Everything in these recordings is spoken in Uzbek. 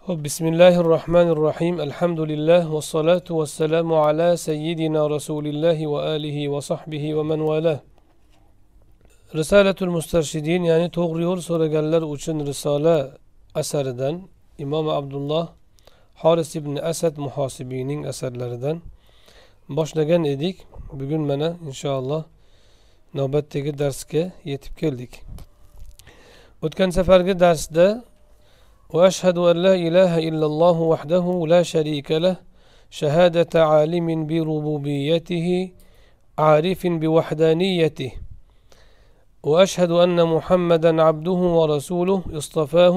Hop, Bismillahirrahmanirrahim. Elhamdülillah ve salatu ve selamu ala seyyidina Resulillahi ve alihi ve sahbihi ve men vela. Risaletül Mustarşidin yani Doğru Yol Soraganlar için Risale eserinden İmam Abdullah Haris ibn Esed Muhasibi'nin eserlerinden boshlagan edik bugun mana inshaalloh navbatdagi darsga yetib keldik o'tgan safargi darsda وأشهد أن لا إله إلا الله وحده لا شريك له شهادة عالم بربوبيته عارف بوحدانيته وأشهد أن محمدا عبده ورسوله اصطفاه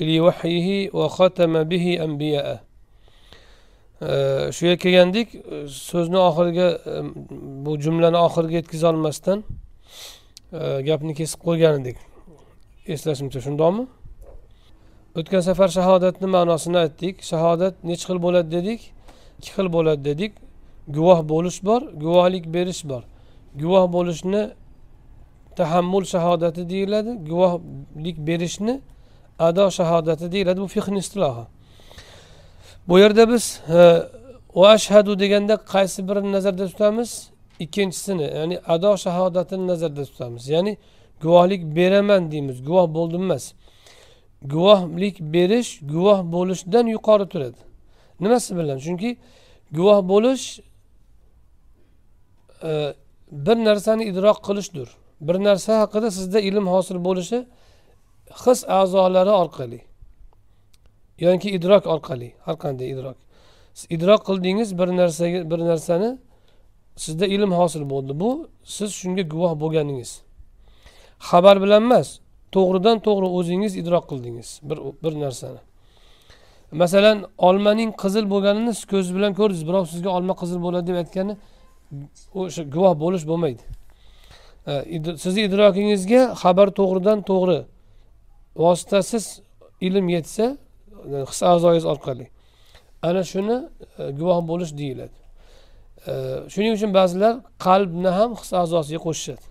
لوحيه وختم به أنبياءه شو shu yerga kelgandik so'zni oxiriga آخر جيت كزال مستن جابني كيس qo'ygan يندك eslashimcha تشندامه o'tgan safar shahodatni ma'nosini aytdik shahodat nechi xil bo'ladi dedik ikki xil bo'ladi dedik guvoh bo'lish bor guvohlik berish bor guvoh bo'lishni tahammul shahodati deyiladi guvohlik berishni ado shahodati deyiladi bu fihni istilohi bu yerda biz va e, ashhadu deganda qaysi birini nazarda tutamiz ikkinchisini ya'ni ado shahodatini nazarda tutamiz ya'ni guvohlik beraman deymiz guvoh bo'ldim emas guvohlik berish guvoh bo'lishdan yuqori turadi nimasi bilan chunki guvoh bo'lish e, bir narsani idrok qilishdir bir narsa haqida sizda ilm hosil bo'lishi his a'zolari orqali yoki idrok orqali har qanday idrok siz idrok qildingiz bir narsaga bir narsani sizda ilm hosil bo'ldi bu siz shunga guvoh bo'lganingiz xabar bilan emas to'g'ridan to'g'ri o'zingiz idrok qildingiz bir bir narsani masalan olmaning qizil bo'lganini siz ko'z bilan ko'rdingiz birov sizga olma qizil bo'ladi deb aytgani o'sha guvoh bo'lish bo'lmaydi e, sizni idrokingizga xabar to'g'ridan to'g'ri vositasiz ilm yetsa his a'zoyingiz orqali ana shuni e, guvoh bo'lish deyiladi e, shuning uchun ba'zilar qalbni ham his a'zosiga qo'shishadi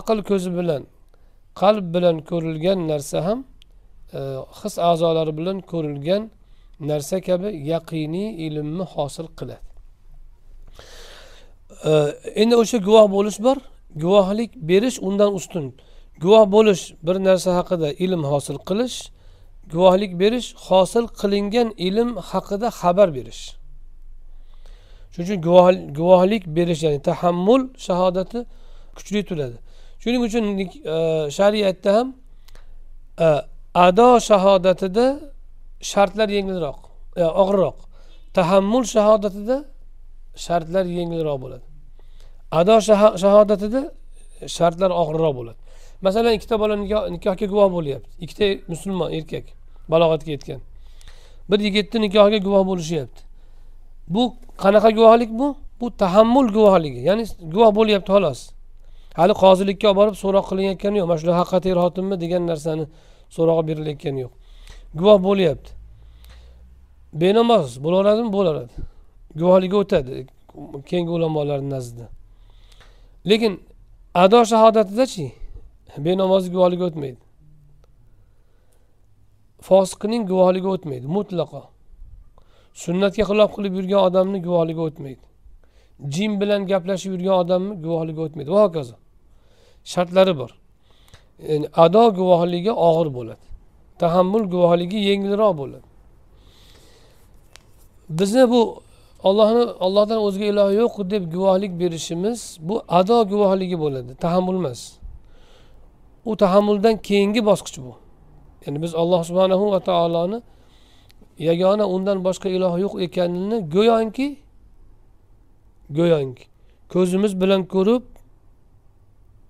aql ko'zi bilan qalb bilan ko'rilgan narsa ham e, his a'zolari bilan ko'rilgan narsa kabi yaqiniy ilmni hosil qiladi e, endi o'sha guvoh bo'lish bor guvohlik berish undan ustun guvoh bo'lish bir narsa haqida ilm hosil qilish guvohlik berish hosil qilingan ilm haqida xabar berish shuning uchun guvohlik berish ya'ni tahammul shahodati kuchli turadi shuning uchun e, shariatda ham e, ado shahodatida shartlar yengilroq e, og'irroq tahammul shahodatida shartlar yengilroq bo'ladi ado shahodatida shartlar og'irroq bo'ladi masalan ikkita bola nikohga guvoh bo'lyapti ikkita musulmon erkak balog'atga yetgan bir yigitni nikohiga guvoh bo'lishyapti bu qanaqa guvohlik bu bu tahammul guvohligi ya'ni guvoh bo'lyapti xolos hali qozilikka olib borib so'roq qilinayotgani yo'q mana shu haqiqat er degan narsani so'rog'i berilayotgani yo'q guvoh bo'lyapti benamoz bo'laveradimi bo'laveradi guvohligi o'tadi keyingi ulamolarni nazdida lekin ado shahodatidachi benamozni guvohligi o'tmaydi fosiqning guvohligi o'tmaydi mutlaqo sunnatga xilof qilib yurgan odamni guvohligi o'tmaydi jin bilan gaplashib yurgan odamni guvohligi o'tmaydi va hokazo shartlari bor yani ado guvohligi og'ir bo'ladi tahammul guvohligi yengilroq bo'ladi bizni bu ollohni ollohdan o'zga iloh yo'q deb guvohlik berishimiz bu ado guvohligi bo'ladi tahammul emas u tahammuldan keyingi bosqich bu ya'ni biz alloh subhanahu va taoloni yagona undan boshqa iloh yo'q ekanini go'yoki go'yoki ko'zimiz bilan ko'rib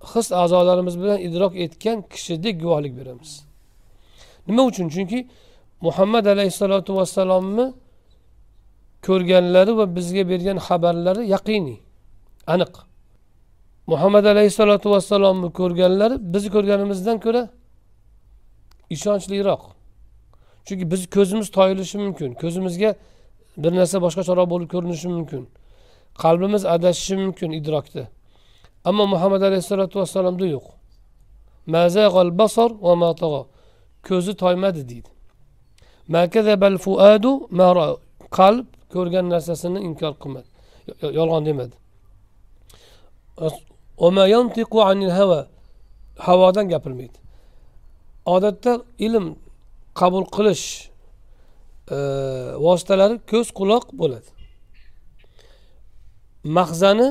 his a'zolarimiz bilan idrok etgan kishidek guvohlik beramiz nima uchun chunki muhammad alayhissalotu vassalomni ko'rganlari va bizga bergan xabarlari yaqiniy aniq muhammad alayhissalotu vassalomni ko'rganlari bizni ko'rganimizdan ko'ra ishonchliroq chunki biz ko'zimiz toyilishi mumkin ko'zimizga bir narsa boshqacharoq bo'lib ko'rinishi mumkin qalbimiz adashishi mumkin idrokda ammo muhammad alayhissalotu vassalomda yo'q basar va ko'zi toymadi deydi qalb ko'rgan narsasini inkor qilmadi yolg'on demadi havodan gapirmaydi odatda ilm qabul qilish e, vositalari ko'z quloq bo'ladi mahzani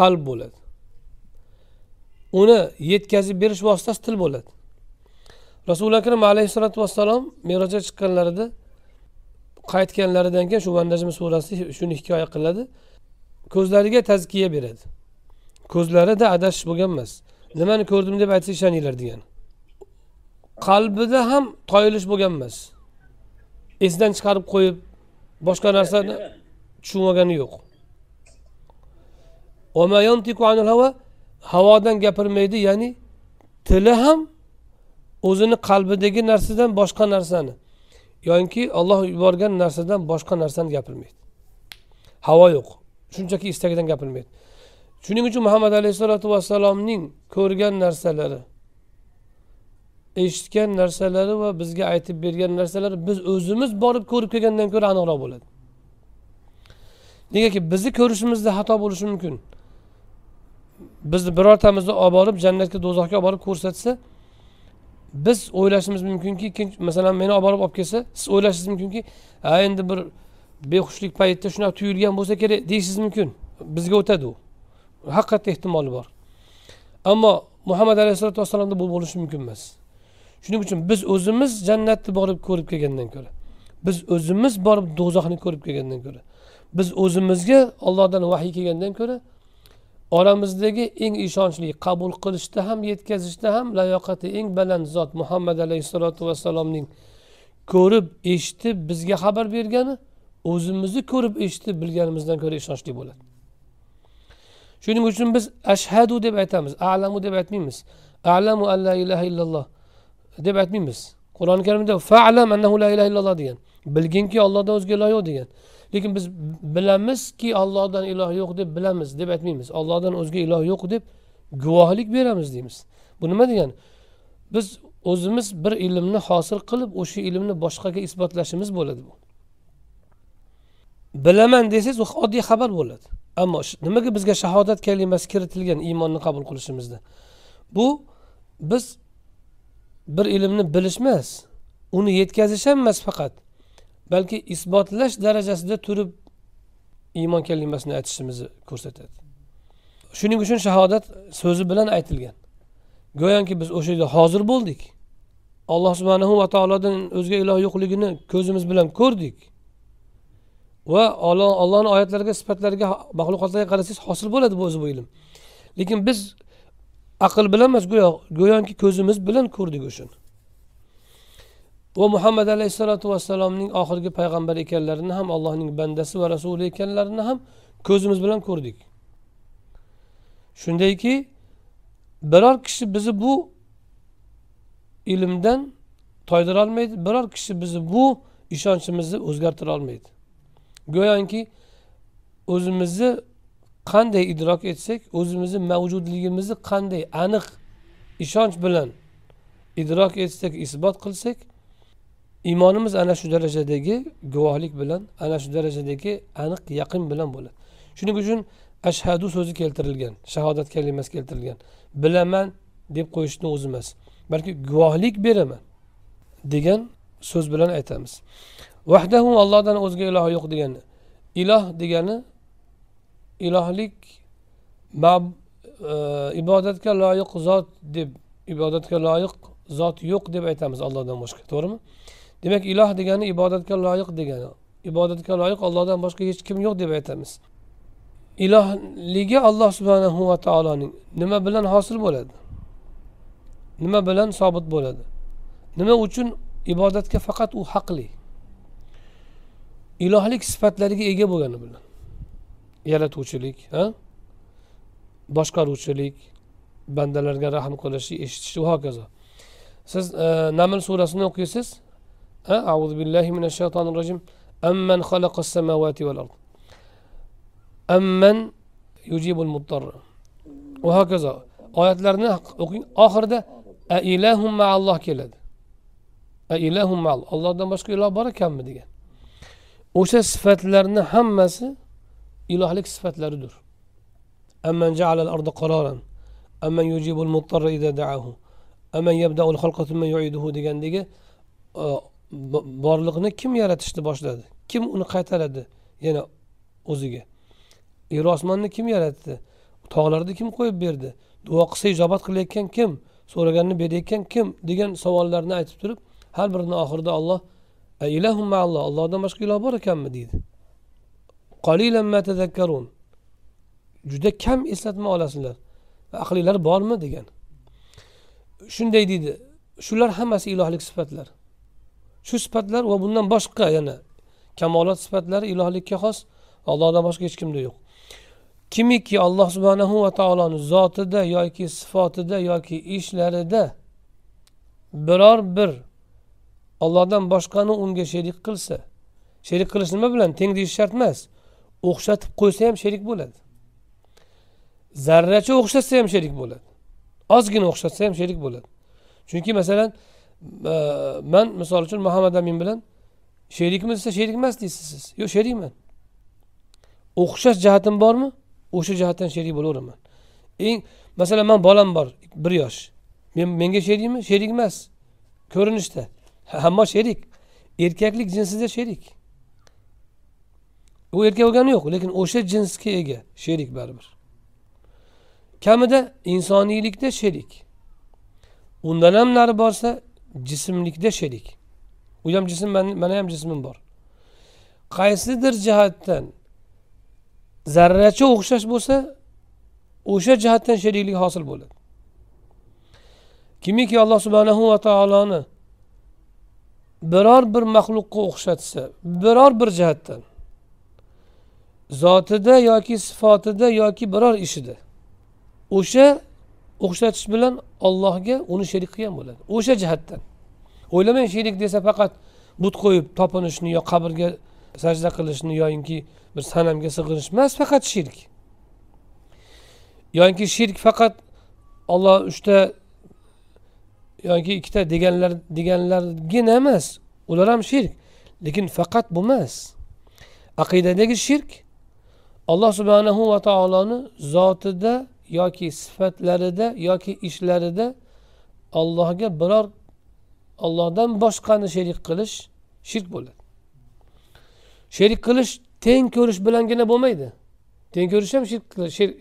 qalb bo'ladi uni yetkazib berish vositasi til bo'ladi rasuli akram alayhissalotu vassalom merojga chiqqanlarida qaytganlaridan keyin shu vandajm surasi shuni hikoya qiladi ko'zlariga tazkiya beradi ko'zlarida adashish bo'lgan emas nimani ko'rdim deb aytsa ishoninglar degan qalbida ham toyilish bo'lgan emas esdan chiqarib qo'yib boshqa narsani tushunmagani yo'q havodan gapirmaydi ya'ni tili ham o'zini qalbidagi narsadan boshqa narsani yoinki olloh yuborgan narsadan boshqa narsani gapirmaydi havo yo'q shunchaki istagidan gapirmaydi shuning uchun muhammad alayhissalotu vassalomning ko'rgan narsalari eshitgan narsalari va bizga aytib bergan narsalari biz o'zimiz borib ko'rib kelgandan ko'ra aniqroq bo'ladi negaki bizni ko'rishimizda xato bo'lishi mumkin bizni birortamizni olib borib jannatga do'zaxga olib borib ko'rsatsa biz o'ylashimiz mumkinki masalan meni olib borib olib kelsa siz o'ylashingiz mumkinki ha endi bir behushlik paytida shunaqa tuyulgan bo'lsa kerak deyishingiz mumkin bizga o'tadi u haqiqatda ehtimoli bor ammo muhammad alayhisalotu vassalomda bu bo'lishi mumkin emas shuning uchun biz o'zimiz jannatni borib ko'rib kelgandan ko'ra biz o'zimiz borib do'zaxni ko'rib kelgandan ko'ra biz o'zimizga ollohdan vahiy kelgandan ko'ra oramizdagi eng ishonchli qabul qilishda ham yetkazishda ham layoqati eng baland zot muhammad alayhissalotu vassalomning ko'rib eshitib bizga xabar bergani o'zimizni ko'rib eshitib bilganimizdan ko'ra ishonchli bo'ladi shuning uchun biz ashhadu deb aytamiz alamu deb aytmaymiz alamu alla la ilaha illalloh deb aytmaymiz qur'oni karimda falam annahu la ilaha illalloh degan bilginki ollohdan o'zga iloh yo'q degan lekin biz bilamizki ollohdan iloh yo'q deb bilamiz deb aytmaymiz ollohdan o'zga iloh yo'q deb guvohlik beramiz deymiz bu nima degani biz o'zimiz bir ilmni hosil qilib o'sha ilmni boshqaga isbotlashimiz bo'ladi bu bilaman desangiz oddiy xabar bo'ladi ammo nimaga bizga shahodat kalimasi kiritilgan iymonni qabul qilishimizda bu biz bir ilmni bilish emas uni yetkazish ham emas faqat balki isbotlash darajasida turib iymon kalimasini aytishimizni ko'rsatadi shuning uchun shahodat so'zi bilan aytilgan go'yoki biz o'sha yerda hozir bo'ldik alloh subhanahu va taolodan o'zga iloh yo'qligini ko'zimiz bilan ko'rdik va ollohni oyatlariga sifatlariga maxluqotlarga qarasangiz hosil bo'ladi bu o'zi bu ilm lekin biz aql bilan emas go'yoki ko'zimiz bilan ko'rdik o'shani va muhammad alayhissalotu vassalomning oxirgi payg'ambar ekanlarini ham allohning bandasi va rasuli ekanlarini ham ko'zimiz bilan ko'rdik shundayki biror kishi bizni bu ilmdan toydira olmaydi biror kishi bizni bu ishonchimizni o'zgartira olmaydi go'yoki o'zimizni qanday idrok etsak o'zimizni mavjudligimizni qanday aniq ishonch bilan idrok etsak isbot qilsak iymonimiz ana shu darajadagi guvohlik bilan ana shu darajadagi aniq yaqin bilan bo'ladi shuning uchun ashhadu so'zi keltirilgan shahodat kalimasi keltirilgan bilaman deb qo'yishni o'zi emas balki guvohlik beraman degan so'z bilan aytamiz vahdahu allohdan o'zga iloh yo'q degani iloh degani ilohlik e, ibodatga loyiq zot deb ibodatga loyiq zot yo'q deb aytamiz allohdan boshqa to'g'rimi demak iloh degani ibodatga loyiq degani ibodatga loyiq ollohdan boshqa hech kim yo'q deb aytamiz ilohligi alloh subhanahu va taoloning nima bilan hosil bo'ladi nima bilan sobit bo'ladi nima uchun ibodatga faqat u haqli ilohlik sifatlariga ega bo'lgani bilan yaratuvchilik boshqaruvchilik bandalarga rahm qilishi eshitishi va hokazo siz e, naml surasini o'qiysiz أعوذ بالله من الشيطان الرجيم أمن خلق السماوات والأرض أمن يجيب المضطر وهكذا oyatlarni o'qing oxirida ailahum maalloh keladi ailahum maalloh allohdan boshqa iloh bor ekanmi degan o'sha sifatlarni hammasi ilohlik sifatlaridir amman ja'ala al-arda qaroran amman yujibu al-muttarra idza da'ahu amman yabda'u al-xalqa thumma yu'iduhu borliqni kim yaratishni boshladi kim uni qaytaradi yana o'ziga yeru osmonni kim yaratdi tog'larni kim qo'yib berdi duo qilsa ijobat qilayotgan kim so'raganni berayotgan kim degan savollarni aytib turib har birini oxirida olloh ilahum alloh allohdan boshqa iloh bor ekanmi deydi juda kam eslatma olasizlar aqlinglar bormi degan shunday deydi shular hammasi ilohlik sifatlar shu sifatlar va bundan boshqa yana kamolot sifatlari ilohlikka xos allohdan boshqa hech kimda yo'q kimiki alloh subhanahu va taoloni zotida yoki sifatida yoki ishlarida biror bir ollohdan boshqani unga sherik qilsa sherik qilish nima bilan teng deyish shart emas o'xshatib qo'ysa ham sherik bo'ladi zarracha o'xshatsa ham sherik bo'ladi ozgina o'xshatsa ham sherik bo'ladi chunki masalan man misol uchun muhammad amin bilan sherikmi desa sherik emas deysiz siz yo'q sherikman o'xshash jihatim bormi o'sha jihatdan sherik bo'laveraman eng masalan man bolam bor bir yosh men menga sherikmi sherik emas ko'rinishda ammo sherik erkaklik jinsida sherik u erkak bo'lgani yo'q lekin o'sha jinsga ega sherik baribir kamida insoniylikda sherik undan ham nari borsa jismlikda sherik u ham jism mana ham jismim bor qaysidir jihatdan zarracha o'xshash bo'lsa o'sha jihatdan sheriklik hosil bo'ladi kimiki alloh subhanahu va taoloni biror bir maxluqqa o'xshatsa biror bir jihatdan zotida yoki sifatida yoki biror ishida o'sha o'xshatish bilan ollohga uni sherik qilgan bo'ladi o'sha jihatdan o'ylamang sherik desa faqat but qo'yib topinishni yo qabrga sajda qilishni yoyinki bir sanamga sig'inish emas faqat shirk yoki shirk faqat olloh uchta yoki ikkita deganlar deganlargina emas ular ham shirk lekin faqat bu emas aqidadagi shirk alloh subhanahu va taoloni zotida yoki sifatlarida yoki ishlarida allohga biror ollohdan boshqani sherik qilish shirk bo'ladi sherik qilish teng ko'rish bilangina bo'lmaydi teng ko'rish ham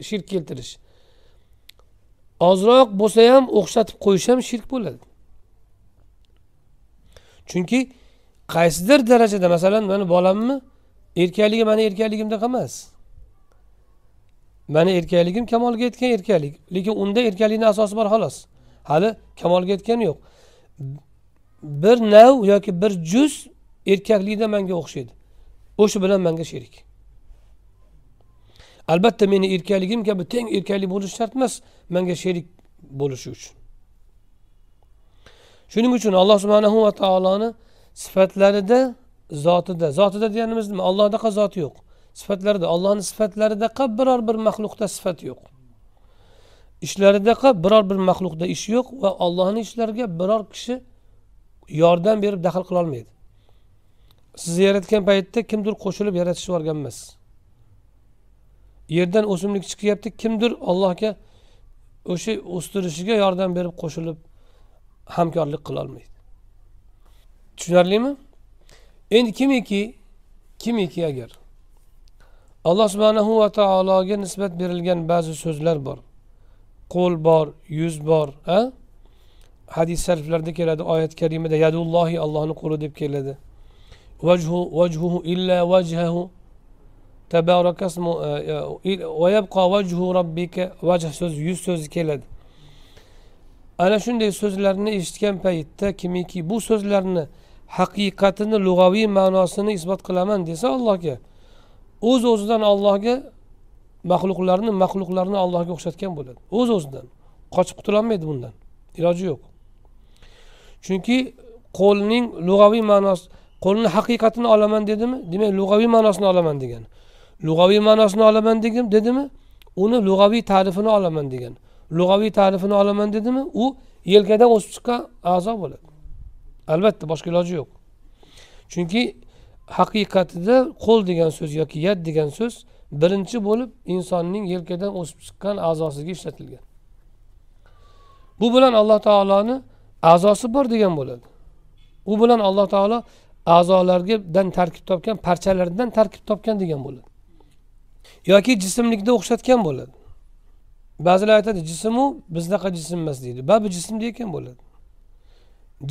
shirk keltirish ozroq bo'lsa ham o'xshatib qo'yish ham shirk bo'ladi chunki qaysidir darajada masalan mani bolamni erkakligi mani erkakligimdaqa emas mani erkakligim kamolga yetgan erkaklik lekin unda erkaklikni asosi bor xolos hali kamolga yetgani yo'q bir nav yoki bir juz erkaklikda manga o'xshaydi o'sha bilan manga sherik albatta meni erkakligim kabi teng erkaklik bo'lishi shart emas manga sherik bo'lishi uchun shuning uchun alloh subhanahu va taoloni sifatlarida zotida zotida deganimiz nima allohdaqa zoti yo'q sifatlarida ollohni qa biror bir maxluqda sifat yo'q ishlarida qa biror bir maxluqda ish yo'q va ollohni ishlariga biror kishi yordam berib daxl qilolmaydi sizni yaratgan paytda kimdir qo'shilib yaratishib yuborgan emas yerdan o'simlik chiqyapti kimdir ollohga o'sha o'stirishiga yordam berib qo'shilib hamkorlik qilolmaydi tushunarlimi endi kimiki kimiki agar alloh subhanahu va taologa nisbat berilgan ba'zi so'zlar bor qo'l bor yuz bor a hadis shariflarda keladi oyat karimada yadullohi allohni qo'li deb keladi vajhu vajhuhu illa vajhahu tabarakasmu e, e, va vajhu robbika vajh so'zi yuz so'zi keladi ana shunday so'zlarni eshitgan paytda kimiki bu so'zlarni haqiqatini lug'aviy ma'nosini isbot qilaman desa allohga o'z uz o'zidan ollohga maxluqlarni maxluqlarni allohga o'xshatgan bo'ladi o'z uz o'zidan qochib qutulolmaydi bundan iloji yo'q chunki qo'lning lug'aviy ma'nosi qo'lni haqiqatini olaman dedimi demak lug'aviy ma'nosini olaman degan lug'aviy ma'nosini olaman dedim dedimi uni lug'aviy ta'rifini olaman degan lug'aviy ta'rifini olaman dedimi u yelkadan o'sib chiqqan a'zo bo'ladi albatta boshqa iloji yo'q chunki haqiqatida qo'l degan so'z yoki yad degan so'z birinchi bo'lib insonning yelkadan o'sib chiqqan a'zosiga ishlatilgan bu bilan alloh taoloni a'zosi bor degan bo'ladi u bilan alloh taolo a'zolardan tarkib topgan parchalardan tarkib topgan degan bo'ladi yoki jismlikda o'xshatgan bo'ladi ba'zilar aytadi jismu biznaqa jism emas deydi bu jismda ekan bo'ladi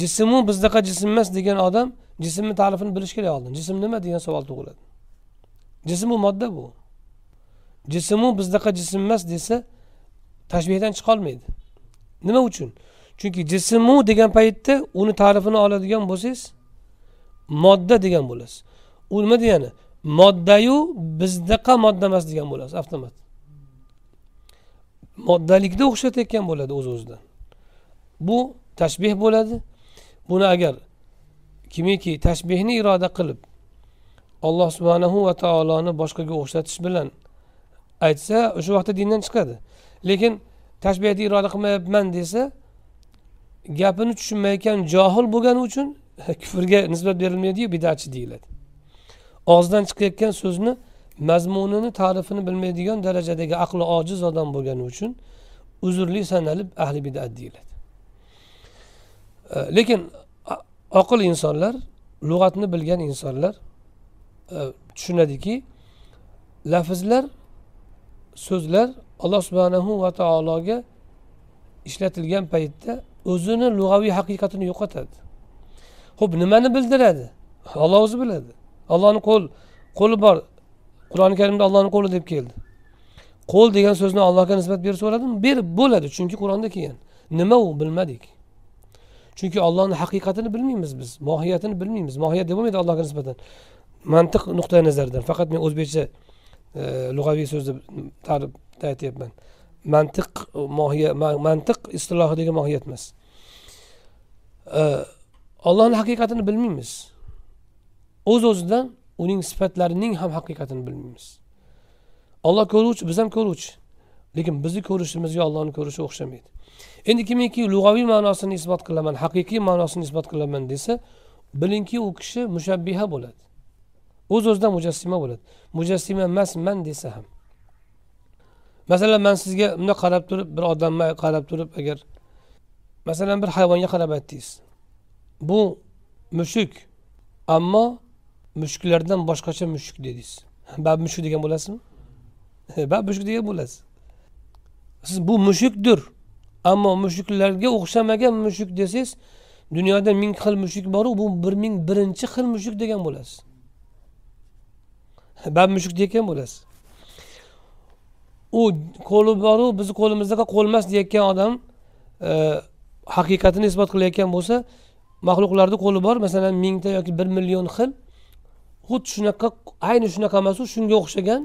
jismu biznaqa jism emas degan odam jismni ta'rifini bilish kerak oldin jism nima degan savol tug'iladi jism bu modda bu jismu bizdaqa jism emas desa tashbehdan chiqolmaydi nima uchun chunki jismu degan paytda uni ta'rifini oladigan bo'lsangiz modda degan bo'lasiz u nima degani moddayu bizdaqa modda emas degan bo'lasiz avtomat moddalikni o'xshatayotgan bo'ladi o'z o'zidan bu tashbeh bo'ladi buni agar kimiki tashbehni iroda qilib alloh subhanahu va taoloni boshqaga o'xshatish bilan aytsa o'sha vaqtda dindan chiqadi lekin tashbehni iroda qilmayapman desa gapini tushunmayotgan johil bo'lgani uchun kufrga nisbat berilmaydiyu bidatchi deyiladi og'zidan chiqayotgan so'zni mazmunini ta'rifini bilmaydigan darajadagi aqli ojiz odam bo'lgani uchun uzrli sanalib ahli bidat deyiladi lekin oqil insonlar lug'atni bilgan insonlar e, tushunadiki lafzlar so'zlar alloh subhanahu va taologa ishlatilgan paytda o'zini lug'aviy haqiqatini yo'qotadi ho'p nimani bildiradi olloh o'zi biladi ollohni qo'l qo'li bor qur'oni karimda ollohni qo'li deb keldi qo'l degan so'zni allohga nisbat berib so'radimi berib bo'ladi chunki qur'onda kelgan nima u bilmadik chunki ollohni haqiqatini bilmaymiz biz mohiyatini bilmaymiz mohiyat deb bo'lmaydi allohga nisbatan mantiq nuqtai nazaridan faqat men o'zbekcha e, lug'aviy so'zni deb ta'rifda aytyapman mantiq mohiya mantiq istilohidagi mohiyat emas ollohni e, haqiqatini bilmaymiz o'z o'zidan uning sifatlarining ham haqiqatini bilmaymiz olloh ko'ruvchi biz ham ko'ruvchi lekin bizni ko'rishimizga ollohni ko'rishi o'xshamaydi endi kimiki lug'aviy ma'nosini isbot qilaman haqiqiy ma'nosini isbot qilaman desa bilingki u kishi mushabbiha bo'ladi o'z o'zidan mujassima bo'ladi mujassima emasman desa ham masalan man sizga bundoq qarab turib bir odamga qarab turib agar masalan bir hayvonga qarab aytdingiz bu mushuk ammo mushuklardan boshqacha mushuk dedingiz bab mushuk degan bo'lasizmi bab mushuk degan bo'lasiz siz bu mushukdir ammo mushuklarga o'xshamagan mushuk desangiz dunyoda ming xil mushuk boru bu bir ming birinchi xil mushuk degan bo'lasiz bab mushuk deyotgan bo'lasiz u qo'li boru bizni qo'limizdaqa qo'l emas deyotgan odam e, haqiqatini isbot qilayotgan bo'lsa maxluqlarni qo'li bor masalan mingta yoki bir million xil xuddi shunaqa ayni shunaqa emasu shunga o'xshagan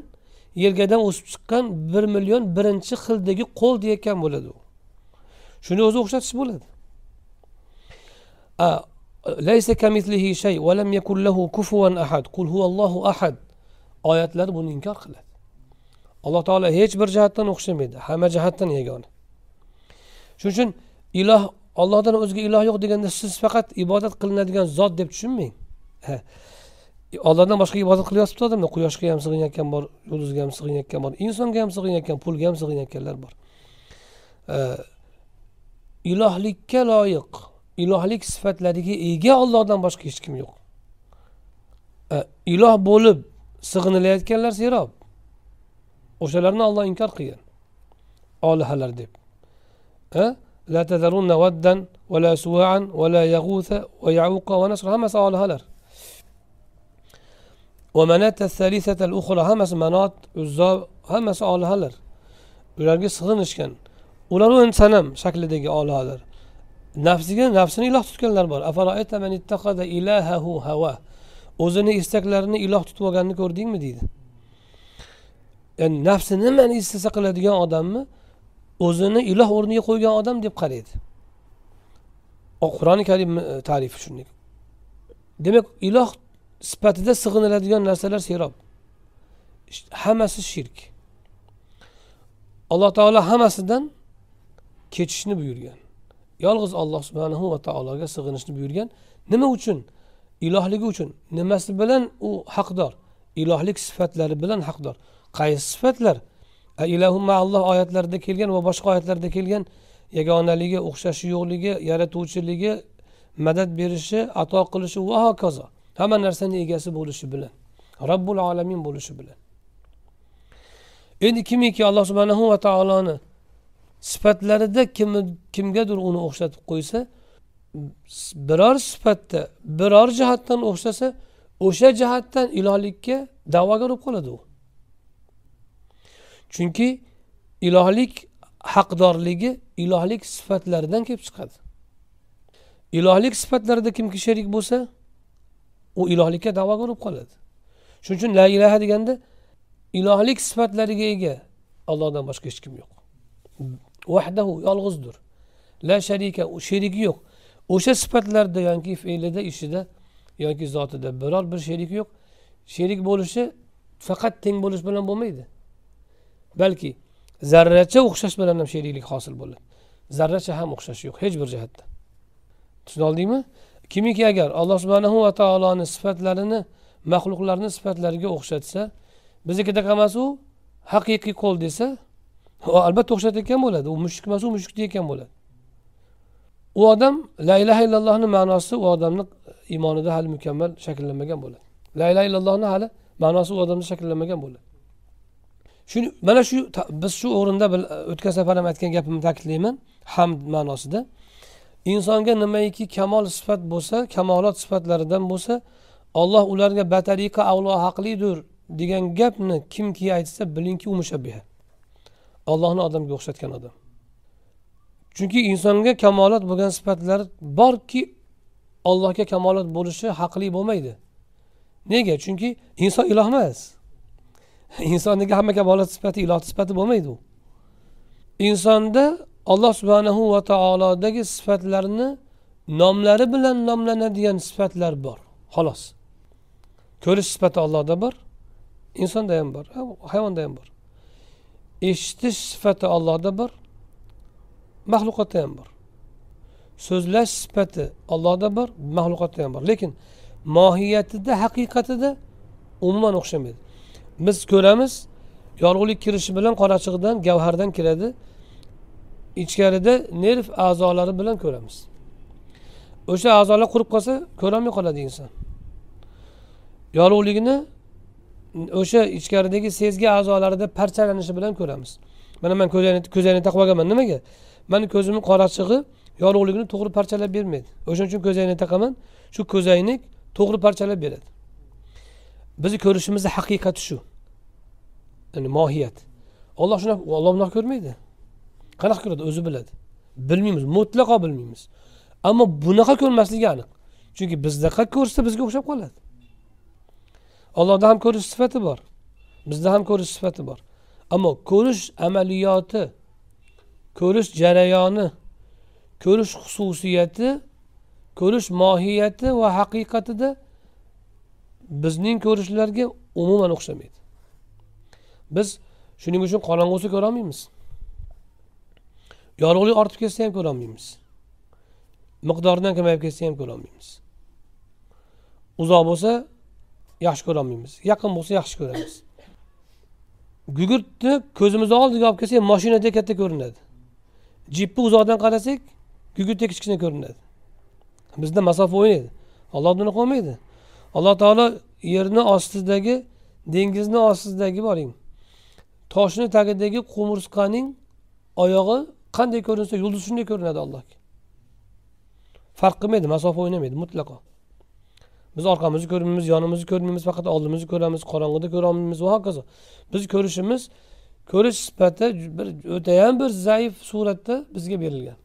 yelkadan o'sib chiqqan bir million birinchi xildagi qo'l deyayotgan bo'ladi u shuni o'zi o'xshatish bo'ladi oyatlar shay lam lahu ahad qul ahad buni inkor qiladi alloh taolo hech bir jihatdan o'xshamaydi hamma jihatdan yagona shuning uchun iloh ollohdan o'zga iloh yo'q deganda siz faqat ibodat qilinadigan zot deb tushunmang E, ollohdan boshqa ibodat qilyapti odamlar quyoshga ham sig'inayotgan bor yulduzga ham sig'inayotgan bor insonga ham sig'inayotgan pulga ham sig'inayotganlar bor e, ilohlikka loyiq ilohlik sifatlariga ega ollohdan boshqa hech kim yo'q e, iloh bo'lib sig'inilayotganlar serob o'shalarni olloh inkor qilgan olihalar deb la va la va la va yauqa va nasr hammasi olihalar hammasi manot uzzo hammasi olihalar ularga sig'inishgan ular ham sanam shaklidagi olihalar nafsiga nafsini iloh tutganlar bor o'zini istaklarini iloh tutib olganini ko'rdingmi deydi ya'ni nafsi nimani istasa qiladigan odamni o'zini iloh o'rniga qo'ygan odam deb qaraydi qur'oni karim e, tarifi shunday demak iloh sifatida sig'iniladigan narsalar serob hammasi shirk alloh taolo hammasidan kechishni buyurgan yolg'iz olloh subhanahu va taologa sig'inishni buyurgan nima uchun ilohligi uchun nimasi bilan u haqdor ilohlik sifatlari bilan haqdor qaysi sifatlar ilahu maalloh oyatlarida kelgan va boshqa oyatlarda kelgan yagonaligi o'xshashi yo'qligi yaratuvchiligi madad berishi ato qilishi va hokazo hamma narsani egasi bo'lishi bilan robbul olamin bo'lishi bilan endi kimiki alloh subhanahu va taoloni sifatlarida kim kimgadir uni o'xshatib qo'ysa biror sifatda biror jihatdan o'xshasa o'sha jihatdan ilohlikka da'vogar bo'lib qoladi u chunki ilohlik haqdorligi ilohlik sifatlaridan kelib chiqadi ilohlik sifatlarida kimki sherik bo'lsa u ilohlikka da'vogar bo'lib qoladi shuning uchun la ilaha deganda ilohlik sifatlariga ega allohdan boshqa hech kim yo'q vahdahu yolg'izdir la sharika sherigi yo'q o'sha sifatlarda yoki fe'lida ishida yoki zotida biror bir sherik yo'q sherik bo'lishi faqat teng bo'lish bilan bo'lmaydi balki zarracha o'xshash bilan ham sheriklik hosil bo'ladi zarracha ham o'xshash yo'q hech bir jihatdan oldingmi kimiki agar alloh subhanahu va taoloni sifatlarini maxluqlarni sifatlariga o'xshatsa biznikida qilmas u haqiqiy qo'l desa albatta o'xshatayotgan bo'ladi u mushuk emas u mushuk deyotgan bo'ladi u odam la illaha illallohni ma'nosi u odamni iymonida hali mukammal shakllanmagan bo'ladi la illaha illallohni hali ma'nosi u odamda shakllanmagan bo'ladi shu mana shu biz shu o'rinda o'tgan safar ham aytgan gapimni ta'kidlayman hamd ma'nosida insonga nimaiki kamol sifat bo'lsa kamolot sifatlaridan bo'lsa olloh ularga batariqa avlo haqlidir degan gapni kimki aytsa bilingki u mushabbiha ollohni odamga o'xshatgan odam chunki insonga kamolot bo'lgan sifatlar borki ollohga kamolot bo'lishi haqli bo'lmaydi nega chunki inson iloh emas insondagi hamma kamolot sifati iloh sifati bo'lmaydi u insonda alloh subhanahu va taolodagi sifatlarni nomlari bilan nomlanadigan sifatlar bor xolos ko'rish sifati allohda bor insonda ham bor hayvonda ham bor eshitish sifati allohda bor maxluqotda ham bor so'zlash sifati allohda bor maxluqotda ham bor lekin mohiyatida haqiqatida umuman o'xshamaydi biz ko'ramiz yorug'lik kirishi bilan qorachig'idan gavhardan kiradi ichkarida nerv a'zolari bilan ko'ramiz o'sha a'zolar qurib qolsa ko'rolmay qoladi inson yorug'ligini o'sha ichkaridagi sezgi a'zolarida parchalanishi bilan ko'ramiz mana man ko'zoynakni taqib olganman nimaga mani ko'zimni qorachig'i yorug'ligini to'g'ri parchalab bermaydi o'shaning uchun ko'zoynak taqaman shu ko'zoynak to'g'ri parchalab beradi bizni ko'rishimizni haqiqati shu ya'ni mohiyat olloh shunaqa olloh bunaqa ko'rmaydi qanaqa ko'radi o'zi biladi bilmaymiz mutlaqo bilmaymiz ammo bunaqa ko'rmasligi aniq chunki bizdaqa ko'rsa bizga o'xshab qoladi allohda ham ko'rish sifati bor bizda ham ko'rish sifati bor ammo ko'rish amaliyoti ko'rish jarayoni ko'rish xususiyati ko'rish mohiyati va haqiqatida bizning ko'rishlarga umuman o'xshamaydi biz shuning uchun qorong'usi ko'rolmaymiz yorug'lik ortib ketsa ham ko'rolmaymiz miqdoridan kamayib ketsa ham ko'rolmaymiz uzoq bo'lsa yaxshi ko'rolmaymiz yaqin bo'lsa yaxshi ko'ramiz gugurtni ko'zimizni oldiga olib kelsak moshinadek katta ko'rinadi jipni uzoqdan qarasak gugurtdek kichkina ko'rinadi bizda masofa o'ynaydi olloh buni qilmaydi alloh taolo yerni ostidagi dengizni ostidagi boring toshni tagidagi qumursqaning oyog'i qanday ko'rinsa yulduz shunday ko'rinadi allohga farq qilmaydi masofa o'ynamaydi mutlaqo biz orqamizni ko'rmaymiz yonimizni ko'rmaymiz faqat oldimizni ko'ramiz qorong'ida ko'rolmaymiz va hokazo biz ko'rishimiz ko'rish sifati bir o'tayam bir zaif suratda bizga berilgan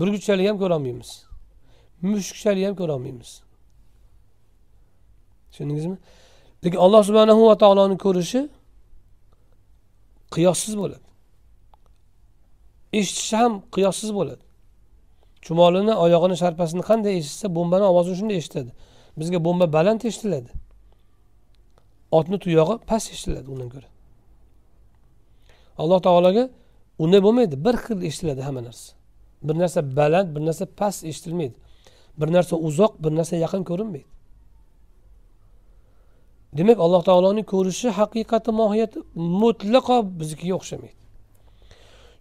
burgutchalik ham ko'rolmaymiz mushukchalik ham ko'rolmaymiz tushundingizmi lekin alloh subhanahu va taoloni ko'rishi qiyossiz bo'ladi eshitishi ham qiyossiz bo'ladi chumolini oyog'ini sharpasini qanday eshitsa bombani ovozini shunday eshitadi bizga bomba baland eshitiladi otni tuyog'i past eshitiladi undan ko'ra alloh taologa unday bo'lmaydi bir xil eshitiladi hamma narsa bir narsa baland bir narsa past eshitilmaydi bir narsa uzoq bir narsa yaqin ko'rinmaydi demak alloh taoloning ko'rishi haqiqati mohiyati mutlaqo biznikiga o'xshamaydi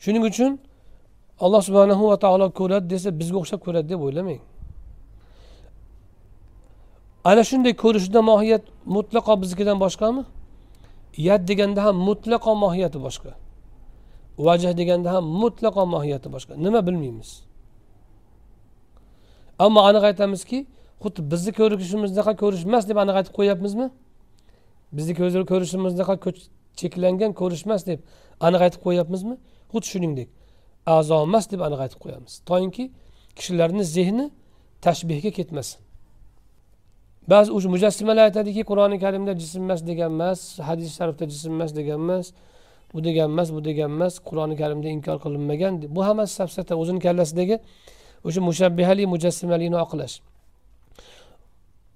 shuning uchun alloh subhanahu va taolo ko'radi desa bizga o'xshab ko'radi deb o'ylamang ana shunday ko'rishda mohiyat mutlaqo biznikidan boshqami yad deganda ham mutlaqo mohiyati boshqa vajh deganda ham mutlaqo mohiyati boshqa nima bilmaymiz ammo aniq aytamizki xuddi bizni ko'rishimizdaqa ko'rish emas deb aniq aytib qo'yyapmizmi bizni ko'rishimizdaqa cheklangan ko'rish emas deb aniq aytib qo'yyapmizmi xuddi shuningdek a'zo emas deb aniq aytib qo'yamiz toinki kishilarni zehni tashbehga ketmasin ba'zi o'sha mujassimalar aytadiki qur'oni karimda jism emas degan emas hadis sharifda jism emas degan emas bu degan emas bu degan emas qur'oni karimda inkor qilinmagan bu hammasi safsata o'zini kallasidagi o'sha mushabbihali mujassimalini oqlash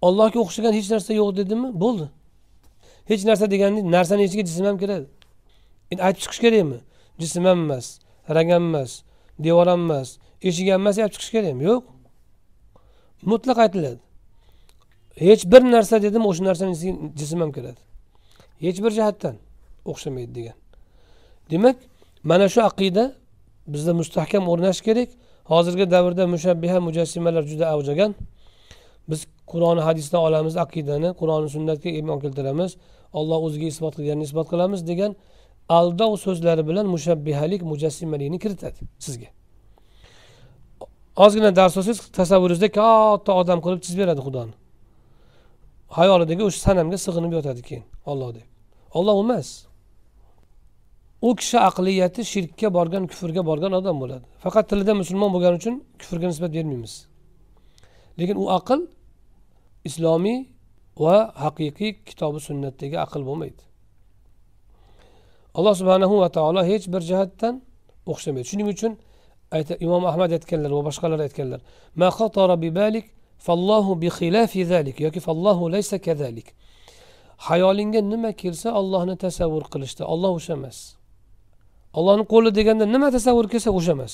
ollohga o'xshagan hech narsa yo'q dedimi bo'ldi hech narsa deganda narsani ichiga jism ham kiradi endi aytib chiqish kerakmi ham emas ham emas ham emas ham emas yap chiqish kerakmi yo'q mutlaq aytiladi hech bir narsa dedim o'sha narsani jism ham kiradi hech bir jihatdan o'xshamaydi degan demak mana shu aqida bizda mustahkam o'rnashi kerak hozirgi davrda mushabbiha mujassimalar juda avj olgan biz qur'oni hadisdan olamiz aqidani qur'oni sunnatga iymon keltiramiz olloh o'ziga isbot qilganini isbot qilamiz degan aldov so'zlari bilan mushabbihalik mujassimalikni kiritadi sizga ozgina dars olsangiz tasavvuringizda katta odam qilib chizib beradi xudoni hayolidagi o'sha sanamga sig'inib yotadi keyin olloh deb olloh emas u kishi aqliyati shirkka borgan kufrga borgan odam bo'ladi faqat tilida musulmon bo'lgani uchun kufrga nisbat bermaymiz lekin u aql islomiy va haqiqiy kitobi sunnatdagi aql bo'lmaydi alloh subhanahu va taolo hech bir jihatdan o'xshamaydi shuning uchun imom ahmad aytganlar va boshqalar aytganlar bi zalik yoki laysa kazalik hayolingga nima kelsa ollohni tasavvur qilishda olloh o'sha emas ollohni qo'li deganda nima tasavvur kelsa o'sha emas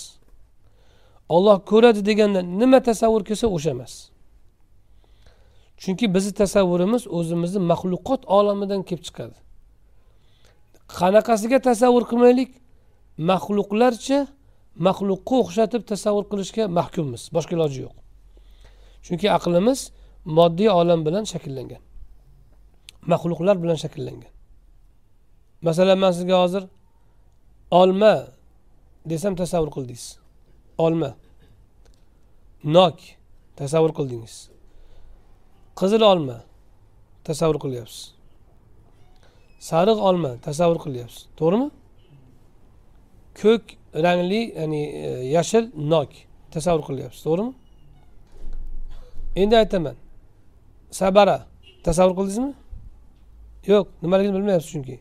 olloh ko'radi deganda nima tasavvur kelsa o'sha emas chunki bizni tasavvurimiz o'zimizni maxluqot olamidan kelib chiqadi qanaqasiga tasavvur qilmaylik maxluqlarcha maxluqqa o'xshatib tasavvur qilishga mahkummiz boshqa iloji yo'q chunki aqlimiz moddiy olam bilan shakllangan maxluqlar bilan shakllangan masalan man sizga hozir olma desam tasavvur qildingiz olma nok tasavvur qildingiz qizil olma tasavvur qilyapsiz sariq olma tasavvur qilyapsiz to'g'rimi ko'k rangli ya'ni e, yashil nok tasavvur qilyapsiz to'g'rimi endi aytaman sabara tasavvur qildingizmi yo'q nimaligini bilmayapsiz chunki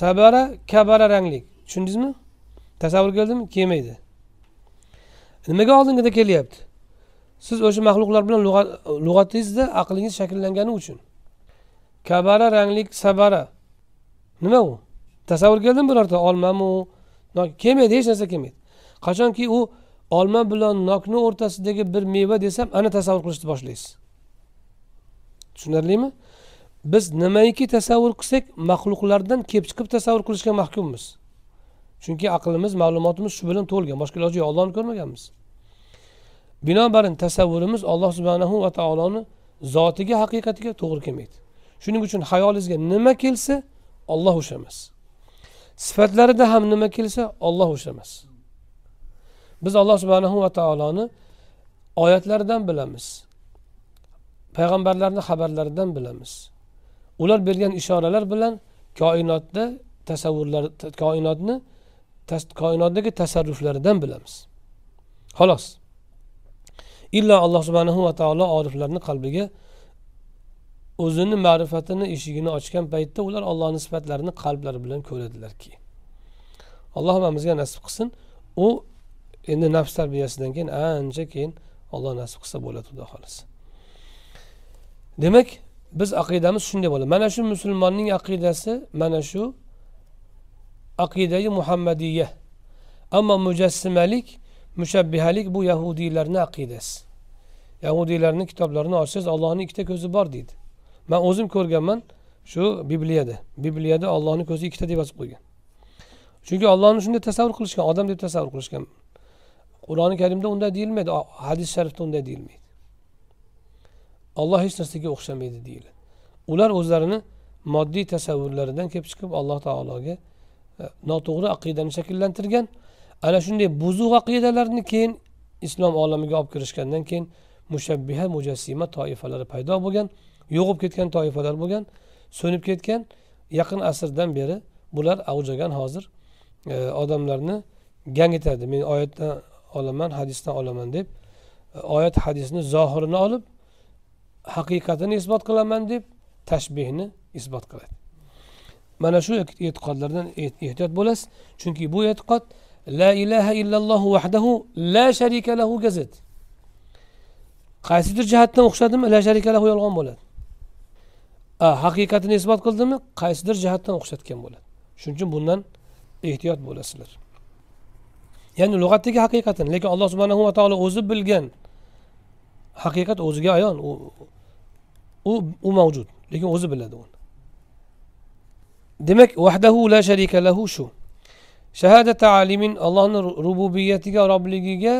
sabara kabara ranglik tushundingizmi tasavvur keldimi kelmaydi nimaga oldingida kelyapti siz o'sha maxluqlar bilan lug'atingizda aqlingiz shakllangani uchun kabara ranglik sabara nima u tasavvur keldimi birorta olmamu kelmaydi hech narsa kelmaydi qachonki u olma bilan nokni o'rtasidagi bir meva desam ana tasavvur qilishni boshlaysiz tushunarlimi biz nimaiki tasavvur qilsak maxluqlardan kelib chiqib tasavvur qilishga mahkummiz chunki aqlimiz ma'lumotimiz shu bilan to'lgan boshqa iloji yo'q ollohni ko'rmaganmiz binobarin tasavvurimiz alloh subhanahu va taoloni zotiga haqiqatiga to'g'ri kelmaydi shuning uchun xayolingizga nima kelsa olloh o'sha emas sifatlarida ham nima kelsa olloh o'sha emas biz alloh subhanahu va taoloni oyatlaridan bilamiz payg'ambarlarni xabarlaridan bilamiz ular bergan ishoralar bilan koinotda tasavvurlar koinotni koinotdagi tasarruflaridan bilamiz xolos illo alloh subhanahu va taolo oliflarni qalbiga o'zini ma'rifatini eshigini ochgan paytda ular ollohni sifatlarini qalblari bilan ko'radilarki alloh hammamizga nasib qilsin u endi nafs tarbiyasidan keyin ancha keyin olloh nasib qilsa bo'ladi xudo xohlasa demak biz aqidamiz shunday bo'ladi mana shu musulmonning aqidasi mana shu aqidai muhammadiya ammo mujassimalik mushabbihalik bu yahudiylarni aqidasi yahudiylarni kitoblarini ochsangiz ollohni ikkita ko'zi bor deydi man o'zim ko'rganman shu bibliyada bibliyada ollohni ko'zi ikkita deb yozib qo'ygan chunki ollohni shunday tasavvur qilishgan odam deb tasavvur qilishgan qur'oni karimda unday deyilmaydi hadis sharifda unday deyilmaydi olloh hech narsaga o'xshamaydi deyiladi ular o'zlarini moddiy tasavvurlaridan kelib chiqib alloh taologa e, noto'g'ri aqidani shakllantirgan ana shunday buzuq aqidalarni keyin islom olamiga olib kirishgandan keyin mushabbiha mujassima toifalari paydo bo'lgan bo'lib ketgan toifalar bo'lgan so'nib ketgan yaqin asrdan beri bular avjagan hozir e, odamlarni gangitadi men oyatdan olaman hadisdan olaman deb e, oyat hadisni zohirini olib haqiqatini isbot qilaman deb tashbehni isbot qiladi mana shu e'tiqodlardan e-, ehtiyot bo'lasiz chunki bu e'tiqod la ilaha illalloh vahdahu la sharika lahu gazet qaysidir jihatdan o'xshadimi la sharika lahu yolg'on bo'ladi haqiqatini isbot qildimi qaysidir jihatdan o'xshatgan bo'ladi shuning uchun bundan ehtiyot bo'lasizlar ya'ni lug'atdagi haqiqatini lekin alloh subhanahu va taolo o'zi bilgan haqiqat o'ziga ayon u u, u mavjud lekin o'zi biladi uni demak vahdahu la sharika lahu shu shahada alimin allohni rububiyatiga robligiga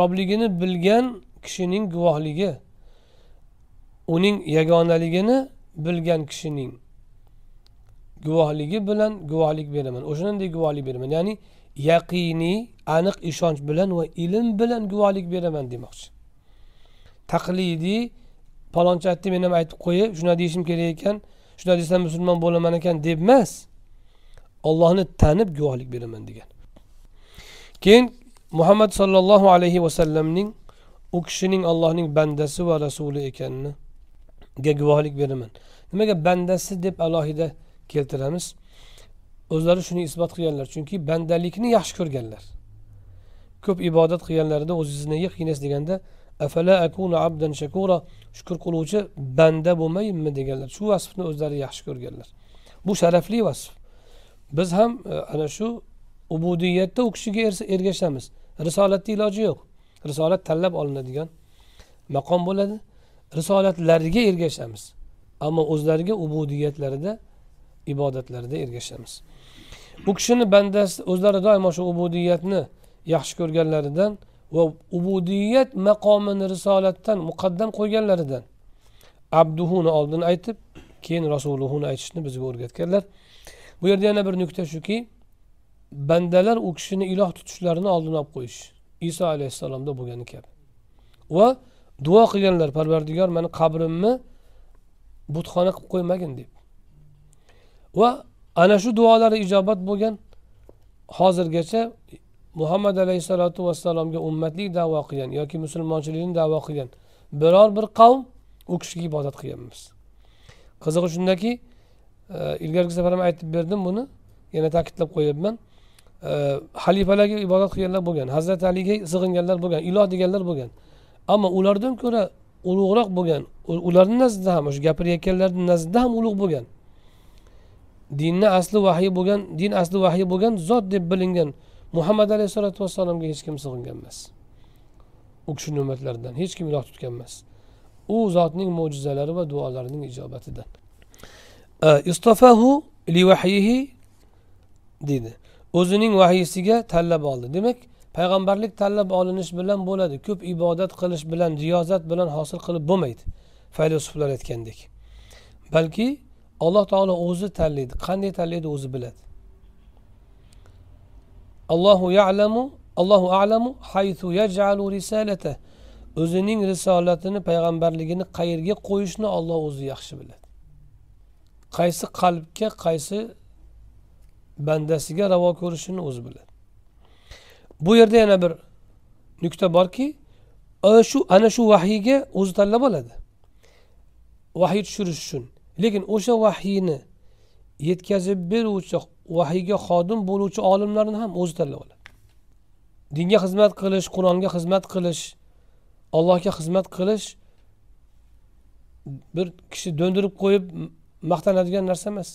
robligini bilgan kishining guvohligi uning yagonaligini bilgan kishining guvohligi bilan guvohlik beraman o'shanday guvohlik beraman ya'ni yaqiniy aniq ishonch bilan va ilm bilan guvohlik beraman demoqchi taqlidiy palonchi aytdi men ham aytib qo'yib shuna deyishim kerak ekan shuna desam musulmon bo'laman ekan deb emas ollohni tanib guvohlik beraman degan keyin muhammad sollallohu alayhi vasallamning u kishining allohning bandasi va rasuli ekanini guvohlik beraman nimaga bandasi deb alohida keltiramiz o'zlari shuni isbot qilganlar chunki bandalikni yaxshi ko'rganlar ko'p ibodat qilganlarida o'zingizni nega qiynaysiz deganda afala akuna abdan shakura shukur qiluvchi banda bo'lmayinmi deganlar shu vasfni o'zlari yaxshi ko'rganlar bu sharafli vasf biz ham e, ana shu ubudiyatda u kishiga ergashamiz risolatni iloji yo'q risolat tanlab olinadigan maqom bo'ladi risolatlariga ergashamiz ammo o'zlariga ubudiyatlarida ibodatlarida ergashamiz u kishini bandasi o'zlari doimo shu ubudiyatni yaxshi ko'rganlaridan va ubudiyat maqomini risolatdan muqaddam qo'yganlaridan abduhuni oldin aytib keyin rasuluhuni aytishni bizga o'rgatganlar bu yerda yana bir nuqta shuki bandalar u kishini iloh tutishlarini oldini olib qo'yish iso alayhissalomda bo'lgani kabi va duo qilganlar parvardigor mani qabrimni butxona qilib qo'ymagin deb va ana shu duolari ijobat bo'lgan hozirgacha muhammad alayhissalotu vassalomga ummatlik davo qilgan yoki musulmonchilikni davo qilgan biror bir qavm u kishiga ibodat qilgan emas qizig'i shundaki e, ilgarigi safar ham aytib berdim buni yana ta'kidlab qo'yyapman e, xalifalarga ibodat qilganlar bo'lgan hazrati aliga sig'inganlar bo'lgan iloh deganlar bo'lgan ammo ulardan ko'ra ulug'roq bo'lgan ularni nazdida ham o'sha gapirayotganlarni nazdida ham ulug' bo'lgan dinni asli vahiy bo'lgan din asli vahiy bo'lgan zot deb bilingan muhammad alayhissalotu vassalomga hech kim sig'ingan emas u kishini ummatlaridan hech kim iloh tutgan emas u zotning mo'jizalari va duolarining ijobatidan e, istofahu li vahyihi deydi o'zining vahiysiga tanlab oldi demak payg'ambarlik tanlab olinish bilan bo'ladi ko'p ibodat qilish bilan riyozat bilan hosil qilib bo'lmaydi faylasuflar aytgandek balki alloh taolo o'zi tanlaydi qanday tanlaydi o'zi biladi allohu yalamu allohu alamu haytu yajalu risalata o'zining risolatini payg'ambarligini qayerga qo'yishni olloh o'zi yaxshi biladi qaysi qalbga qaysi bandasiga ravo ko'rishini o'zi biladi bu yerda yana bir nuqta borki shu ana shu vahiyga o'zi tanlab oladi vahiy tushirish uchun lekin o'sha vahiyni yetkazib beruvchi vahiyga xodim bo'luvchi olimlarni ham o'zi tanlab oladi dinga xizmat qilish qur'onga xizmat qilish allohga xizmat qilish bir kishi do'ndirib qo'yib maqtanadigan narsa emas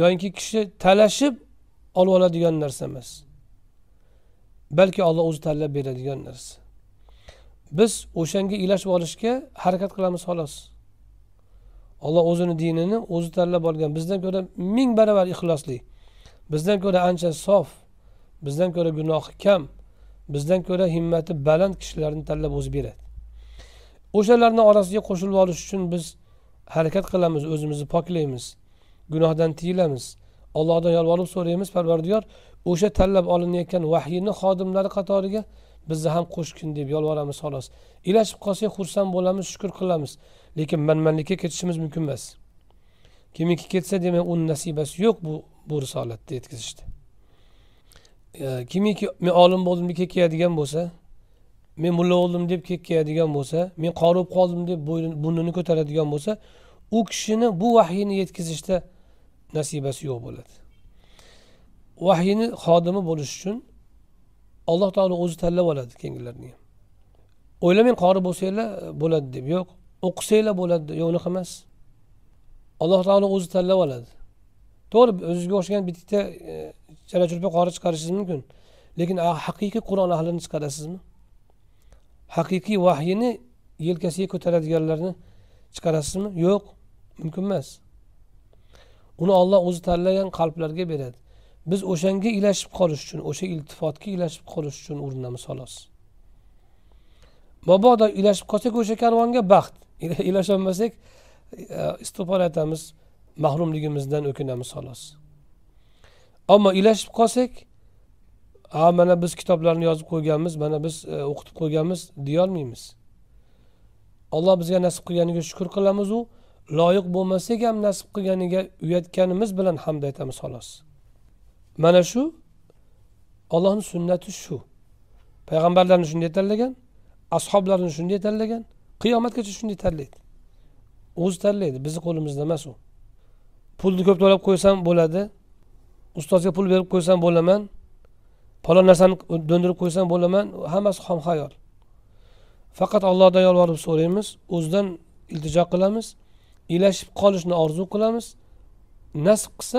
yoinki kishi talashib olib oladigan narsa emas balki olloh o'zi tanlab beradigan narsa biz o'shanga ilashib olishga harakat qilamiz xolos olloh o'zini dinini o'zi tanlab olgan bizdan ko'ra ming baravar ixlosli bizdan ko'ra ancha sof bizdan ko'ra gunohi kam bizdan ko'ra himmati baland kishilarni tanlab o'zi beradi o'shalarni orasiga qo'shilib olish uchun biz harakat qilamiz o'zimizni poklaymiz gunohdan tiyilamiz allohdan yolvorib so'raymiz parvardigor o'sha tanlab olinayotgan vahiyni xodimlari qatoriga bizni ham qo'shgin deb yolvoramiz xolos ilashib qolsak xursand bo'lamiz shukur qilamiz lekin manmanlikka ketishimiz mumkin emas kimniki ketsa demak uni nasibasi yo'q bu bu risolatni yetkazishda e, kimiki men olim bo'ldim deb kekkayadigan bo'lsa men mulla bo'ldim deb kekkayadigan bo'lsa men qori bo'lib qoldim deb burnini ko'taradigan bo'lsa u kishini bu vahiyni yetkazishda nasibasi yo'q bo'ladi vahiyni xodimi bo'lish uchun alloh taolo o'zi tanlab oladi keyingilarni ham o'ylamang qori bo'lsanglar e, bo'ladi deb yo'q o'qisanglar bo'ladi yo'q unaqa emas alloh taolo o'zi tanlab oladi to'g'ri o'zizga o'xshagan bittita chala e, churpa qori chiqarishingiz mumkin lekin haqiqiy qur'on ahlini chiqarasizmi haqiqiy vahyni yelkasiga ko'taradiganlarni chiqarasizmi yo'q mumkin emas uni olloh o'zi tanlagan qalblarga beradi biz o'shanga ilashib qolish uchun o'sha iltifotga ilashib qolish uchun urinamiz xolos mabodo ilashib qolsak o'sha karvonga baxt ilasholmasak e, istig'for aytamiz mahrumligimizdan o'kinamiz xolos ammo ilashib qolsak a mana biz kitoblarni yozib qo'yganmiz mana biz e, o'qitib qo'yganmiz deyolmaymiz olloh bizga nasib qilganiga shukur qilamizu loyiq bo'lmasak ham nasib qilganiga uyatganimiz bilan hamd aytamiz xolos mana shu ollohni sunnati shu payg'ambarlarni shunday tanlagan ashoblarni shunday tanlagan qiyomatgacha shunday tanlaydi o'zi tanlaydi bizni qo'limizda emas u pulni ko'p to'lab qo'ysam bo'ladi ustozga pul berib qo'ysam bo'laman palon narsani do'ndirib qo'ysam bo'laman hammasi xom xayol faqat allohdan yolvorib so'raymiz o'zidan iltijo qilamiz ilashib qolishni orzu qilamiz nasib qilsa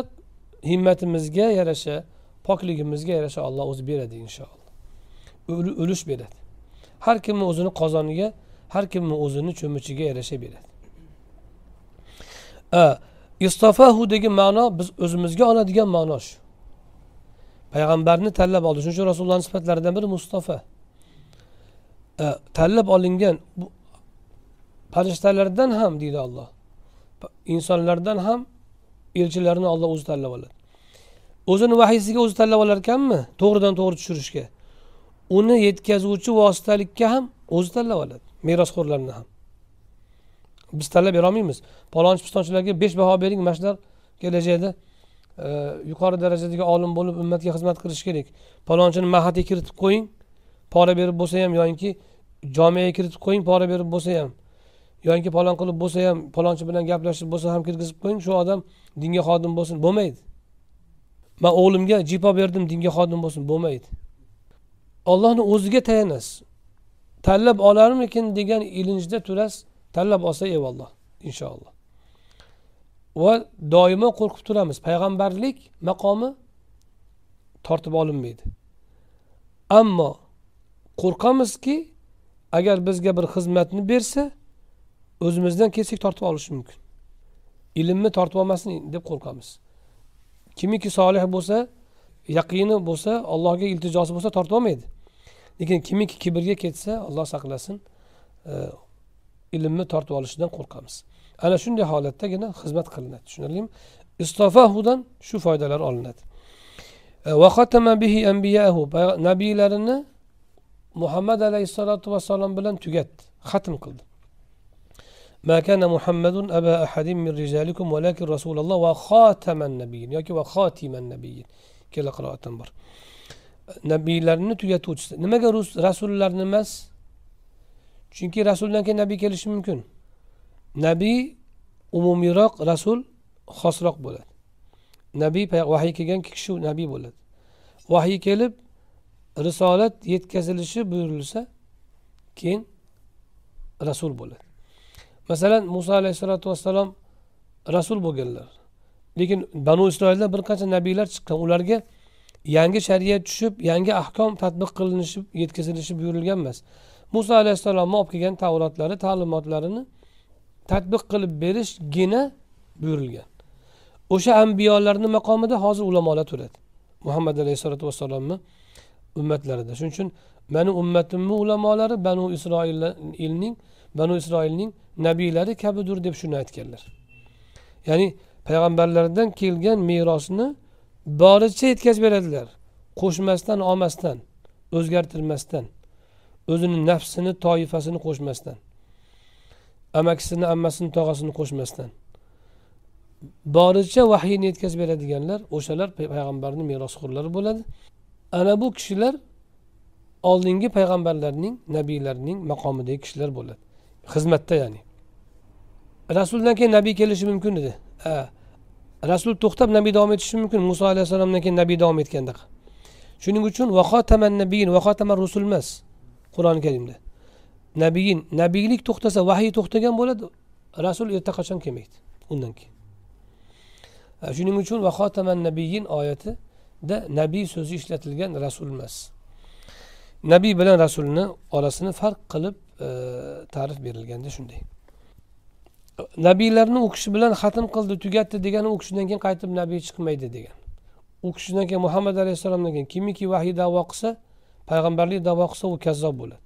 himmatimizga yarasha pokligimizga yarasha olloh o'zi beradi inshaalloh ulush beradi har kimni o'zini qozoniga har kimni o'zini cho'michiga yarasha beradi istofahu degan ma'no biz o'zimizga oladigan ma'no shu payg'ambarni tanlab oldi shuning uchun rasulullohni sifatlaridan biri mustafa tanlab olingan farishtalardan ham deydi olloh insonlardan ham elchilarni olloh o'zi tanlab oladi o'zini vahiysiga o'zi tanlab olar ekanmi to'g'ridan to'g'ri tushirishga uni yetkazuvchi vositalikka ham o'zi tanlab oladi merosxo'rlarni ham biz tanlab berolmaymiz palonchi pistonchilarga besh baho bering mana shular kelajakda yuqori darajadagi olim bo'lib ummatga xizmat qilish kerak palonchini mahatiga kiritib qo'ying pora berib bo'lsa ham yoinki jomiyaga kiritib qo'ying pora berib bo'lsa ham yoki palon qilib bo'lsa ham palonchi bilan gaplashib bo'lsa ham kirgizib qo'ying shu odam dinga xodim bo'lsin bo'lmaydi man o'g'limga jipo berdim dinga xodim bo'lsin bo'lmaydi ollohni o'ziga tayanasiz tanlab olarmikin degan ilinjda turasiz tanlab olsa eyvalloh inshaalloh va doimo qo'rqib turamiz payg'ambarlik maqomi tortib olinmaydi ammo qo'rqamizki agar bizga bir xizmatni bersa o'zimizdan kelsak tortib olishi mumkin ilmni tortib olmasin deb qo'rqamiz kimiki solih bo'lsa yaqini bo'lsa allohga iltijosi bo'lsa tortib olmaydi lekin kimiki kibrga ketsa alloh saqlasin e, ilmni tortib olishidan qo'rqamiz ana shunday holatdagina xizmat qilinadi tushunarlimi istofahudan shu foydalar olinadi e, nabiylarini muhammad alayhissalotu vassalom bilan tugatdi xatm qildi ما كان محمد أبا أحد من رجالكم ولكن رسول الله وخاتم النبيين yoki va xotiman nabiyin ikkala qiroatdan bor nabiylarni tugatuvchi nimaga rus rasullarni emas chunki rasuldan keyin nabiy kelishi mumkin nabiy umumiyroq rasul xosroq bo'ladi nabiy vahiy kelgan kishi nabiy bo'ladi vahiy kelib risolat yetkazilishi buyurilsa keyin rasul bo'ladi masalan muso alayhissalotu vassalom rasul bo'lganlar lekin banu isroildan bir qancha nabiylar chiqqan ularga yangi shariat tushib yangi ahkom tadbiq qilinishi yetkazilishi buyurilgan emas muso alayhissalomni olib kelgan tavrotlari ta'limotlarini tadbiq qilib berishgina buyurilgan o'sha ambiyolarni maqomida hozir ulamolar turadi muhammad alayhissalotu vassalomni ummatlarida shuning uchun mani ummatimni ulamolari banu isroilning banu isroilning nabiylari kabidir deb shuni aytganlar ya'ni payg'ambarlardan kelgan merosni boricha yetkazib beradilar qo'shmasdan olmasdan o'zgartirmasdan o'zini nafsini toifasini qo'shmasdan amakisini ammasini tog'asini qo'shmasdan boricha vahiyni yetkazib beradiganlar o'shalar payg'ambarni merosxo'rlari bo'ladi ana bu kishilar oldingi payg'ambarlarning nabiylarning maqomidagi kishilar bo'ladi xizmatda ya'ni rasuldan keyin nabiy kelishi mumkin edi rasul to'xtab nabiy davom etishi mumkin muso alayhissalomdan keyin nabiy davom etganda shuning uchun vaqotaman nabiyin vaqotaman rusul emas qur'oni karimda nabiyin nabiylik to'xtasa vahiy to'xtagan bo'ladi rasul erta qachon kelmaydi undan keyin shuning uchun vaqotaman nabiyin oyatida nabiy so'zi ishlatilgan rasul emas nabiy bilan rasulni orasini farq qilib E, ta'rif berilganda shunday nabiylarni u kishi bilan xatm qildi tugatdi degani u kishidan keyin qaytib nabiy chiqmaydi degan u kishidan keyin muhammad alayhissalomdan keyin kimiki vahiy davo qilsa payg'ambarlik davo qilsa u kazzob bo'ladi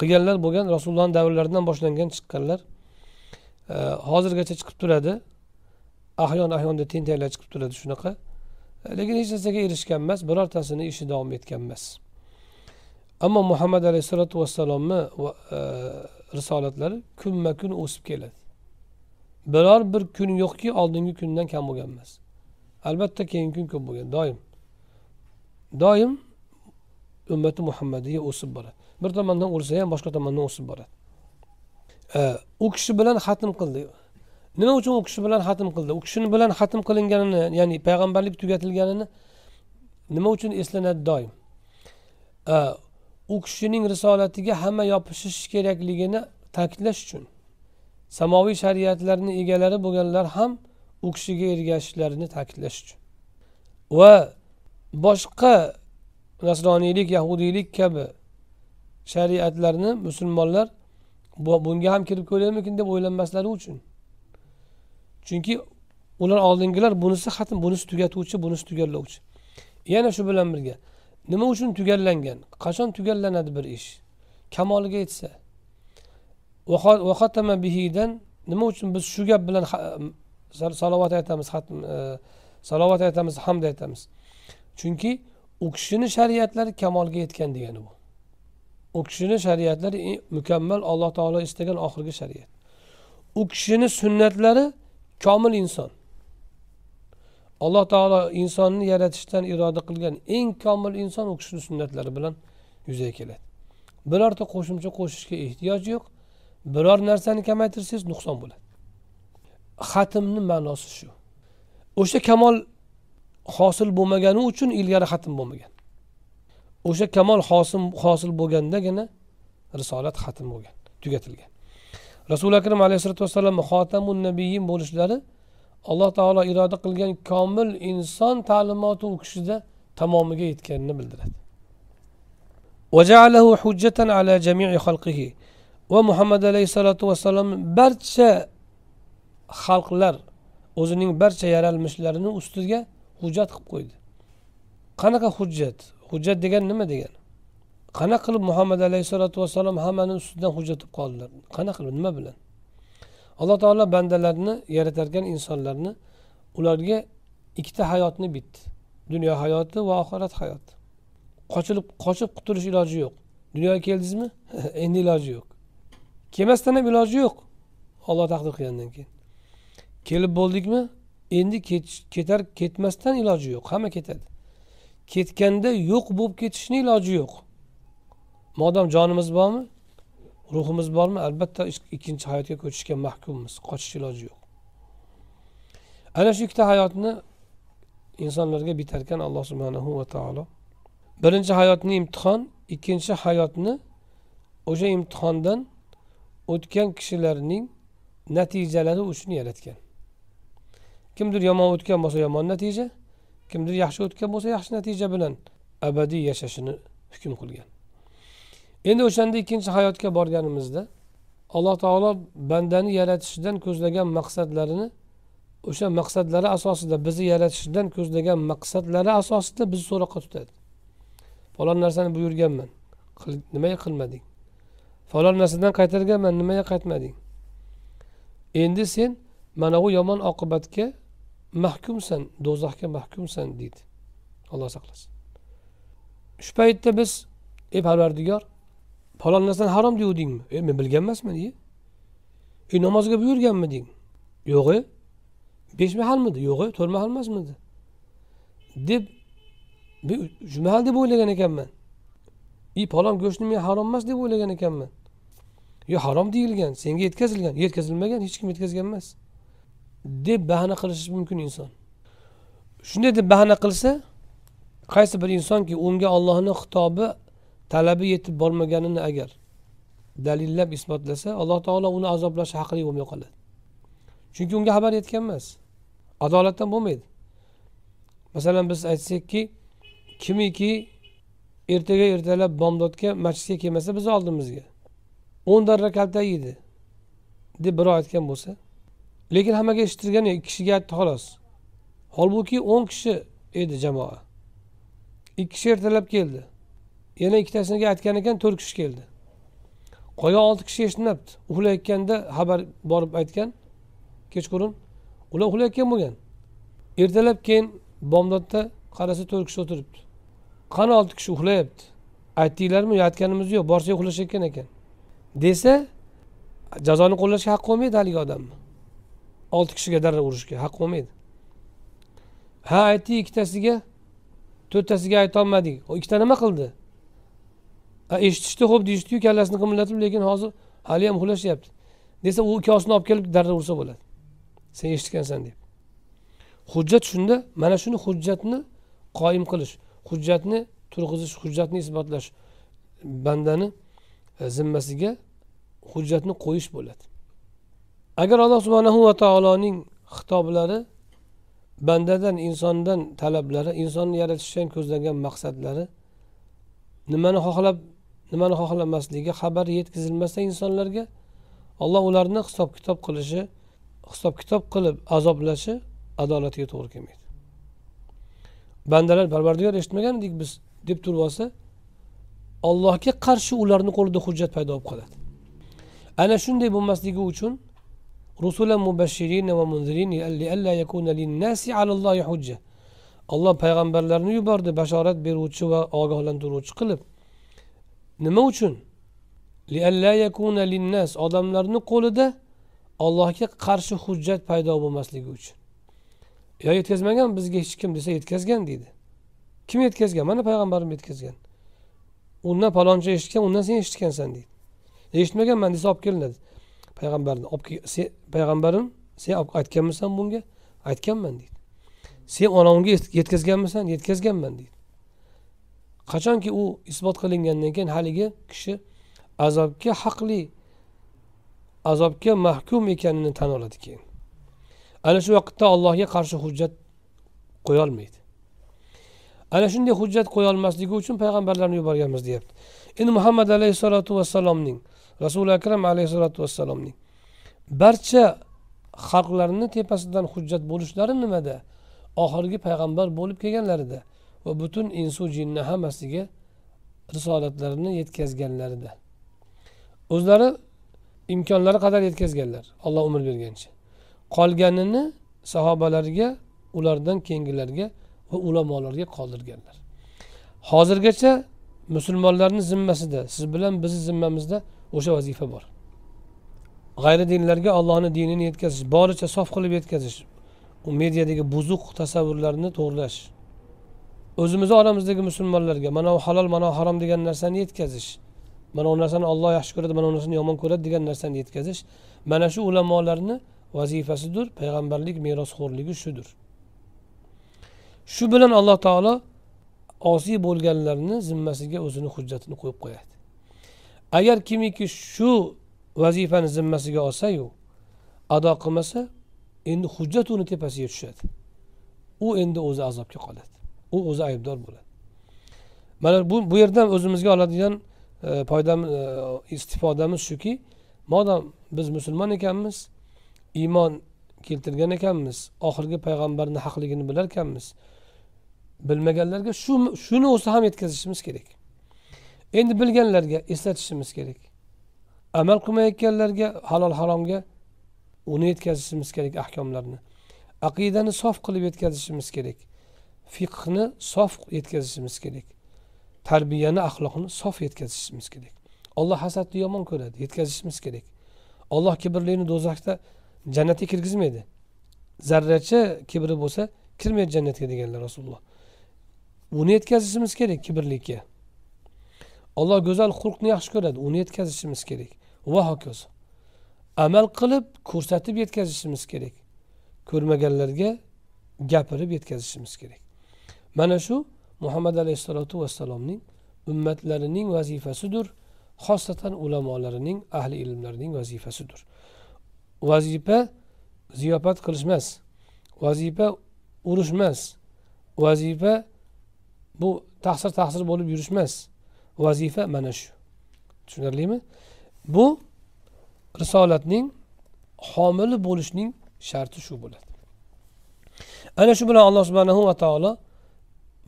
qilganlar bo'lgan rasulullohni davrlaridan boshlangan chiqqanlar e, hozirgacha chiqib turadi ahyon ahyonda tentaklar chiqib turadi shunaqa e, lekin hech narsaga erishgan emas birortasini ishi davom etgan emas ammo muhammad alayhissalotu vassalomni e, risolatlari kunma kun o'sib keladi biror bir kun yo'qki oldingi kundan kam bo'lgan emas albatta keyingi kun ko'p bo'lgan doim doim ummati muhammadiya o'sib boradi bir tomondan o'lsa ham boshqa tomondan o'sib boradi e, u kishi bilan xatm qildi nima uchun u kishi bilan xatm qildi u kishini bilan xatm qilinganini ya'ni payg'ambarlik tugatilganini nima uchun eslanadi doim e, u kishining risolatiga hamma yopishish kerakligini ta'kidlash uchun samoviy shariatlarni egalari bo'lganlar ham u kishiga ergashishlarini ta'kidlash uchun va boshqa nasroniylik yahudiylik kabi shariatlarni musulmonlar bunga ham kirib ko'raymikin deb o'ylanmaslari uchun chunki ular oldingilar bunisi xatm bunisi tugatuvchi bunisi tugallovchi yana shu bilan birga nima uchun tugallangan qachon tugallanadi bir ish kamoliga yetsa bihidan nima uchun biz shu gap bilan salovat aytamiz e, salovat aytamiz hamd aytamiz chunki u kishini shariatlari kamolga yetgan degani bu u kishini shariatlari mukammal alloh taolo istagan oxirgi shariat u kishini sunnatlari komil inson alloh taolo insonni yaratishdan iroda qilgan eng komil inson u kishini sunnatlari bilan yuzaga keladi birorta qo'shimcha qo'shishga ehtiyoj yo'q biror narsani kamaytirsangiz nuqson bo'ladi xatmni ma'nosi shu o'sha kamol hosil bo'lmagani uchun ilgari xatm bo'lmagan o'sha kamol hosil hosil bo'lgandagina risolat xatm bo'lgan tugatilgan rasuli akram alayhissalotu vassalam xotamun nabiyin bo'lishlari alloh taolo iroda qilgan komil inson ta'limoti u kishida tamomiga yetganini bildiradi وجعله حجة على جميع خلقه xalqlar o'zining barcha yaralmishlarini ustiga hujjat qilib qo'ydi qanaqa hujjat hujjat degani nima degani qanaqa qilib muhammad alayhissalotu vassalom hammani ustidan hujjat qilib qoldilar qanaqa qilib nima bilan alloh taolo bandalarni yaratarkan insonlarni ularga ikkita hayotni bitdi dunyo hayoti va oxirat hayoti qochilib qochib qutulish iloji yo'q dunyoga keldingizmi endi iloji yo'q kelmasdan ham iloji yo'q olloh taqdir qilgandan keyin kelib bo'ldikmi endi ketar ketmasdan iloji yo'q hamma ketadi ketganda yo'q bo'lib ketishni iloji yo'q modom jonimiz bormi ruhimiz bormi albatta ikkinchi hayotga ko'chishga mahkummiz qochish iloji yo'q ana shu ikkita hayotni insonlarga bitarkan alloh subhanahu va taolo birinchi hayotni imtihon ikkinchi hayotni o'sha imtihondan o'tgan kishilarning natijalari uchun yaratgan kimdir yomon o'tgan bo'lsa yomon natija kimdir yaxshi o'tgan bo'lsa yaxshi natija bilan abadiy yashashini hukm qilgan endi o'shanda ikkinchi hayotga borganimizda alloh taolo bandani yaratishidan ko'zlagan maqsadlarini o'sha maqsadlari asosida bizni yaratishidan ko'zlagan maqsadlari asosida bizni so'roqqa tutadi falon narsani buyurganman nimaga qilmading falon narsadan qaytarganman nimaga qaytmading endi sen mana bu yomon oqibatga mahkumsan do'zaxga mahkumsan deydi alloh saqlasin shu paytda biz ey parvardigor falon narsani harom degandingmi e men bilgan emasman e e namozga buyurganmiding yo'q e besh mahalmidi yo'q e to'rt mahal emasmidi deb uch mahal deb o'ylagan ekanman i e, palon go'shtni men harom emas deb o'ylagan ekanman yo harom deyilgan senga yetkazilgan yetkazilmagan hech kim yetkazgan emas deb bahona qilishi mumkin inson shunday deb bahona qilsa qaysi bir insonki unga ollohni xitobi talabi yetib bormaganini agar dalillab isbotlasa alloh taolo uni azoblashi haqli bo'lmay qoladi chunki unga xabar yetgan emas adolatdan bo'lmaydi masalan biz aytsakki kimiki ertaga ertalab bomdodga masjidga kelmasa bizni oldimizga o'n darra kalta yeydi deb birov aytgan bo'lsa lekin hammaga eshittirgan ikki kishiga aytdi xolos holbuki o'n kishi edi jamoa ikki kishi ertalab keldi yana ikkitasiga aytgan ekan to'rt kishi keldi qolgan olti kishi eshitmabdi uxlayotganda xabar borib aytgan kechqurun ular uxlayotgan bo'lgan ertalab keyin bomdodda qarasa to'rt kishi o'tiribdi qani olti kishi uxlayapti aytdinglarmi aytganimiz yo'q borsa uxlashayotgan ekan desa jazoni qo'llashga haqqi bo'lmaydi haligi odamni olti kishiga darrov urishga haqqi bo'lmaydi ha aytdik ikkitasiga to'rttasiga aytolmadik ikkita nima qildi eshitishdi ho'p deyishdiyu kallasini qimirlatib lekin hozir hali ham uxlashyapti desa u kosini olib kelib darra ursa bo'ladi sen eshitgansan deb hujjat shunda mana shuni hujjatni qoyim qilish hujjatni turg'izish hujjatni isbotlash bandani e, zimmasiga hujjatni qo'yish bo'ladi agar alloh subhanahu va taoloning xitoblari bandadan insondan talablari insonni yaratishdan ko'zlangan maqsadlari nimani xohlab nimani xohlamasligi xabar yetkazilmasa insonlarga alloh ularni hisob kitob qilishi hisob kitob qilib azoblashi adolatiga to'g'ri kelmaydi bandalar parvardigor eshitmagan edik biz deb turib olsa allohga qarshi ularni qo'lida hujjat paydo bo'lib qoladi ana shunday bo'lmasligi uchun rusulan va yakuna hujja alloh payg'ambarlarni yubordi bashorat beruvchi va ogohlantiruvchi qilib nima uchun linnas odamlarni qo'lida allohga qarshi hujjat paydo bo'lmasligi uchun yo yetkazmagan bizga hech kim desa yetkazgan deydi kim yetkazgan mana payg'ambarim yetkazgan undan palonchi eshitgan undan sen eshitgansan deydi eshitmaganman desa olib kelinadi payg'ambarni payg'ambarim sen aytganmisan bunga aytganman deydi sen onangga yetkazganmisan yetkazganman deydi qachonki u isbot qilingandan keyin haligi kishi azobga haqli azobga mahkum ekanini tan oladi keyin ana shu vaqtda allohga qarshi hujjat qo'yolmaydi ana shunday hujjat qo'yolmasligi uchun payg'ambarlarni yuborganmiz deyapti endi muhammad alayhissalotu vassalomning rasuli akram alayhissalotu vassalomning barcha xalqlarni tepasidan hujjat bo'lishlari nimada oxirgi payg'ambar bo'lib kelganlarida va butun insu jinni hammasiga risolatlarini yetkazganlarida o'zlari imkonlari qadar yetkazganlar olloh umr bergancha qolganini sahobalarga ulardan keyingilarga va ulamolarga qoldirganlar hozirgacha musulmonlarni zimmasida siz bilan bizni zimmamizda o'sha vazifa bor g'ayri dinlarga ollohni dinini yetkazish boricha sof qilib yetkazish u mediadagi buzuq tasavvurlarni to'g'irlash o'zimizni oramizdagi musulmonlarga mana bu halol mana bu harom degan narsani yetkazish mana bu narsani olloh yaxshi ko'radi mana bu narsani yomon ko'radi degan narsani yetkazish mana shu ulamolarni vazifasidir payg'ambarlik merosxo'rligi shudir shu bilan alloh taolo osiy bo'lganlarni zimmasiga o'zini hujjatini qo'yib qo'yadi agar kimiki shu vazifani zimmasiga olsayu ado qilmasa endi hujjat uni tepasiga tushadi u endi o'zi azobga qoladi u o'zi aybdor bo'ladi mana bu bu yerdan o'zimizga oladigan e, foydamiz e, istifodamiz shuki modom biz musulmon ekanmiz iymon keltirgan ekanmiz oxirgi payg'ambarni haqligini bilar ekanmiz bilmaganlarga shu shuni o'zi ham yetkazishimiz kerak endi bilganlarga eslatishimiz kerak amal qilmayotganlarga halol haromga uni yetkazishimiz kerak ahkomlarni aqidani sof qilib yetkazishimiz kerak fiqhni sof yetkazishimiz kerak tarbiyani axloqni sof yetkazishimiz kerak olloh hasadni yomon ko'radi yetkazishimiz kerak olloh kibrlikni do'zaxda jannatga kirgizmaydi zarracha kibri bo'lsa kirmaydi jannatga deganlar rasululloh buni yetkazishimiz kerak kibrlikka olloh go'zal xulqni yaxshi ko'radi uni yetkazishimiz kerak va hokazo amal qilib ko'rsatib yetkazishimiz kerak ko'rmaganlarga gapirib yetkazishimiz kerak mana shu muhammad alayhissalotu vassalomning ummatlarining vazifasidir xosatan ulamolarining ahli ilmlarining vazifasidir vazifa ziyofat qilish emas vazifa urush emas vazifa bu tahsir tahsir bo'lib yurish emas vazifa mana shu tushunarlimi bu risolatning homili bo'lishning sharti shu bo'ladi ana shu bilan alloh subhanahu va taolo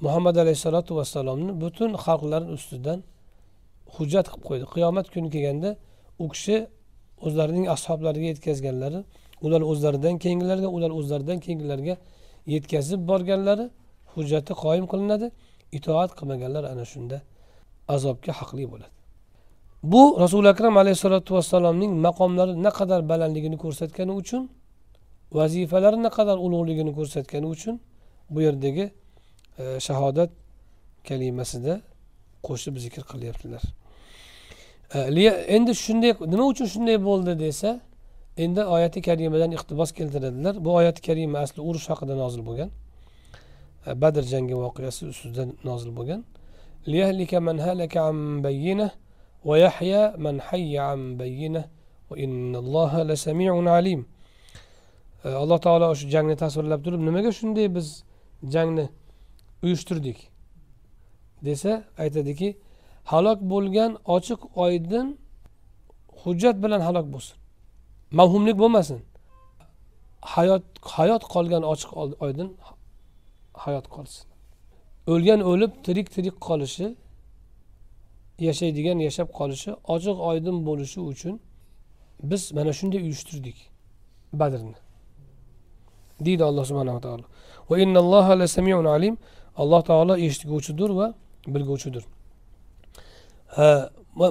muhammad alayhissalotu vassalomni butun xalqlarni ustidan hujjat qilib qo'ydi qiyomat kuni kelganda u kishi o'zlarining ashoblariga yetkazganlari ular o'zlaridan keyingilarga ular o'zlaridan keyingilarga yetkazib borganlari hujjati qoyim qilinadi itoat qilmaganlar ana shunda azobga haqli bo'ladi bu rasuli akram alayhissalotu vassalomning maqomlari naqadar balandligini ko'rsatgani uchun vazifalari naqadar ulug'ligini ko'rsatgani uchun bu yerdagi E, shahodat kalimasida qo'shib zikr qilyaptilar e, endi shunday nima uchun shunday bo'ldi desa endi oyati karimadan iqtibos keltiradilar bu oyati karima asli urush haqida nozil bo'lgan e, badr jangi voqeasi ustidan nozil bo'lgan man halaka an bayyinah ويحيى من حي عن alloh taolo shu jangni tasvirlab turib nimaga shunday biz jangni uyushtirdik desa aytadiki halok bo'lgan ochiq oydin hujjat bilan halok bo'lsin mavhumlik bo'lmasin hayot hayot qolgan ochiq oydin hayot qolsin o'lgan o'lib tirik tirik qolishi yashaydigan yashab qolishi ochiq oydin bo'lishi uchun biz mana shunday uyushtirdik badrni deydi alloh subhanava taolo alloh taolo eshitguvchidir va bilguvchidir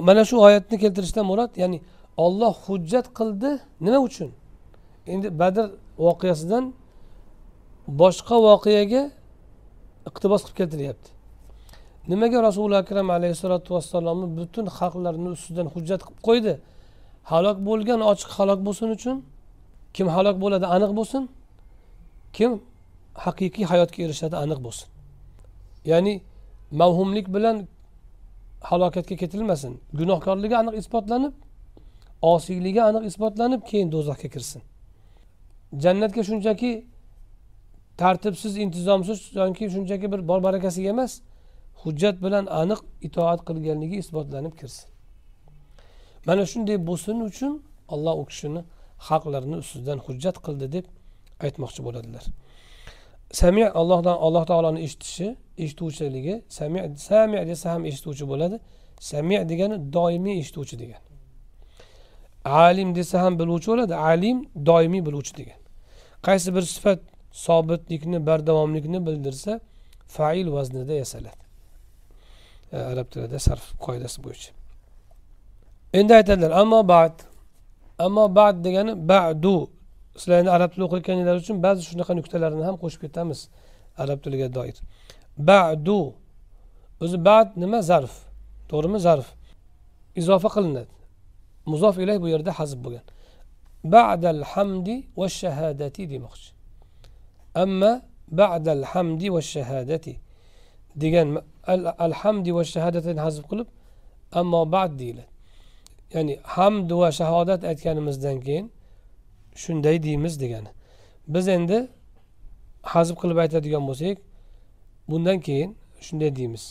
mana shu oyatni keltirishdan murod ya'ni olloh hujjat qildi nima uchun endi badr voqeasidan boshqa voqeaga iqtibos qilib keltiryapti nimaga rasuli akram alayhissalotu vassalomni butun xalqlarni ustidan hujjat qilib qo'ydi halok bo'lgan ochiq halok bo'lsin uchun kim halok bo'ladi aniq bo'lsin kim haqiqiy hayotga erishadi aniq bo'lsin ya'ni mavhumlik bilan halokatga ketilmasin gunohkorligi aniq isbotlanib osiyligi aniq isbotlanib keyin do'zaxga kirsin jannatga shunchaki tartibsiz intizomsiz yoki shunchaki bir bor barakasiga emas hujjat bilan aniq itoat qilganligi isbotlanib kirsin mana shunday bo'lsin uchun alloh u kishini haqlarini ustidan hujjat qildi deb aytmoqchi bo'ladilar sami allohdan alloh taoloni eshitishi eshituvchiligi sami sami desa ham eshituvchi bo'ladi sami degani doimiy eshituvchi degan alim desa ham biluvchi bo'ladi alim doimiy biluvchi degan qaysi bir sifat sobitlikni bardavomlikni bildirsa fail vaznida yasaladi e, arab tilida sarf qoidasi bo'yicha endi aytadilar ammo bad ammo bad degani badu sizlarni arab tilida o'qiyotganinglar uchun ba'zi shunaqa nuqtalarni ham qo'shib ketamiz arab tiliga doir badu o'zi bad nima zarf to'g'rimi zarf izofa qilinadi muzof ilay bu yerda hazb bo'lgan badal hamdi va shahadati demoqchi amma badal hamdi va shahadati degan alhamdi va shahadatini hazb qilib ammo bad deyiladi ya'ni hamd va shahodat aytganimizdan keyin shunday deymiz degani biz endi hazb qilib aytadigan bo'lsak bundan keyin shunday deymiz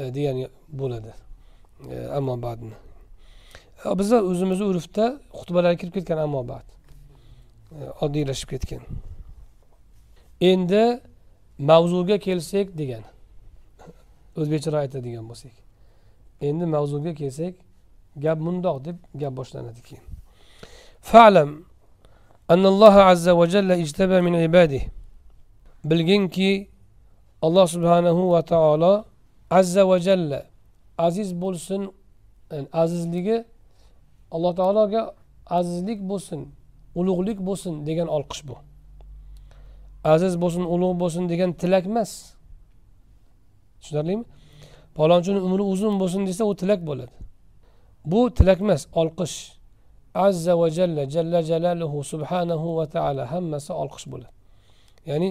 e, degani bo'ladi e, ammo badni e, bizni o'zimizni urfda xutbalar kirib ketgan ammo bad oddiylashib ketgan endi mavzuga kelsak degan o'zbekcharoq aytadigan bo'lsak endi mavzuga kelsak gap mundoq deb gap boshlanadi keyin فاعلم أن الله عز وجل اجتبى من عباده bilginki alloh subhanahu وتعالى عز azza عزيز jalla aziz bo'lsin yani azizligi alloh taologa azizlik bo'lsin ulug'lik bo'lsin degan olqish bu aziz bo'lsin ulug' bo'lsin degan tilak emas tushunarlimi palonchini umri uzun bo'lsin desa u tilak bo'ladi bu tilak emas olqish azza va jalla jalla jalaluhu subhanahu va taala hammasi olqish bo'ladi ya'ni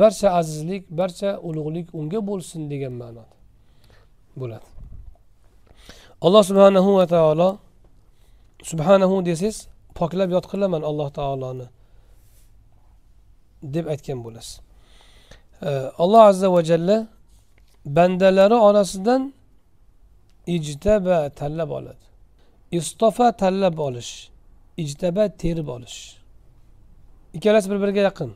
barcha azizlik barcha ulug'lik unga bo'lsin degan ma'noda bo'ladi alloh subhanahu va taolo subhanahu desangiz poklab yod qilaman alloh taoloni deb aytgan bo'lasiz alloh azza va jalla bandalari orasidan ijtaba tanlab oladi istofa tanlab olish ijtaba terib olish ikkalasi bir biriga yaqin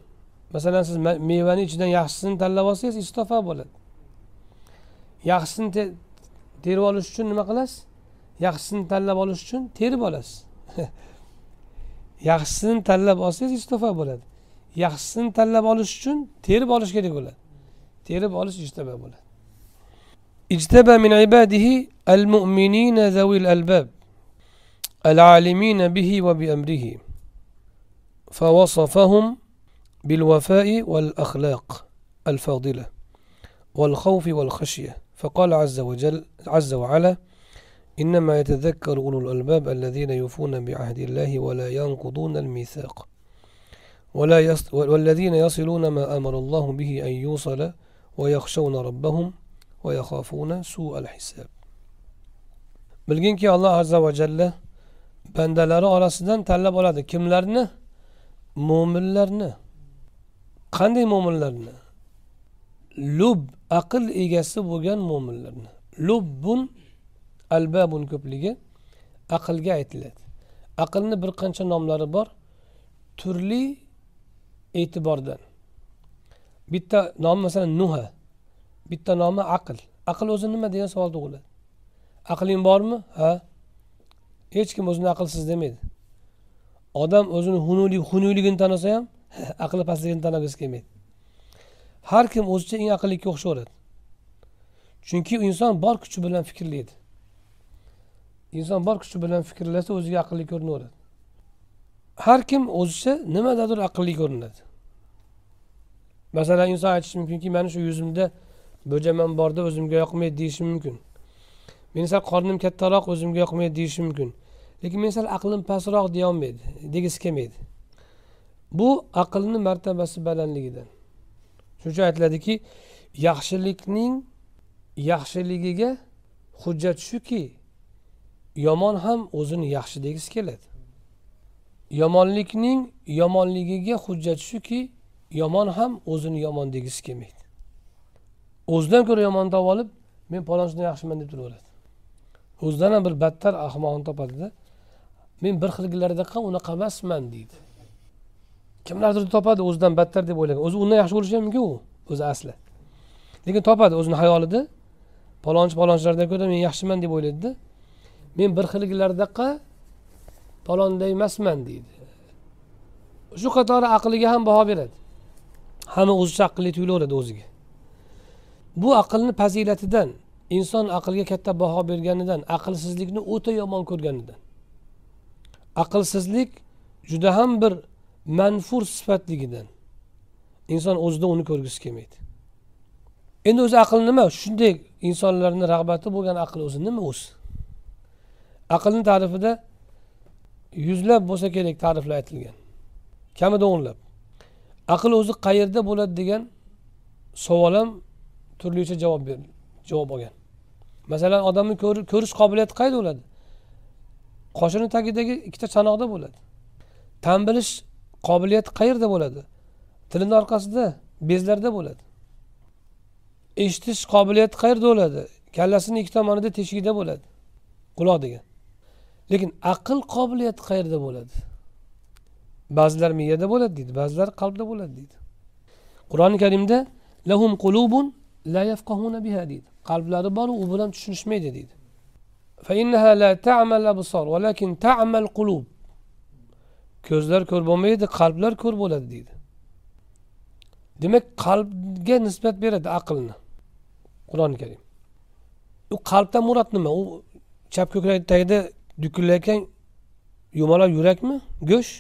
masalan siz mevani ichidan yaxshisini tanlab olsangiz istofa bo'ladi yaxshisini terib olish uchun nima qilasiz yaxshisini tanlab olish uchun terib olasiz yaxshisini tanlab olsangiz istofa bo'ladi yaxshisini tanlab olish uchun terib olish kerak bo'ladi terib olish ijtaba bo'ladi ijtaba min ibadihi al mu'minina zawil albab العالمين به وبأمره فوصفهم بالوفاء والأخلاق الفاضلة والخوف والخشية فقال عز وجل عز وعلا إنما يتذكر أولو الألباب الذين يوفون بعهد الله ولا ينقضون الميثاق ولا يص والذين يصلون ما أمر الله به أن يوصل ويخشون ربهم ويخافون سوء الحساب كي الله عز وجل bandalari orasidan tanlab oladi kimlarni mo'minlarni qanday mo'minlarni lub aql egasi bo'lgan mo'minlarni lubbun albabun ko'pligi aqlga aytiladi aqlni bir qancha nomlari bor turli e'tibordan bitta nomi masalan nuha bitta nomi aql aql o'zi nima degan savol tug'iladi aqling bormi ha hech kim o'zini aqlsiz demaydi odam o'zini hunuli hunuyligini tanisa ham aqli pastligini tanagisi kelmaydi har kim o'zicha eng aqllikka o'xshaveradi chunki inson bor kuchi bilan fikrlaydi inson bor kuchi bilan fikrlasa o'ziga aqlli ko'rinaveradi har kim o'zicha nimadadir aqlli ko'rinadi masalan inson aytishi mumkinki mana shu yuzimda bo'jaman borda o'zimga yoqmaydi deyishi mumkin men sal qornim kattaroq o'zimga yoqmaydi deyishi mumkin lekin men sal aqlim pastroq deyolmaydi degisi kelmaydi bu aqlni martabasi balandligidan shuning uchun aytiladiki yaxshilikning yaxshiligiga hujjat shuki yomon ham o'zini yaxshi degisi keladi yomonlikning yomonligiga hujjat shuki yomon ham o'zini yomon degisi kelmaydi o'zidan ko'ra yomon olib men palonchidan yaxshiman deb turaveradi o'zidan ham bir battar ahmoqni topadida men bir xilgilardaqa unaqa emasman deydi kimlardir topadi o'zidan battar deb o'ylagan o'zi undan yaxshi bo'lishi ham mumkin u o'zi asli lekin topadi o'zini hayolida palonchi palonchilardan ko'ra men yaxshiman deb o'ylaydida men bir xilgilardaqa palonday emasman deydi shu qatori aqliga ham baho beradi hamma o'zicha aqlli tuyulaveradi o'ziga bu aqlni fazilatidan inson aqlga katta baho berganidan aqlsizlikni o'ta yomon ko'rganidan aqlsizlik juda ham bir manfur sifatligidan inson o'zida uni ko'rgisi kelmaydi endi o'zi aql nima shunday insonlarni rag'bati bo'lgan aql o'zi nima o'zi aqlni ta'rifida yuzlab bo'lsa kerak ta'riflar aytilgan kamida o'nlab aql o'zi qayerda bo'ladi degan savol ham turlicha javob beriladi javob olgan masalan odamni ko'rish qobiliyati qayerda bo'ladi qoshini tagidagi ikkita chanoqda bo'ladi tan bilish qobiliyati qayerda bo'ladi tilini orqasida bezlarda bo'ladi eshitish qobiliyati qayerda bo'ladi kallasini ikki tomonida teshigida bo'ladi quloq degan lekin aql qobiliyati qayerda bo'ladi ba'zilar miyada bo'ladi deydi ba'zilar qalbda bo'ladi deydi qur'oni karimda lahum qulubun la yafqahuna biha deydi qalblari bor u bilan tushunishmaydi deydi ko'zlar ko'r bo'lmaydi qalblar ko'r bo'ladi deydi demak qalbga nisbat beradi aqlni qur'oni karim u qalbdan murod nima u chap ko'krak tagida dukullayotgan yumaloq yurakmi go'sht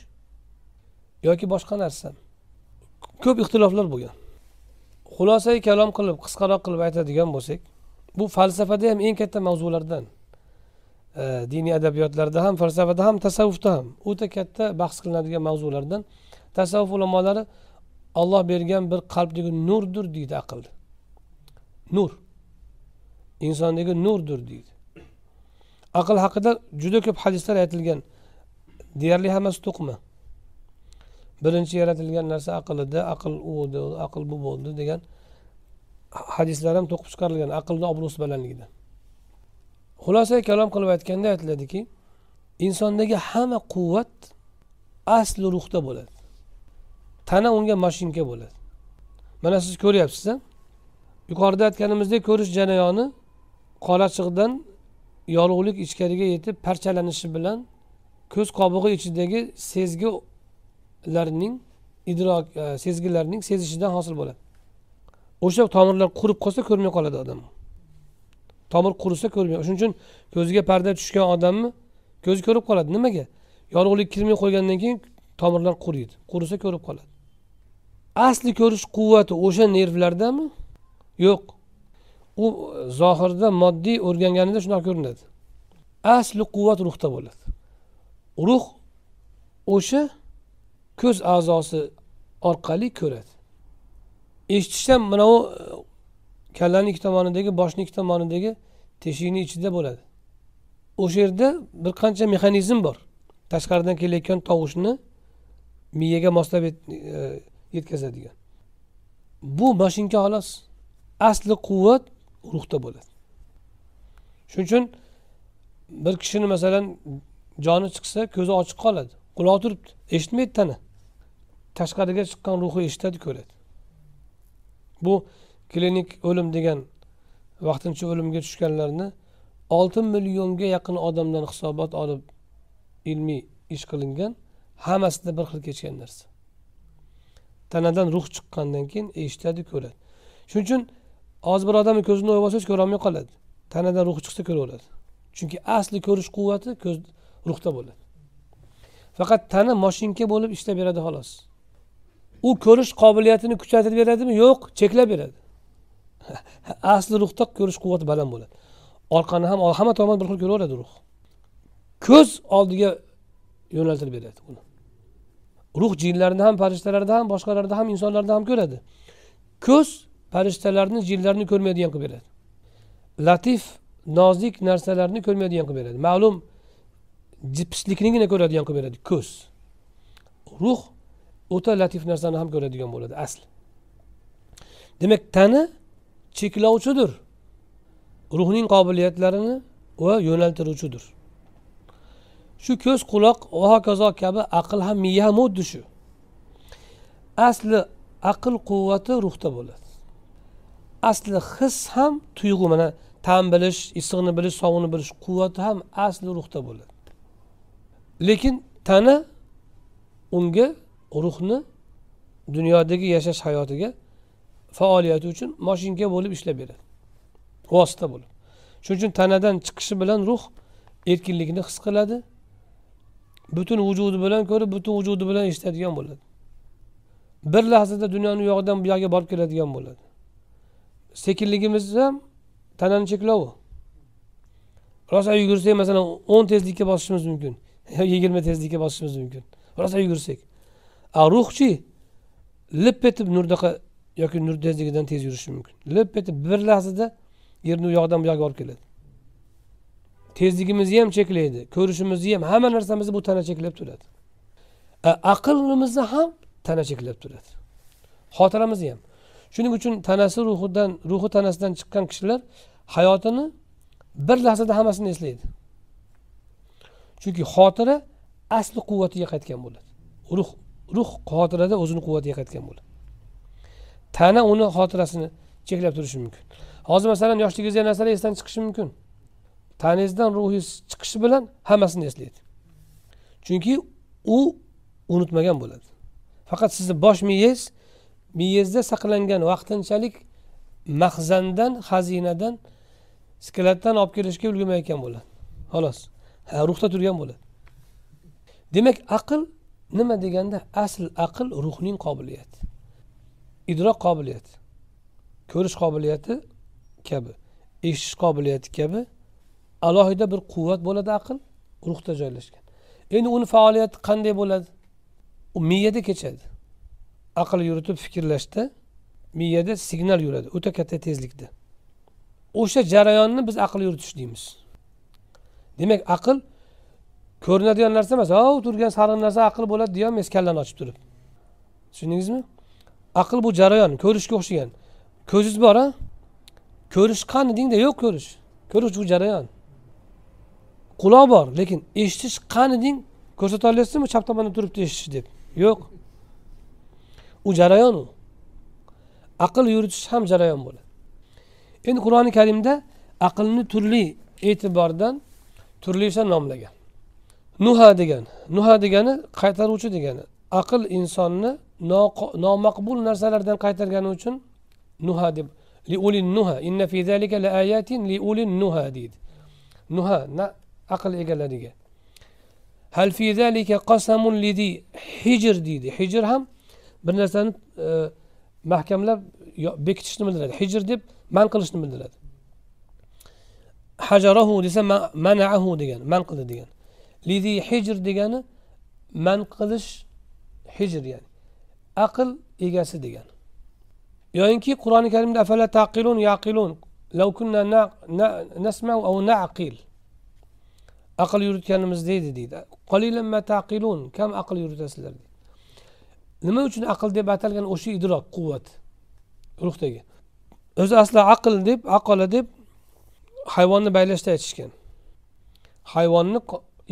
yoki boshqa narsa ko'p ixtiloflar bo'lgan xulosai kalom qilib qisqaroq qilib aytadigan bo'lsak bu falsafada ham eng katta mavzulardan diniy adabiyotlarda ham falsafada ham tasavvufda ham o'ta katta bahs qilinadigan mavzulardan tasavvuf ulamolari olloh bergan bir qalbdagi nurdir deydi aqlni nur insondagi nurdir deydi aql haqida juda ko'p hadislar aytilgan deyarli hammasi to'qima birinchi yaratilgan narsa aql edi aql u edi aql bu bo'ldi degan hadislar ham to'qib chiqarilgan aqlni obro'si balandligida xulosa kalom qilib aytganda aytiladiki insondagi hamma quvvat asli ruhda bo'ladi tana unga mashinka bo'ladi mana siz ko'ryapsiz yuqorida aytganimizdek ko'rish jarayoni qorachiqdan yorug'lik ichkariga yetib parchalanishi bilan ko'z qobig'i ichidagi sezgilarning idrok e, sezgilarning sezishidan hosil bo'ladi o'sha tomirlar qurib qolsa ko'rmay qoladi odam tomir qurisa ko'rmay shuning uchun ko'ziga parda tushgan odamni ko'zi ko'rib qoladi nimaga yorug'lik kirmay qo'ygandan keyin tomirlar quriydi qurisa ko'rib qoladi asli ko'rish quvvati o'sha nervlardami yo'q u e, zohirda moddiy o'rganganida shunaqa ko'rinadi asli quvvat ruhda bo'ladi ruh o'sha ko'z a'zosi orqali ko'radi eshitish ham u e, kallani ikki tomonidagi boshni ikki tomonidagi teshikni ichida bo'ladi o'sha yerda bir qancha mexanizm bor tashqaridan kelayotgan tovushni miyaga moslab e, yetkazadigan bu mashinka xolos asli quvvat ruhda bo'ladi shuning uchun bir kishini masalan joni chiqsa ko'zi ochiq qoladi quloq turibdi eshitmaydi tana tashqariga chiqqan ruhi eshitadi ko'radi bu klinik o'lim degan vaqtincha o'limga tushganlarni olti millionga yaqin odamdan hisobot olib ilmiy ish qilingan hammasida bir xil kechgan narsa tanadan ruh chiqqandan keyin eshitadi ko'radi shuning uchun hozir bir odamni ko'zini o'yib olsangiz ko'rolmay qoladi tanadan ruhi chiqsa ko'raveradi chunki asli ko'rish quvvati ko'z ruhda bo'ladi faqat tana moshinka bo'lib ishlab beradi xolos u ko'rish qobiliyatini kuchaytirib beradimi yo'q cheklab beradi asli ruhda ko'rish quvvati baland bo'ladi orqani ham hamma tomonni bir xil ko'raveradi ruh ko'z oldiga yo'naltirib beradi uni ruh jinlarni ham farishtalarni ham boshqalarni ham insonlarni ham ko'radi ko'z farishtalarni jinlarni ko'rmaydigan qilib beradi latif nozik narsalarni ko'rmaydigan qilib beradi ma'lum jipslikninggina ko'radigan qilib beradi ko'z ruh o'ta latif narsani ham ko'radigan bo'ladi asl demak tani cheklovchidir ruhning qobiliyatlarini va yo'naltiruvchidir shu ko'z quloq va hokazo kabi aql ham miya ham xuddi shu asli aql quvvati ruhda bo'ladi asli his ham tuyg'u mana ta'm bilish issiqni bilish sovuqni bilish quvvati ham asli ruhda bo'ladi lekin tana unga ruhni dunyodagi yashash hayotiga faoliyati uchun moshinka bo'lib ishlab beradi vosita bo'lib shuning uchun tanadan chiqishi bilan ruh erkinlikni his qiladi butun vujudi bilan ko'rib butun vujudi bilan eshitadigan bo'ladi bir lahzada dunyoni u yoqdan bu yoqqa borib keladigan bo'ladi sekinligimiz ham tanani cheklovi rosa yugursak masalan o'n tezlikka bosishimiz mumkin yigirma tezlikka bosishimiz mumkin rosa yugursak a ruhchi lip etib nurdaqa yoki nur tezligidan tez yurishi mumkin lip etib bir lahzada yerni u yoqdan bu yoqqa olib keladi tezligimizni ham cheklaydi ko'rishimizni ham hamma narsamizni bu tana cheklab turadi aqlimizni ham tana cheklab turadi xotiramizni ham shuning uchun tanasi ruhidan ruhi tanasidan chiqqan kishilar hayotini bir lahzada hammasini eslaydi chunki xotira asli quvvatiga qaytgan bo'ladi ruh ruh xotirada o'zini quvvatiga qaytgan bo'ladi tana uni xotirasini cheklab turishi mumkin hozir masalan yoshligingizdagi narsalar esdan chiqishi mumkin tanangizdan ruhingiz chiqishi bilan hammasini eslaydi chunki u unutmagan bo'ladi faqat sizni bosh miyangiz miyangizda saqlangan vaqtinchalik mahzandan xazinadan skeletdan olib kelishga ulgurmayotgan bo'ladi xolos ruhda turgan bo'ladi demak aql nima deganda asl aql ruhning qobiliyati idrok qobiliyati ko'rish qobiliyati kabi eshitish qobiliyati kabi alohida bir quvvat bo'ladi aql ruhda joylashgan endi uni faoliyati qanday bo'ladi u miyada kechadi aql yuritib fikrlashda miyada signal yuradi o'ta katta tezlikda o'sha jarayonni biz aql yuritish deymiz demak aql ko'rinadigan narsa emas hov turgan sariq narsa aql bo'ladi deyolmaysiz kallani ochib turib tushundingizmi aql bu jarayon ko'rishga o'xshagan ko'zingiz bor a ko'rish qani dengda yo'q ko'rish ko'rish bu jarayon quloq bor lekin eshitish qani deng ko'rsata olasizmi chap tomonda turibdi eshitish deb yo'q u jarayon u aql yuritish ham jarayon bo'ladi endi qur'oni karimda aqlni turli e'tibordan turlicha nomlagan nuha degan nuha degani qaytaruvchi degani aql insonni nomaqbul narsalardan qaytargani uchun nuha deb nuha inna fi zalika laayatin nuha deydi nuha na aql egalariga hal fi zalika qasamun lidi hijr deydi hijr ham bir narsani e, mahkamlab bekitishni bildiradi hijr deb man qilishni bildiradi hajarahu desa manaahu degan man qildi degan lidi hijr degani man qilish hijr ya'ni aql egasi degani yoyinki qur'oni karimda afala taqilun yaqilun law kunna nasmau aw naqil aql yuritganimizda edi deydi ma taqilun kam aql yuritasizlar deydi nima uchun aql deb atalgan o'sha idrok quvvat ruhdagi o'zi asli aql deb aqola deb hayvonni baylashda aytishgan hayvonni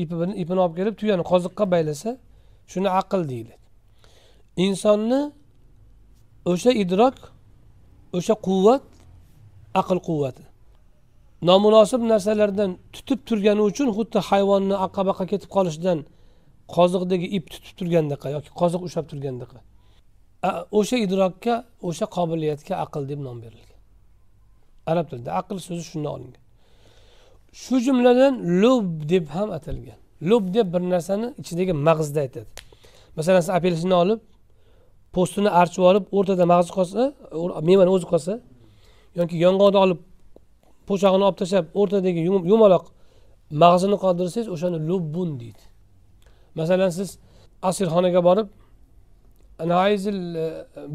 ipini ipini olib kelib tuyani qoziqqa baylasa shuni aql deyiladi insonni o'sha idrok o'sha quvvat aql quvvati nomunosib narsalardan tutib turgani uchun xuddi hayvonni aqqa baqqa ketib qolishidan qoziqdagi ip tutib turgandaqa yoki qoziq ushlab turgandaqa o'sha idrokka o'sha qobiliyatga aql deb nom berilgan arab tilida aql so'zi shundan olingan shu jumladan lub deb ham atalgan lub deb bir narsani ichidagi mag'zni aytadi masalan siz apelsinni olib po'stini archib olib o'rtada mag'zi qolsa mevani o'zi qolsa yoki yong'oqni olib po'chog'ini olib tashlab o'rtadagi yumaloq mag'zini qoldirsangiz o'shani lubbun deydi masalan siz asirxonaga borib naizil e,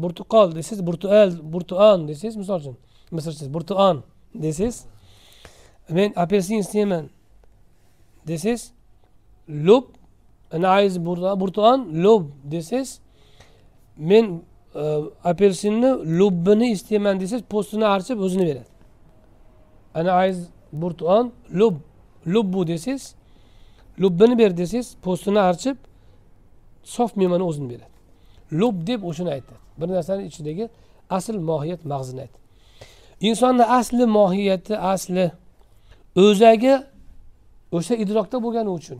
burtuqol desangiz burtuel burtuan desangiz misol uchun misrchi burtuan desangiz men apelsin istayman desangiz lob burton lob desangiz men e, apelsinni lobbini istayman desangiz po'stini archib o'zini beradi anaiz burton lob lubbu desangiz lubbini ber desangiz po'stini archib sof mevani o'zini beradi lub deb o'shani aytadi bir narsani ichidagi asl mohiyat mag'zini aytadi insonni asli mohiyati asli o'zagi o'sha idrokda bo'lgani uchun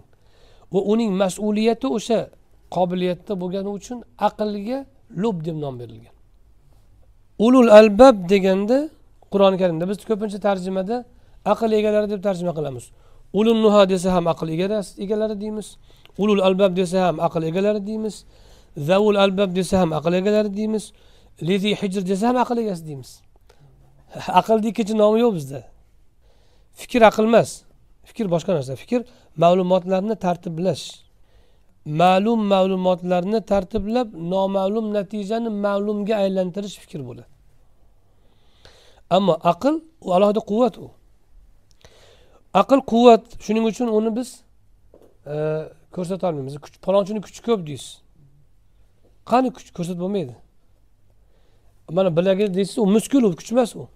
va uning mas'uliyati o'sha qobiliyatda bo'lgani uchun aqlga lub deb nom berilgan ulul albab deganda qur'oni karimda biz ko'pincha tarjimada aql egalari deb tarjima qilamiz ulul nuha desa ham aql egalari deymiz ulul albab desa ham aql egalari deymiz zavul albab desa ham aql egalari deymiz lizi hijr desa ham aql egasi deymiz aqlni ikkinchi nomi yo'q bizda fikr aql emas fikr boshqa narsa fikr ma'lumotlarni tartiblash ma'lum ma'lumotlarni tartiblab noma'lum natijani ma'lumga aylantirish fikr bo'ladi ammo aql u alohida quvvat u aql quvvat shuning uchun uni biz e, ko'rsata olmaymiz palonchini kuchi ko'p deysiz qani kuch ko'rsatib bo'lmaydi mana bilagi deysiz u muskul u kuch emas u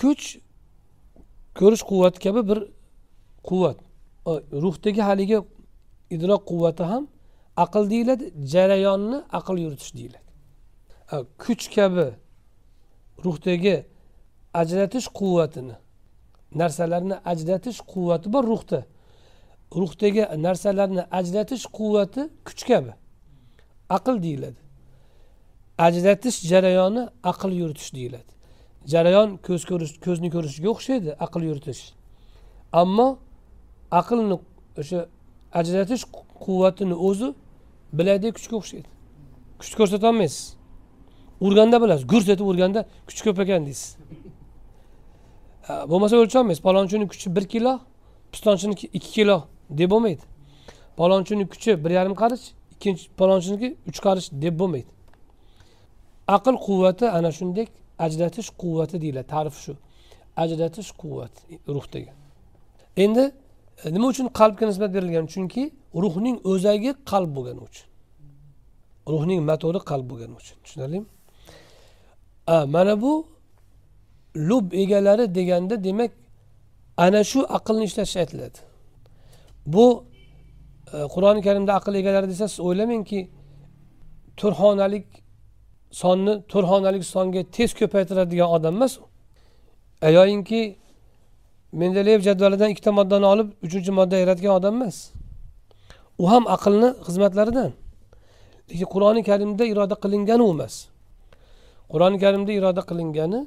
kuch ko'rish quvvati kabi bir quvvat ruhdagi haligi idrok quvvati ham aql deyiladi jarayonni aql yuritish deyiladi kuch kabi ruhdagi ajratish quvvatini narsalarni ajratish quvvati bor ruhda ruhdagi narsalarni ajratish quvvati kuch kabi aql deyiladi ajratish jarayoni aql yuritish deyiladi jarayon ko'z ko'rish ko'zni ko'rishga o'xshaydi aql yuritish ammo aqlni o'sha ajratish quvvatini o'zi biladigan kuchga o'xshaydi kuch ko'rsatolmaysiz urganda bilasiz gurs etib urganda kuch ko'p ekan deysiz bo'lmasa o'lcholmaysiz palonchini kuchi bir kilo pistonchinikki ikki kilo deb bo'lmaydi palonchini kuchi bir yarim qarich ikkinchi palonchiniki uch qarich deb bo'lmaydi aql quvvati ana shunday ajratish quvvati deyiladi ta'rif shu ajratish quvvat ruhdagi endi e, nima uchun qalbga nisbat berilgan chunki ruhning o'zagi qalb bo'lgani uchun ruhning motori qalb bo'lgani uchun tushunarlimi mana bu lub egalari deganda demak ana shu aqlni ishlatish aytiladi bu e, qur'oni karimda aql egalari desa siz o'ylamangki turxonalik sonni to'rxonalik songa tez ko'paytiradigan odam emas u ayoyinki mendeleyev jadvalidan ikkita moddani olib uchinchi modda yaratgan odam emas u ham aqlni xizmatlaridan lekin qur'oni karimda iroda qilingani u emas qur'oni karimda iroda qilingani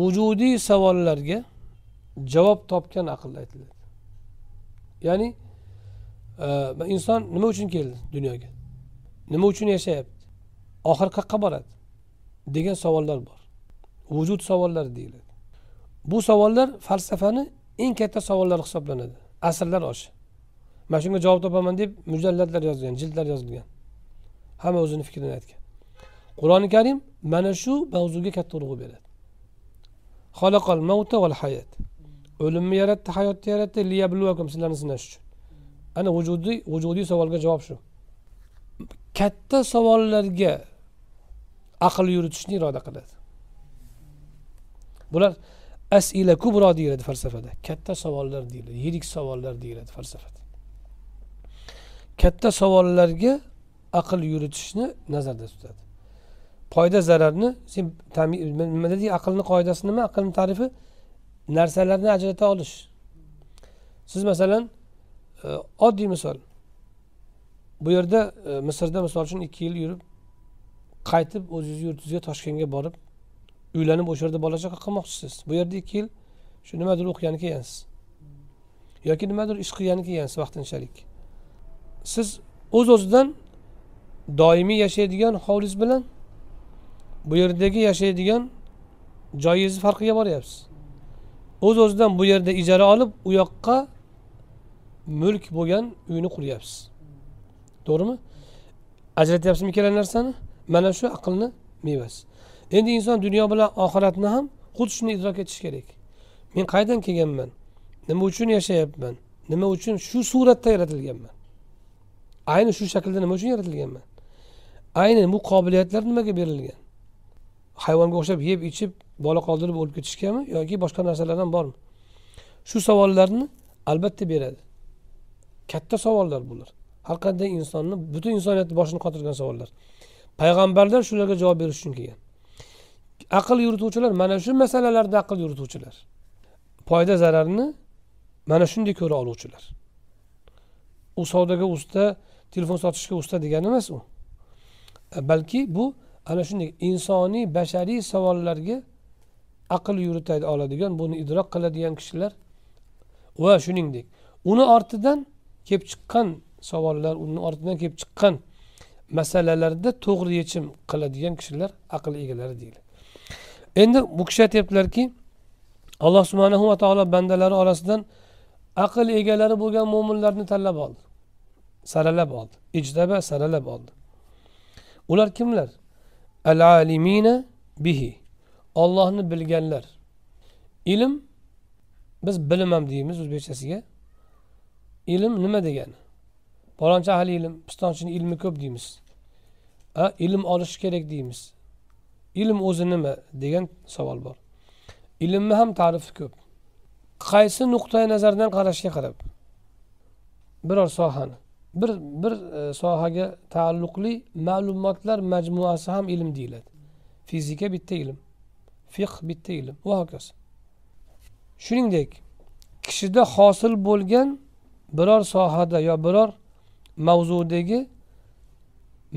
vujudiy savollarga javob topgan aqlda aytiladi ya'ni e, inson nima uchun keldi dunyoga nima uchun yashayapti oxiri qayoqqa boradi degan savollar bor vujud savollari deyiladi bu savollar falsafani eng katta savollari hisoblanadi asrlar oshi mana shunga javob topaman deb mujallatlar yozilgan jildlar yozilgan hamma o'zini fikrini aytgan qur'oni karim mana shu mavzuga katta urg'u beradi xoloqol mavta val hayat o'limni yaratdi hayotni yaratdi liyabluvakum sizlarni sinash uchun ana vujudiy vujudiy savolga javob shu katta savollarga aql yuritishni iroda qiladi bular asila kubro deyiladi falsafada katta savollar deyiladi yirik savollar deyiladi falsafada katta savollarga aql yuritishni nazarda tutadi foyda zararni sen nima dedik aqlni qoidasi nima aqlni tarifi narsalarni ajrata olish siz masalan e, oddiy misol bu yerda e, misrda misol uchun ikki yil yurib qaytib o'zingizni yurtingizga toshkentga borib uylanib o'sha yerda bola chaqa qilmoqchisiz bu yerda ikki yil shu nimadir o'qigani kelgansiz yoki nimadir ish qilgani kelgansiz vaqtinchalik siz o'z o'zidan doimiy yashaydigan hovlingiz bilan bu yerdagi yashaydigan joyingizni farqiga boryapsiz o'z o'zidan bu yerda ijara olib u yoqqa mulk bo'lgan uyni quryapsiz to'g'rimi ajratyapsizmi ikkala narsani mana shu aqlni mevasi endi inson dunyo bilan oxiratni ham xuddi shuni idrok etishi kerak men qayerdan kelganman nima uchun yashayapman nima uchun shu suratda yaratilganman ayni shu shaklda nima uchun yaratilganman ayni bu qobiliyatlar nimaga berilgan hayvonga o'xshab yeb ichib bola qoldirib o'lib ketishgami yoki boshqa narsalardan bormi shu savollarni albatta beradi katta savollar bular har qanday insonni butun insoniyatni boshini qotirgan savollar payg'ambarlar shularga javob berish uchun kelgan aql yurituvchilar mana shu masalalarda aql yurituvchilar foyda zararni mana shunday ko'ra oluvchilar u savdoga usta telefon sotishga usta degani emas u e, balki bu ana shunday insoniy bashariy savollarga aql yurita oladigan buni idrok qiladigan kishilar va shuningdek uni ortidan kelib chiqqan savollar uni ortidan kelib chiqqan masalalarda to'g'ri yechim qiladigan kishilar aql egalari deyiladi endi bu kishi aytyaptilarki alloh subhanahu va taolo bandalari orasidan aql egalari bo'lgan mo'minlarni tanlab oldi saralab oldi ijtaba saralab oldi ular kimlar al alimina bihi ollohni bilganlar ilm biz bilim ham deymiz o'zbekchasiga ilm nima degani palonchi ahli ilm pistonchini ilmi ko'p deymiz a ilm olish kerak deymiz ilm o'zi nima degan savol bor ilmni ham ta'rifi ko'p qaysi nuqtai nazardan qarashga qarab biror sohani bir bir e, sohaga taalluqli ma'lumotlar majmuasi ham ilm deyiladi fizika bitta ilm fiqh bitta ilm va hokazo shuningdek kishida hosil bo'lgan biror sohada yo biror mavzudagi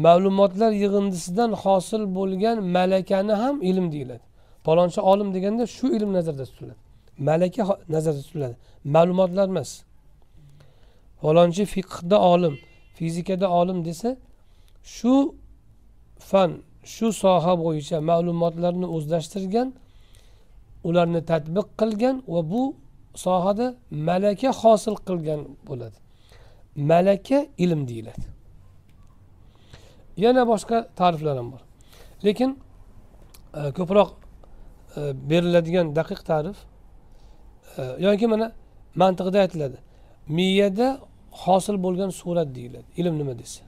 ma'lumotlar yig'indisidan hosil bo'lgan malakani ham ilm deyiladi palonchi olim deganda shu ilm nazarda tutiladi malaka nazarda tutiladi ma'lumotlar emas palonchi fiqhda olim fizikada olim desa shu fan shu soha bo'yicha ma'lumotlarni o'zlashtirgan ularni tadbiq qilgan va bu sohada malaka hosil qilgan bo'ladi malaka ilm deyiladi yana boshqa ta'riflar ham bor lekin e, ko'proq e, beriladigan daqiq ta'rif e, yoki mana mantiqda aytiladi miyada hosil bo'lgan surat deyiladi ilm nima desa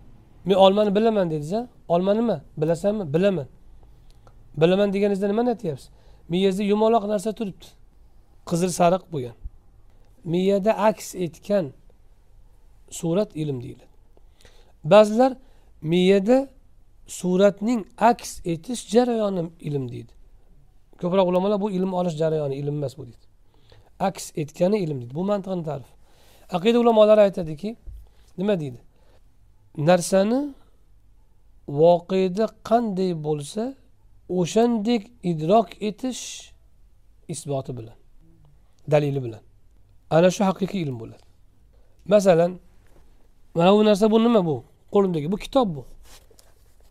men olmani bilaman dedingiz olma nima bilasanmi bilaman bilaman deganingizda nimani aytyapsiz miyangizda yumaloq narsa turibdi qizil sariq bo'lgan miyada aks etgan surat ilm deyiladi ba'zilar miyada suratning aks etish jarayoni ilm deydi ko'proq ulamolar bu ilm olish jarayoni ilm emas bu deydi aks etgani ilm deydi bu mantiqni ta'rifi aqida ulamolari aytadiki nima deydi narsani voqeda qanday bo'lsa o'shandek idrok etish isboti bilan dalili bilan ana shu haqiqiy ilm bo'ladi masalan mana bu narsa bu nima bu qo'limdagi bu kitob bu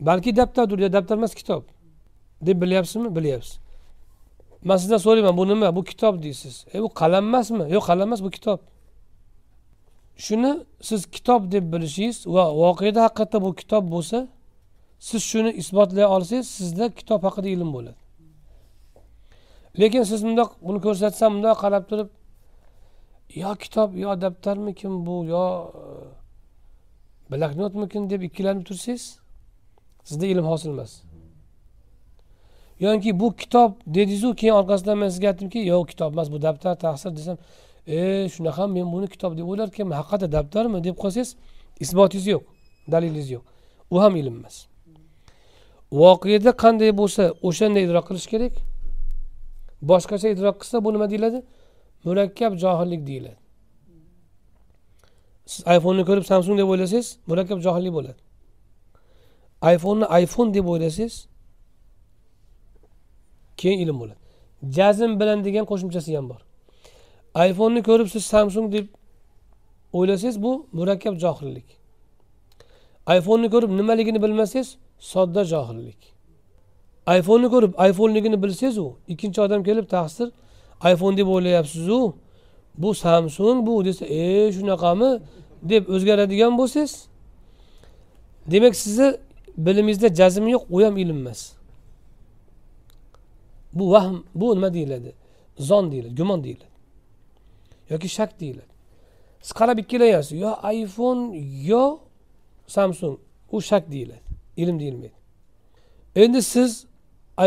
balki daftardir daftar emas kitob deb bilyapsizmi bilyapsiz man sizdan so'rayman bu nima bu kitob deysiz e bu qalam emasmi yo'q qalam emas bu kitob shuni siz kitob deb bilishingiz va voqeda haqiqatda bu kitob bo'lsa siz shuni isbotlay olsangiz sizda kitob haqida ilm bo'ladi lekin siz mundoq buni ko'rsatsam mundoq qarab turib yo kitob yo daftarmikin bu yo bloknotmikin deb ikkilanib tursangiz sizda ilm hosil emas yoki bu kitob dedingizu keyin orqasidan men sizga aytdimki yo'q kitob emas bu daftar tahsir desam e shunaqa men buni kitob deb o'ylarkanman haqiqatda daftarmi deb qolsangiz isbotingiz yo'q dalilingiz yo'q u ham ilm emas voqeda qanday bo'lsa o'shanday idrok qilish kerak boshqacha idrok qilsa bu nima deyiladi murakkab johillik deyiladi siz iphoneni ko'rib samsung deb o'ylasangiz murakkab johillik bo'ladi iphoneni iphone deb o'ylasangiz keyin ilm bo'ladi jazm bilan degan qo'shimchasi ham bor iphoneni ko'rib siz samsung deb o'ylasangiz bu murakkab johillik iphoneni ko'rib nimaligini bilmasangiz sodda johillik iphoneni ko'rib iphoneligini bilsangiz u ikkinchi odam kelib taqsir iphone deb o'ylayapsizu bu samsung bu desa e shunaqami deb o'zgaradigan bo'lsangiz demak sizni bilimingizda jazm yo'q u ham ilm emas bu vahm bu nima deyiladi zon deyiladi gumon deyiladi yoki shak deyiladi siz qarab ikkilayapsiz yo iphone yo samsung u shak deyiladi ilm deyilmaydi endi siz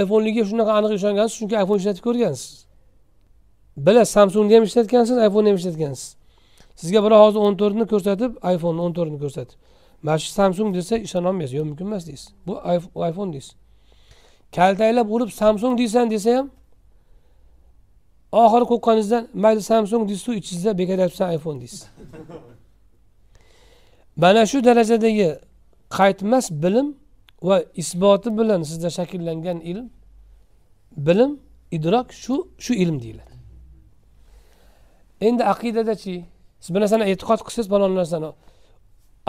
iphoneliga shunaqa aniq ishongansiz chunki iphone ishlatib ko'rgansiz bilasiz samsungni ham ishlatgansiz iphone ham ishlatgansiz sizga birov hozir o'n to'rtni ko'rsatib iphone o'n to'rtni ko'rsatib mana shu samsung desa ishonolmaysiz yo'q mumkin emas deysiz bu iphone deysiz kaltaklab urib samsung deysan desa ham oxiri qo'rqqaningizdan mayli samsung deysizu ichingizda bekat aytibsan iphone deysiz mana shu darajadagi qaytmas bilim va isboti bilan sizda shakllangan ilm bilim idrok shu shu ilm deyiladi endi aqidadachi siz bir narsani e'tiqod qilsangiz balon narsani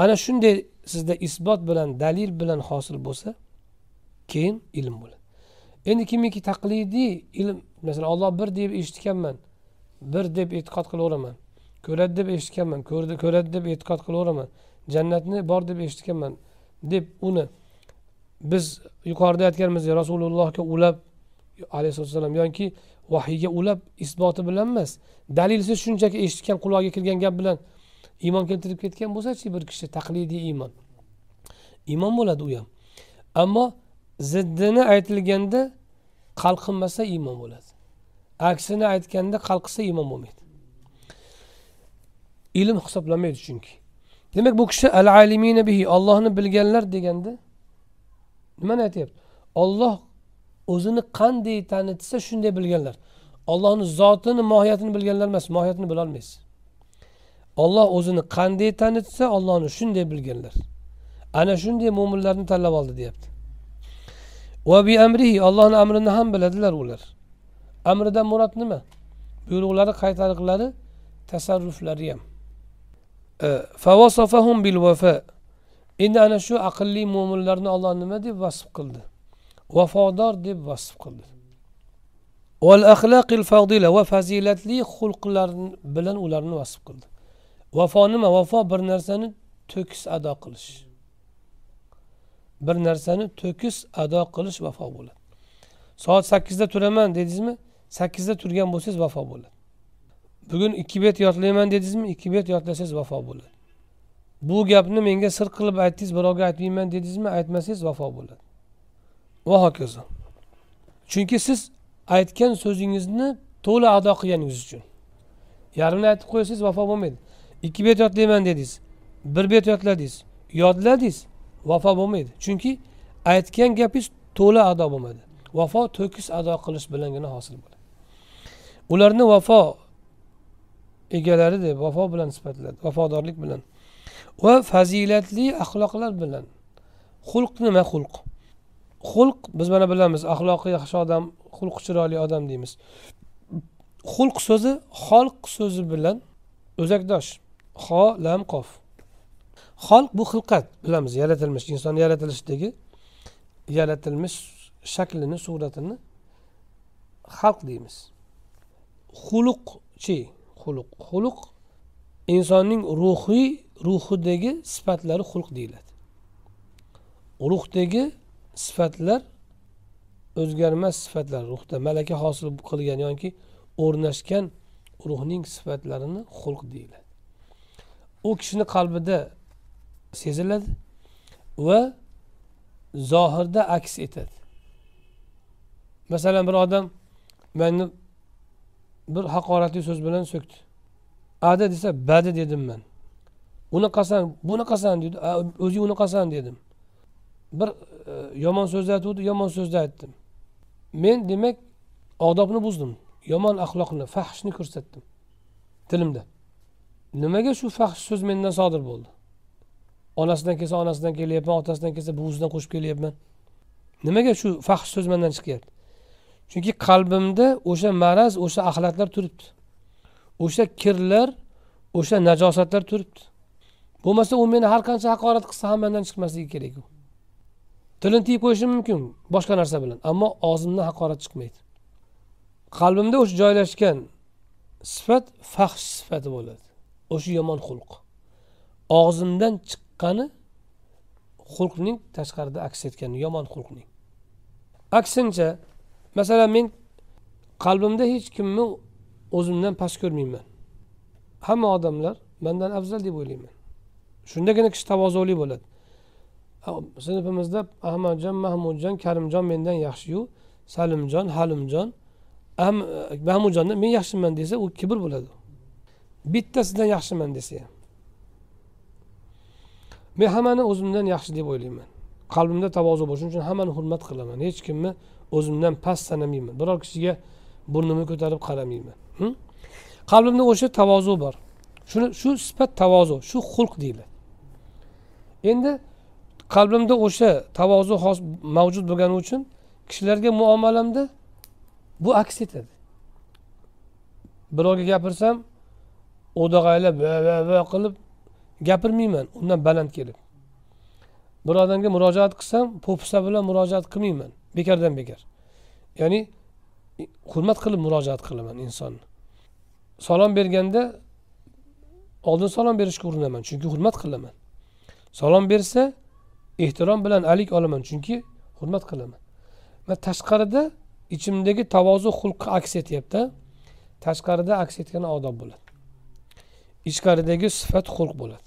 ana shunday sizda isbot bilan dalil bilan hosil bo'lsa keyin ilm bo'ladi endi kimiki taqlidiy ilm masalan olloh bir deb eshitganman bir deb e'tiqod qilaveraman ko'radi deb eshitganman ko'radi deb e'tiqod qilaveraman jannatni bor deb eshitganman deb uni biz yuqorida aytganimizdek rasulullohga ulab alayhissalom yoki vahiyga ulab isboti bilan emas dalilsiz shunchaki eshitgan qulog'iga kirgan gap bilan iymon keltirib ketgan bo'lsachi bir kishi taqlidiy iymon iymon bo'ladi u ham ammo ziddini aytilganda qalqinmasa iymon bo'ladi aksini aytganda qalqisa iymon bo'lmaydi ilm hisoblanmaydi chunki demak bu kishi al alimina bihi ollohni bilganlar deganda nimani aytyapti olloh o'zini qanday tanitsa shunday bilganlar ollohni zotini mohiyatini bilganlar emas mohiyatini bilolmaysiz olloh o'zini qanday tanitsa ollohni shunday bilganlar ana shunday mo'minlarni tanlab oldi deyapti va bi amrihi ollohni amrini ham biladilar ular amridan murod nima buyruqlari qaytariqlari tasarruflari ham e, favosafahum bil vafa endi ana shu aqlli mo'minlarni olloh nima deb vasf qildi vafodor deb vasf qildi val axloqil fazila va fazilatli xulqlar bilan ularni vasf qildi vafo nima vafo bir narsani to'kis ado qilish bir narsani to'kis ado qilish vafo bo'ladi soat sakkizda turaman dedingizmi sakkizda turgan bo'lsangiz vafo bo'ladi bugun ikki bet yodlayman dedingizmi ikki bet yodlasangiz vafo bo'ladi bu gapni menga sir qilib aytdingiz birovga aytmayman dedingizmi aytmasangiz vafo bo'ladi va hokazo chunki siz aytgan so'zingizni to'la ado qilganingiz uchun yarmini aytib qo'ysangiz vafo bo'lmaydi ikki bet yodlayman dedingiz bir bet yodladingiz yodladingiz vafo bo'lmaydi chunki aytgan gapingiz to'la ado bo'lmadi vafo to'kis ado qilish bilangina hosil bo'ladi ularni vafo egalari deb vafo bilan sifatlanadi vafodorlik bilan va fazilatli axloqlar bilan xulq nima xulq xulq biz mana bilamiz axloqi yaxshi odam xulqi chiroyli odam deymiz xulq so'zi xalq so'zi bilan o'zakdosh xo lam qof xalq bu xilqat bilamiz yaratilmish inson yaratilishdagi yaratilmish shaklini suratini xalq deymiz xuluqchi xuluq xuluq insonning ruhiy ruhidagi sifatlari xulq deyiladi ruhdagi sifatlar o'zgarmas sifatlar ruhda malaka hosil qilgan yoki o'rnashgan ruhning sifatlarini xulq deyiladi u kishini qalbida seziladi va zohirda aks etadi masalan bir odam manni bir haqoratli so'z bilan so'kdi ada desa badi dedim man unaqasan bunaqasan deydi o'zing unaqasan dedim bir e, yomon so'zni aytuvdi yomon so'zni aytdim men demak odobni buzdim yomon axloqni fahshni ko'rsatdim tilimda nimaga shu fahsh so'z mendan sodir bo'ldi onasidan kelsa onasidan kelyapman otasidan kelsa buvisidan qo'shib kelyapman nimaga shu fahsh so'z mendan chiqyapti chunki qalbimda o'sha maraz o'sha axlatlar turibdi o'sha kirlar o'sha najosatlar turibdi bo'lmasa u meni har qancha haqorat qilsa ham mendan chiqmasligi kerak u tilini tiyib qo'yishim mumkin boshqa narsa bilan ammo og'zimdan haqorat chiqmaydi qalbimda o'sha joylashgan sifat fahsh sifati bo'ladi o'sha yomon xulq og'zimdan chiqqani xulqning tashqarida aks etgani yomon xulqning aksincha masalan men qalbimda hech kimni o'zimdan past ko'rmayman hamma odamlar mandan afzal deb o'ylayman shundagina kishi tavozuli bo'ladi sinfimizda ahmadjon mahmudjon karimjon mendan yaxshiyu salimjon halimjon mahmudjondan men yaxshiman desa u kibr bo'ladi bittasidan yaxshiman desa ham men hammani o'zimdan yaxshi deb o'ylayman qalbimda tavozu bor shuning uchun hammani hurmat qilaman hech kimni o'zimdan past sanamayman biror kishiga burnimni ko'tarib qaramayman hm? qalbimda o'sha tavozu bor shuni shu sifat tavozu shu xulq deyiladi endi qalbimda o'sha tavozu xos mavjud bo'lgani uchun kishilarga muomalamda bu aks etadi birovga gapirsam o'dag'aylab va va va qilib gapirmayman undan baland kelib bir odamga murojaat qilsam po'pisa bilan murojaat qilmayman bekardan bekar ya'ni hurmat qilib murojaat qilaman insonni salom berganda oldin salom berishga urinaman chunki hurmat qilaman salom bersa ehtirom bilan alik olaman chunki hurmat qilaman va tashqarida ichimdagi tavozu xulqi aks etyapti tashqarida aks etgan odob bo'ladi ichkaridagi sifat xulq bo'ladi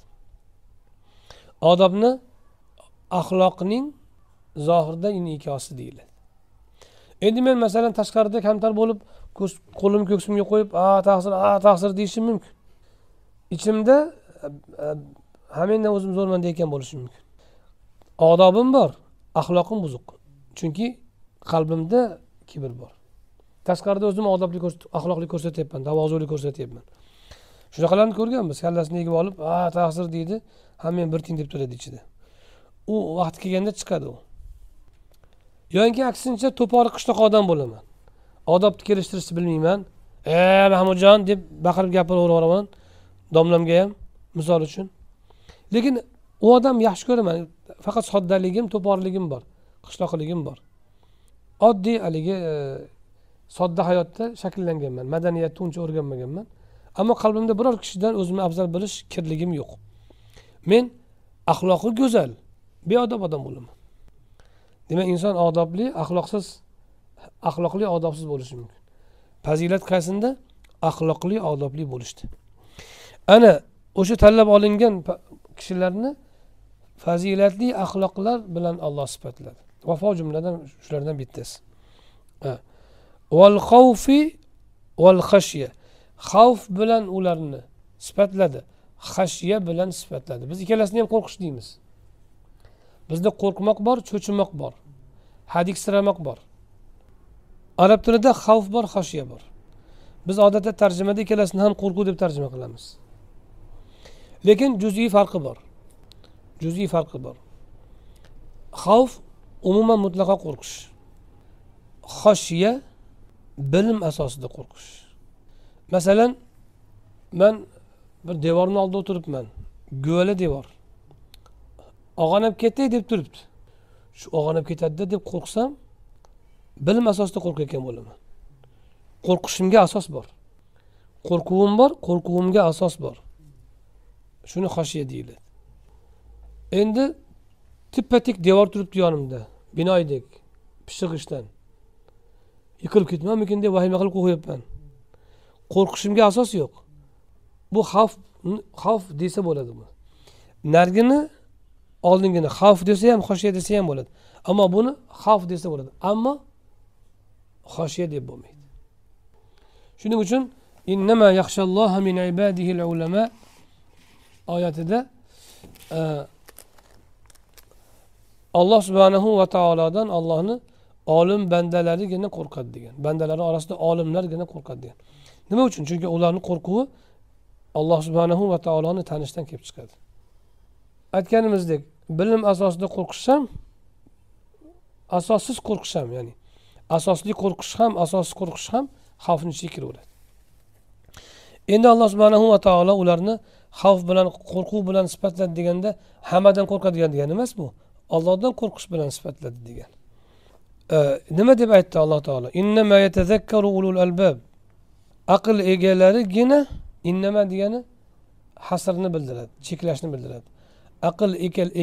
odobni axloqning zohirda inikosi deyiladi endi men masalan tashqarida kamtar bo'lib qo'limni ko'ksimga qo'yib a taqsir a taqsir deyishim mumkin ichimda ha mendan o'zim zo'rman deyotgan bo'lishim mumkin odobim bor axloqim buzuq chunki qalbimda kibr bor tashqarida o'zimni odobli axloqli ko'rsatyapman davozuli ko'rsatyapman shunaqalarni ko'rganmiz kallasini egib olib a taqsir deydi ha men bir tiyin deb turadi ichida u vaqti kelganda chiqadi u yoki aksincha to'pori qishloq odam bo'laman odobni kelishtirishni bilmayman e mahmudjon deb baqirib gapiraveraman domlamga ham misol uchun lekin u odam yaxshi ko'raman faqat soddaligim to'porligim bor qishloqligim bor oddiy haligi e, sodda hayotda shakllanganman madaniyatni uncha o'rganmaganman ammo qalbimda biror kishidan o'zimni afzal bilish kirligim yo'q men axloqi go'zal beodob odam bo'laman demak inson odobli axloqsiz axloqli odobsiz bo'lishi mumkin fazilat qaysinda axloqli odobli bo'lishda ana o'sha tanlab olingan kishilarni fazilatli axloqlar bilan olloh sifatladi vafo jumladan shulardan bittasi val xavfi val xashya xavf bilan ularni sifatladi xashya bilan sifatladi biz ikkalasini ham qo'rqish deymiz bizda qo'rqmoq bor cho'chimoq bor hadiksiramoq bor arab tilida xavf bor xoshiya bor biz odatda tarjimada ikkalasini ham qo'rquv deb tarjima qilamiz lekin juziy farqi bor juziy farqi bor xavf umuman mutlaqo qo'rqish xoshiya bilim asosida qo'rqish masalan man bir devorni oldida o'tiribman go'li devor og'anab ketay deb turibdi shu og'anab ketadida deb qo'rqsam bilim asosida qo'rqayotgan bo'laman qo'rqishimga asos bor qo'rquvim bor qo'rquvimga asos bor shuni xoshiya deyiladi endi teppa tek devor turibdi yonimda binoydek pishiq ishdan yiqilib ketmanmikin deb vahima qilib qo'yapman qo'rqishimga asos yo'q bu xavf xavf desa bo'ladi bu narigini oldingini xavf desa ham hoshiya desa ham bo'ladi ammo buni xavf desa bo'ladi ammo hoshiya deb bo'lmaydi shuning uchun oyatida e, olloh subhanahu va taolodan ollohni olim bandalarigina qo'rqadi degan bandalari orasida olimlargina qo'rqadi degan nima uchun chunki ularni qo'rquvi alloh subhanahu va taoloni tanishdan kelib chiqadi aytganimizdek bilim asosida qo'rqish ham asossiz qo'rqish ham ya'ni asosli qo'rqish ham asossiz qo'rqish ham xavfni ichiga kiraveradi endi alloh subhanahu va taolo ularni xavf bilan qo'rquv bilan sifatladi deganda hammadan qo'rqadigan degani emas bu ollohdan qo'rqish bilan sifatladi degan e, nima deb aytdi alloh taolo albab aql egalarigina innama degani hasrni bildiradi cheklashni bildiradi aql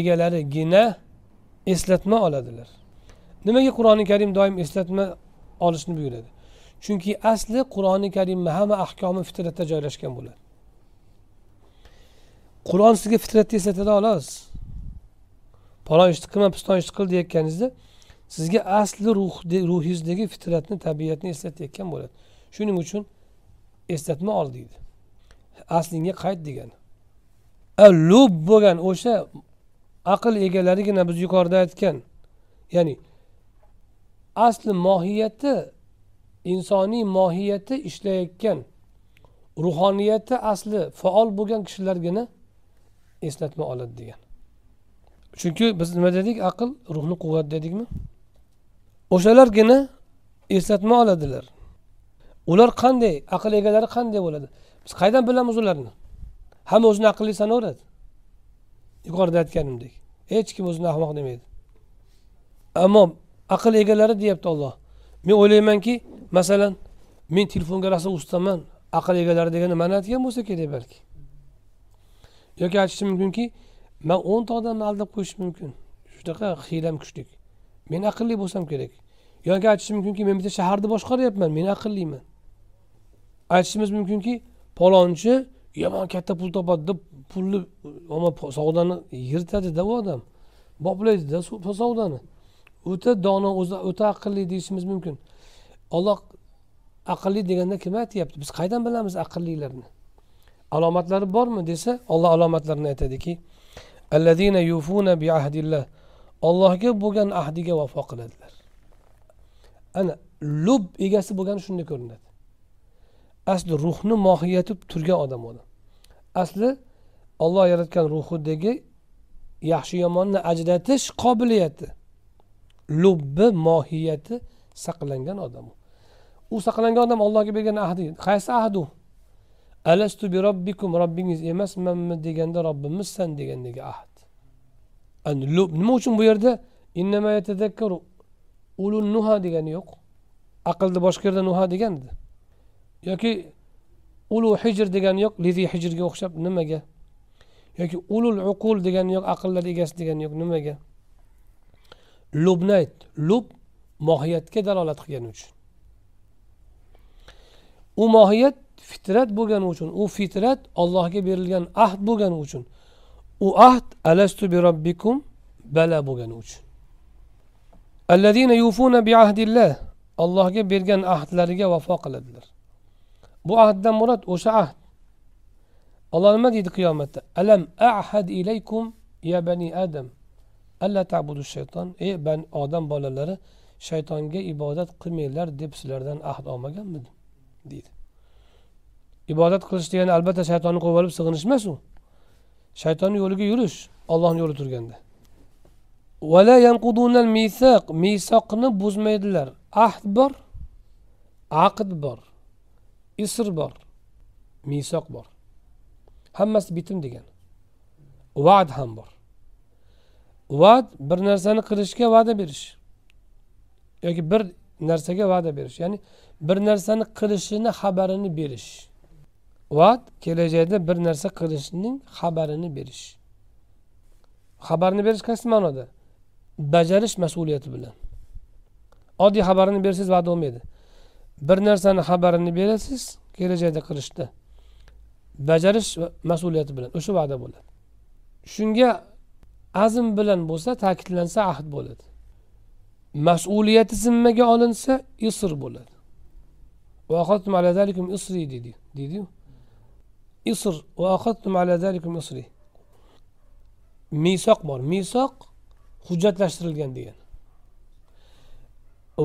egalarigina eslatma oladilar nimaga qur'oni karim doim eslatma olishni buyuradi chunki asli qur'oni karimni hamma ahkomi fitratda joylashgan bo'ladi qur'on sizga fitratni eslatadi xolos palon ishni qilma piston ishni qil deyayotganingizda sizga asli ruh ruhingizdagi fitratni tabiatni eslatayotgan bo'ladi shuning uchun eslatma ol deydi aslingga qayt degani lub bo'lgan o'sha aql egalarigina biz yuqorida aytgan ya'ni asli mohiyati insoniy mohiyati ishlayotgan ruhoniyati asli faol bo'lgan kishilargina eslatma oladi degan chunki biz nima dedik aql ruhni quvvat dedikmi o'shalargina eslatma oladilar ular qanday aql egalari qanday bo'ladi biz qaydan bilamiz ularni hamma o'zini aqlli sanaveradi yuqorida aytganimdek hech kim o'zini ahmoq demaydi ammo aql egalari deyapti olloh men o'ylaymanki masalan men telefonga rosa ustaman aql egalari degani mana aytgan bo'lsa kerak balki yoki aytishim mumkinki man o'ntagdan mal deb qo'yish mumkin shunaqa hiylam kuchli men aqlli bo'lsam kerak yoki aytishim mumkinki men bitta shaharni boshqaryapman men aqlliman aytishimiz mumkinki palonchi yomon katta pul topadi deb pulni savdani yiritadida u odam boplaydida savdani o'ta dono o'zi o'ta aqlli deyishimiz mumkin olloh aqlli deganda kim aytyapti biz qaydan bilamiz aqllilarni alomatlari bormi desa olloh alomatlarini aytadiki allazina yufuna bi allohga bo'lgan ahdiga vafo qiladilar ana lub egasi bo'lgani shunda ko'rinadi asli ruhni mohiyati turgan odam odam asli olloh yaratgan ruhidagi yaxshi yomonni ajratish qobiliyati lubbi mohiyati saqlangan odam u saqlangan odam allohga bergan ahdi qaysi u alastu bi robbikum robbingiz emasmanmi deganda robbimizsan degandagi ahd nima uchun bu yerda innama yatadakkaru ulul nuha degani yo'q aqlni boshqa yerda nuha degandi yoki ulu hijr degani yo'q lizi hijrga o'xshab nimaga yoki ulul uqul degani yo'q aqllar egasi degani yo'q nimaga lubni ayt lub mohiyatga dalolat qilgani uchun u mohiyat fitrat bo'lgani uchun u fitrat ollohga berilgan ahd bo'lgani uchun u ahd alastu bi robbikum bala bo'lgani uchun allazina yufuna bi allohga bergan ahdlariga vafo qiladilar bu ahddan murod o'sha ahd alloh nima deydi qiyomatda alam ahad ilaykum ya bani adam alla tabudu shayton ey ban odam bolalari shaytonga ibodat qilmanglar deb sizlardan ahd olmaganmidim deydi ibodat qilish degani albatta shaytonni quvib olib sig'inish emas u shaytonni yo'liga yurish ollohni yo'lida turganda misoqni buzmaydilar ahd bor aqd bor isr bor misoq bor hammasi bitim degan vad ham bor vad bir narsani qilishga va'da berish yoki bir narsaga va'da berish ya'ni bir narsani qilishini xabarini berish va kelajakda bir narsa qilishning xabarini berish xabarni berish qaysi ma'noda bajarish mas'uliyati bilan oddiy xabarini bersangiz va'da bo'lmaydi bir narsani xabarini berasiz kelajakda qilishda bajarish mas'uliyati bilan o'sha va'da bo'ladi shunga azm bilan bo'lsa ta'kidlansa ahd bo'ladi mas'uliyati zimmaga olinsa isr bo'ladi deydiyu isr misri misoq bor misoq hujjatlashtirilgan degan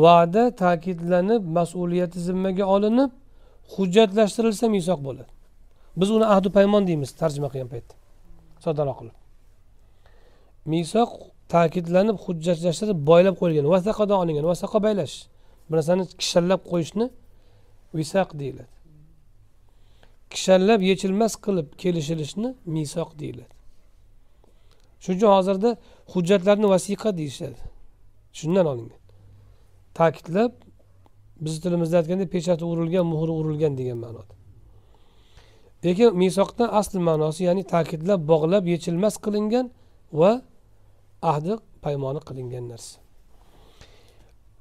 va'da ta'kidlanib mas'uliyati zimmaga olinib hujjatlashtirilsa misoq bo'ladi biz uni ahdu paymon deymiz tarjima qilgan paytda soddaroq qilib misoq ta'kidlanib hujjatlashtirib boylab qo'yilgan vasaqadan olingan vasaqa baylash bir narsani kishanlab qo'yishni visaq deyiladi kishanlab yechilmas qilib kelishilishni misoq deyiladi shuning uchun hozirda hujjatlarni vasiqa deyishadi shundan olingan ta'kidlab bizni tilimizda aytganda pechati urilgan muhri urilgan degan ma'noda lekin misoqdan asl ma'nosi ya'ni ta'kidlab bog'lab yechilmas qilingan va ahdi paymoni qilingan narsa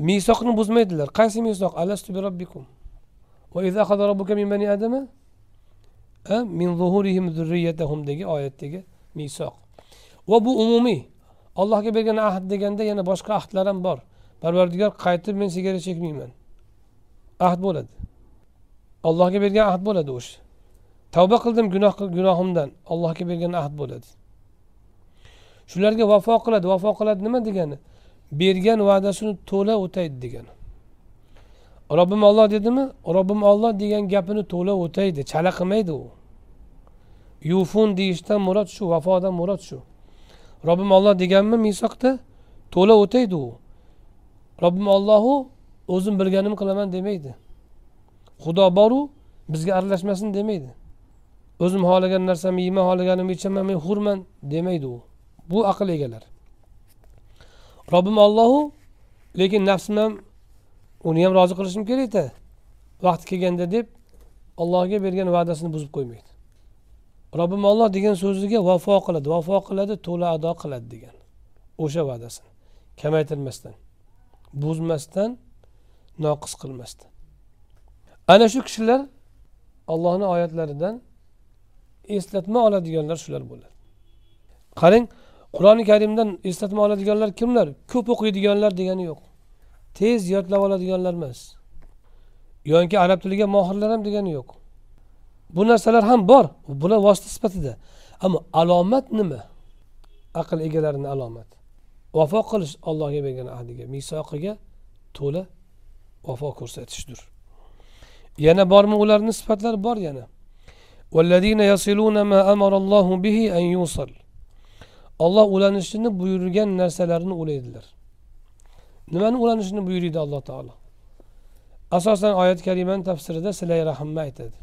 misoqni buzmaydilar qaysi misoq alastu robbikum va robbuka min bani adama min zuhurihim zurriyatahumdagi oyatdagi misoq va bu umumiy allohga bergan ahd deganda yana boshqa ahdlar ham bor parvardigor qaytib men sigara chekmayman ahd bo'ladi allohga bergan ahd bo'ladi o'sha tavba qildim gunoh gunohimdan allohga bergan ahd bo'ladi shularga vafo qiladi vafo qiladi nima degani bergan va'dasini to'la o'taydi degani robbim olloh dedimi robbim olloh degan gapini to'la o'taydi chala qilmaydi u yufun deyishdan murod shu vafodan murod shu robbim olloh deganmi misoqda to'la o'taydi u robbim ollohu o'zim bilganim qilaman demaydi xudo boru bizga aralashmasin demaydi o'zim xohlagan narsamni yeyman xohlaganimni ichaman men hurman demaydi u bu aql egalari robbim ollohu lekin nafsim ham uni ham rozi qilishim kerakda vaqti kelganda deb allohga bergan va'dasini buzib qo'ymaydi robbim olloh degan so'ziga vafo qiladi vafo qiladi to'la ado qiladi degan o'sha va'dasini kamaytirmasdan buzmasdan noqis qilmasdan ana shu kishilar allohni oyatlaridan eslatma oladiganlar shular bo'ladi qarang qur'oni karimdan eslatma oladiganlar kimlar ko'p o'qiydiganlar degani yo'q tez yodlab oladiganlar emas yoki arab tiliga mohirlar ham degani yo'q bu narsalar ham bor bular vosita sifatida ammo alomat nima aql egalarini alomat vafo qilish allohga bergan ahdiga misoqiga to'la vafo ko'rsatishdir yana bormi ularni sifatlari bor yana olloh alloh ulanishini buyurgan narsalarini ulaydilar nimani ulanishini buyuriydi alloh taolo asosan oyat karimani tafsirida silay rahmni aytadi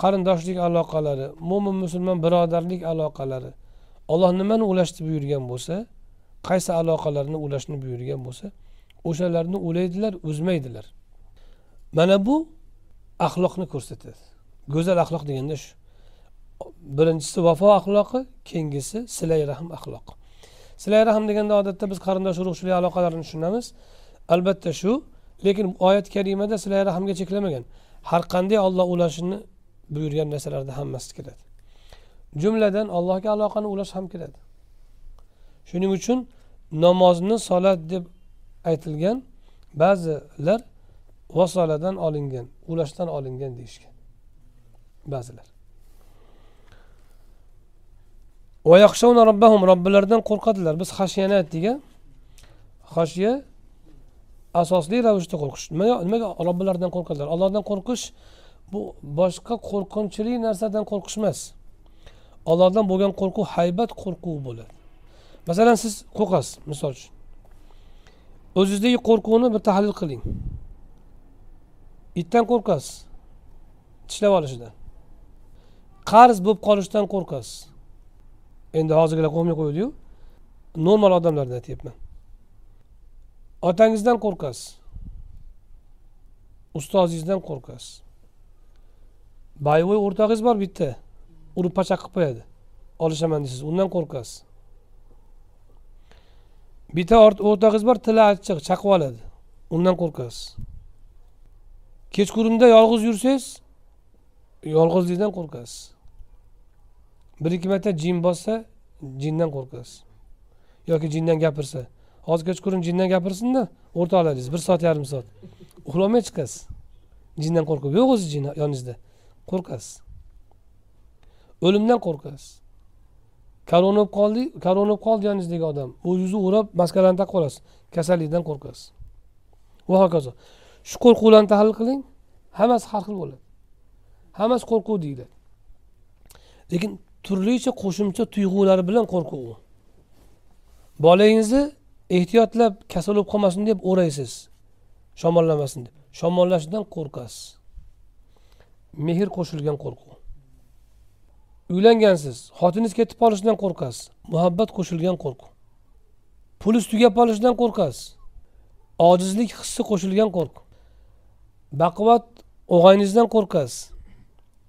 qarindoshlik aloqalari mo'min musulmon birodarlik aloqalari olloh nimani ulashni buyurgan bo'lsa qaysi aloqalarni ulashni buyurgan bo'lsa o'shalarni ulaydilar uzmaydilar mana bu axloqni ko'rsatadi go'zal axloq deganda shu birinchisi vafo axloqi keyingisi silay rahm axloqi sizlarga ham deganda odatda biz qarindosh urug'chilik aloqalarini tushunamiz albatta shu lekin oyat karimada sizlarga rahmga cheklamagan har qanday olloh ulashini buyurgan narsalarni hammasi kiradi jumladan allohga aloqani ulash ham kiradi shuning uchun namozni solat deb aytilgan ba'zilar vasoladan olingan ulashdan olingan deyishgan ba'zilar robbahum robbilaridan qo'rqadilar biz hashiyanat degan hashya asosli ravishda qo'rqish nimaga nimaga robbilaridan qo'rqadilar allohdan qo'rqish bu boshqa qo'rqinchli narsadan qo'rqish emas ollohdan bo'lgan qo'rquv haybat qo'rquv bo'ladi masalan siz qo'rqasiz misol uchun o'zingizdagi qo'rquvni bir tahlil qiling itdan qo'rqasiz tishlab olishidan qarz bo'lib qolishdan qo'rqasiz endi hozirgilar qo'ymay qo'ydiyu normal odamlarni aytyapman otangizdan qo'rqasiz ustozingizdan qo'rqasiz boyavoy o'rtog'ingiz bor bitta urib pachaq qilib qo'yadi olishaman deysiz undan qo'rqasiz bitta o'rtog'ingiz bor tili achchiq chaqib oladi undan qo'rqasiz kechqurunda yolg'iz yursangiz yolg'izlikdan qo'rqasiz bir ikki marta jin bossa jindan qo'rqasiz yoki jindan gapirsa hozir kechqurun jindan gapirsinda o'rta oladingiz bir soat yarim soat uxlolmay chiqasiz jindan qo'rqib yo'q o'zi jin yoningizda qo'rqasiz o'limdan qo'rqasiz korona bo'lib qoldi korona bo'lib qoldi yoningizdagi odam u yuzi o'rab maskalarni taqib olasiz kasallikdan qo'rqasiz va hokazo shu qo'rquvlarni tahlil qiling hammasi har xil bo'ladi hammasi qo'rquv deyiladi lekin turlicha qo'shimcha tuyg'ular bilan qo'rquv u bolangizni ehtiyotlab kasal bo'lib qolmasin deb o'raysiz shamollamasin deb shamollashidan qo'rqasiz mehr qo'shilgan qo'rquv uylangansiz xotiningiz ketib qolishidan qo'rqasiz muhabbat qo'shilgan qo'rquv puliz tugab qolishidan qo'rqasiz ojizlik hissi qo'shilgan qo'rquv baquvvat o'g'ayningizdan qo'rqasiz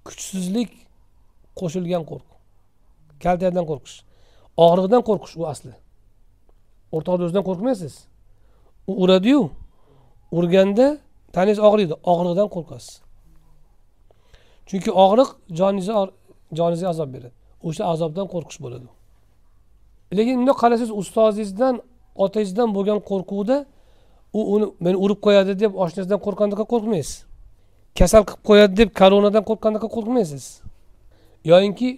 kuchsizlik qo'shilgan qo'rquv kaltakdan qo'rqish og'riqdan qo'rqish u asli o'rtoq o'zidan qo'rqmaysiz u uradiyu urganda taningiz og'riydi og'riqdan qo'rqasiz chunki og'riq joningizni joningizga azob beradi o'sha azobdan qo'rqish bo'ladi lekin bundoq qarasangiz ustozingizdan otangizdan bo'lgan qo'rquvda u uni meni urib qo'yadi deb oshnasidan qo'rqqandaqa qo'rqmaysiz kasal qilib qo'yadi deb koronadan qo'rqqandaqa qo'rqmaysiz yoyinki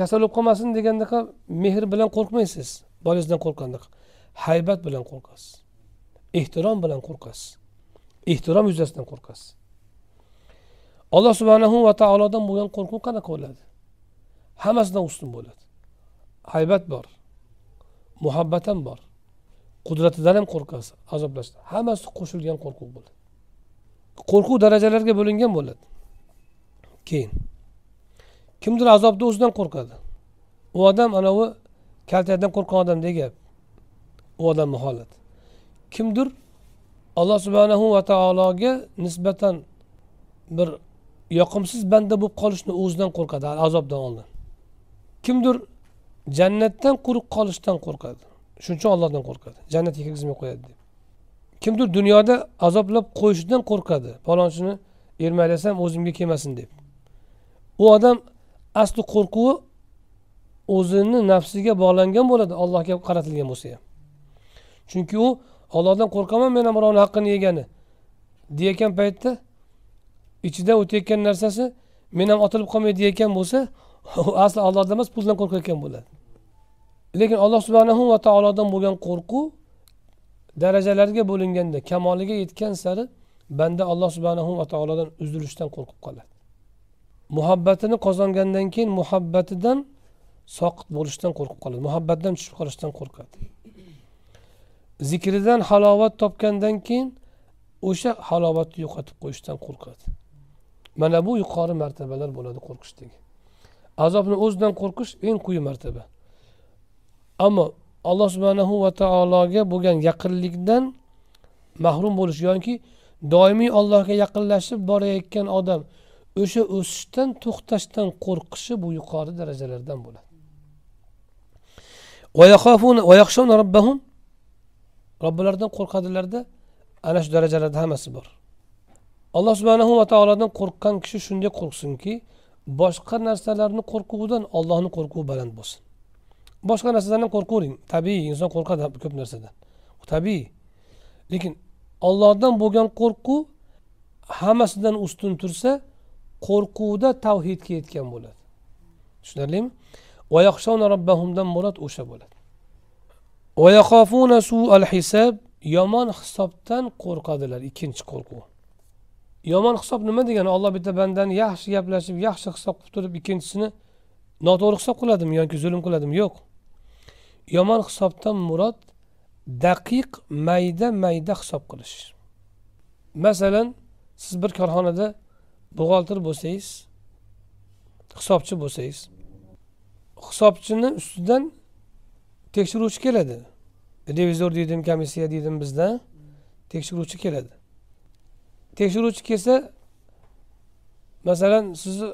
kasal bo'lib qolmasin degandaqa mehr bilan qo'rqmaysiz bolangizdan qo'rqqanda haybat bilan qo'rqasiz ehtirom bilan qo'rqasiz ehtirom yuzasidan qo'rqasiz alloh subhanahu va taolodan bo'lgan qo'rquv qanaqa bo'ladi hammasidan ustun bo'ladi haybat bor muhabbat ham bor qudratidan ham qo'rqasiz azoblashdan hammasi qo'shilgan qo'rquv bo'ladi qo'rquv darajalarga bo'lingan bo'ladi keyin kimdir azobni o'zidan qo'rqadi u odam anavi kaltakdan qo'rqqan odamdek gap u odamni holati kimdir alloh subhanahu va taologa nisbatan bir yoqimsiz banda bo'lib qolishni o'zidan qo'rqadi azobdan oldin kimdir jannatdan quruq qolishdan qo'rqadi shuning uchun ollohdan qo'rqadi jannatga kirgizmay qo'yadi deb kimdir dunyoda azoblab qo'yishidan qo'rqadi palonchini ermalasam o'zimga kelmasin deb u odam asli qo'rquvi o'zini nafsiga bog'langan bo'ladi allohga qaratilgan bo'lsa ham chunki u ollohdan qo'rqaman men ham birovni haqqini yegani deyayotgan paytda ichida o'tayotgan narsasi men ham otilib qolmay deyayotgan bo'lsa u asli allohdan emas puldan qo'rqayotgan bo'ladi lekin alloh subhanahu va taolodan bo'lgan qo'rquv darajalarga bo'linganda kamoliga yetgan sari banda alloh subhanahu va taolodan uzilishdan qo'rqib qoladi muhabbatini qozongandan keyin muhabbatidan soqit bo'lishdan qo'rqib qoladi muhabbatdan tushib qolishdan qo'rqadi zikridan halovat topgandan keyin o'sha halovatni yo'qotib qo'yishdan qo'rqadi mana bu yuqori martabalar bo'ladi qo'rqishdagi azobni o'zidan qo'rqish eng quyi martaba ammo alloh subhanahu va taologa bo'lgan yaqinlikdan mahrum bo'lish yoki doimiy ollohga yaqinlashib borayotgan odam o'sha o'sishdan to'xtashdan qo'rqishi bu yuqori darajalardan bo'ladi robbilaridan qo'rqadilarda ana shu darajalarda hammasi bor alloh subhanahu va taolodan qo'rqqan kishi shunday qo'rqsinki boshqa narsalarni qo'rquvidan ollohni qo'rquvi baland bo'lsin boshqa narsadan qo'rqavering tabiiy inson qo'rqadi ko'p narsadan tabiiy lekin ollohdan bo'lgan qo'rquv hammasidan ustun tursa qo'rquvda tavhidga yetgan bo'ladi tushunarlimi vayaxshona robbahumdan murod o'sha bo'ladi vayaqofuna sual hisab yomon hisobdan qo'rqadilar ikkinchi qo'rquv yomon hisob nima degani olloh bitta bandani yaxshi gaplashib yaxshi hisob qilib turib ikkinchisini noto'g'ri hisob qiladimi yoki zulm qiladimi yo'q yomon hisobdan murod daqiq mayda mayda hisob qilish masalan siz bir korxonada buxgalter bo'lsangiz hisobchi bo'lsangiz hisobchini ustidan tekshiruvchi keladi revizor deydimi komissiya deydimi bizda tekshiruvchi keladi tekshiruvchi kelsa masalan sizni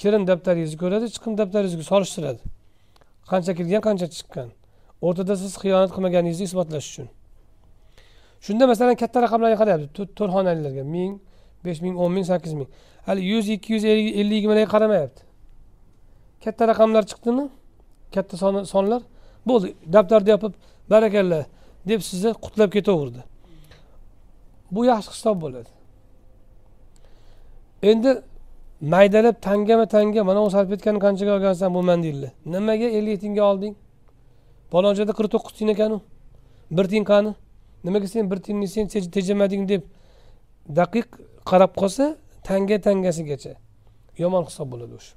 kirim daftaringizni ko'radi chiqim daftaringizni solishtiradi qancha kirgan qancha chiqqan o'rtada siz xiyonat qilmaganingizni isbotlash uchun shunda masalan katta raqamlarga qarayapti to'rt xonalilarga ming besh ming o'n ming sakkiz ming hali yuz ikki yuz ellik yigirmalarga qaramayapti katta raqamlar chiqdimi katta sonlar bo'ldi daftarni yopib barakalla deb sizni qutlab ketaverdi bu yaxshi hisob bo'ladi endi maydalab tangama tanga mana u salfetkani qanchaga olgansan bu mandilni nimaga ellik tiyinga olding joyda qirq to'qqiz tiyin ekanu bir tiyin qani nimaga sen bir tiyinni sen tejamading deb daqiq qarab qolsa tanga tangasigacha yomon hisob bo'ladi o'sha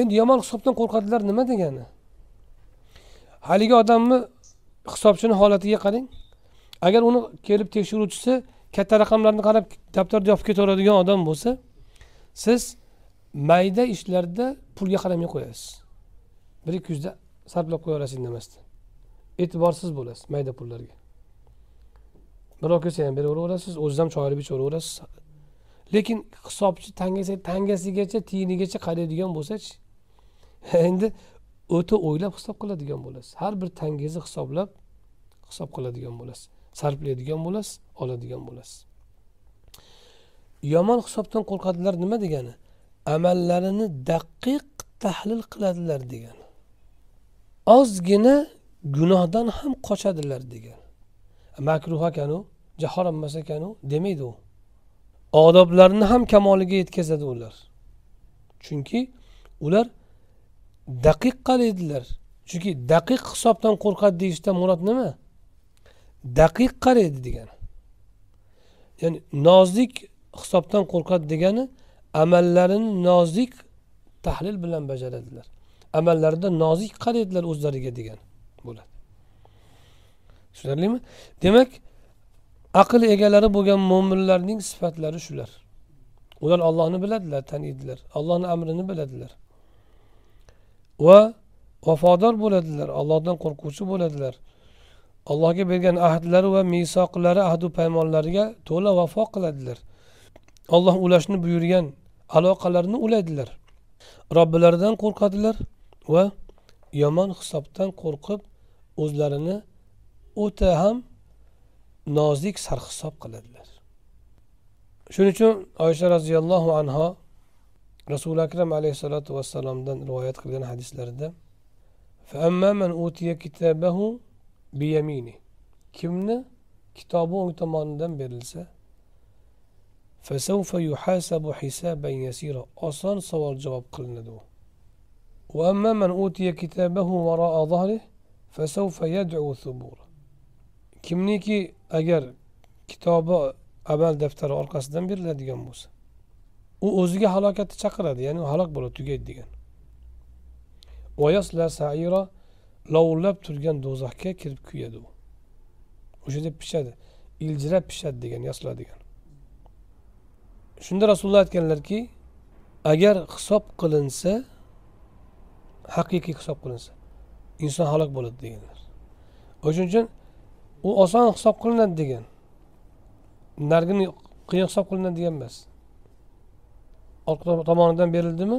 endi yomon hisobdan qo'rqadilar nima degani haligi odamni hisobchini holatiga qarang agar uni kelib tekshiruvchisi katta raqamlarni qarab daftarni yopib ketaveradigan odam bo'lsa siz mayda ishlarda pulga qaramay qo'yasiz bir ikki yuzda sarflab qo'yaverasiz indamasdan e'tiborsiz bo'lasiz mayda pullarga birov kelsa ham beraverasiz o'ziz ham choylik ichaverasiz lekin hisobchi tangasi tangasigacha tiyinigacha qaraydigan bo'lsachi endi o'ta o'ylab hisob qiladigan bo'lasiz har bir tangangizni hisoblab hisob qiladigan bo'lasiz sarflaydigan bo'lasiz oladigan bo'lasiz yomon hisobdan qo'rqadilar nima degani amallarini daqiq tahlil qiladilar degani ozgina gunohdan ham qochadilar degan makruh ekanu jahoran emas ekanu demaydi u odoblarni ham kamoliga yetkazadi ular chunki ular daqiq qaraydilar chunki daqiq hisobdan qo'rqadi deyishdan murod nima daqiq qaraydi degani ya'ni nozik hisobdan qo'rqadi degani amallarini nozik tahlil bilan bajaradilar amallarida nozik qaraydilar o'zlariga degan bo'ladi tushunarlimi demak aql egalari bo'lgan mo'minlarning sifatlari shular ular ollohni biladilar taniydilar allohni amrini biladilar va vafodor bo'ladilar allohdan qo'rquvchi bo'ladilar allohga bergan ahdlari va misoqlari ahdu paymonlariga to'la vafo qiladilar olloh ulashni buyurgan aloqalarni ulaydilar robbilaridan qo'rqadilar va yomon hisobdan qo'rqib o'zlarini o'ta ham nozik sarhisob qiladilar shuning uchun oysha roziyallohu anho rasuli akram alayhissalotu vassalomdan rivoyat qilgan hadislarida kimni kitobi o'ng tomonidan berilsa oson savol javob qilinadi u وأما من أوتي كتابه وراء ظهره فسوف يدعو ثبورا كمنيكي agar kitobi amal daftari orqasidan beriladigan bo'lsa u o'ziga halokatni chaqiradi ya'ni u halok bo'ladi tugaydi degan lovullab turgan do'zaxga kirib kuyadi u o'sha yerda pishadi iljirab pishadi degan yosla degan shunda rasululloh aytganlarki agar hisob qilinsa haqiqiy hisob qilinsa inson halok bo'ladi deganlar o'shaning uchun u oson hisob qilinadi degan nargini qiyin hisob qilinadi degan emas orqa tomonidan berildimi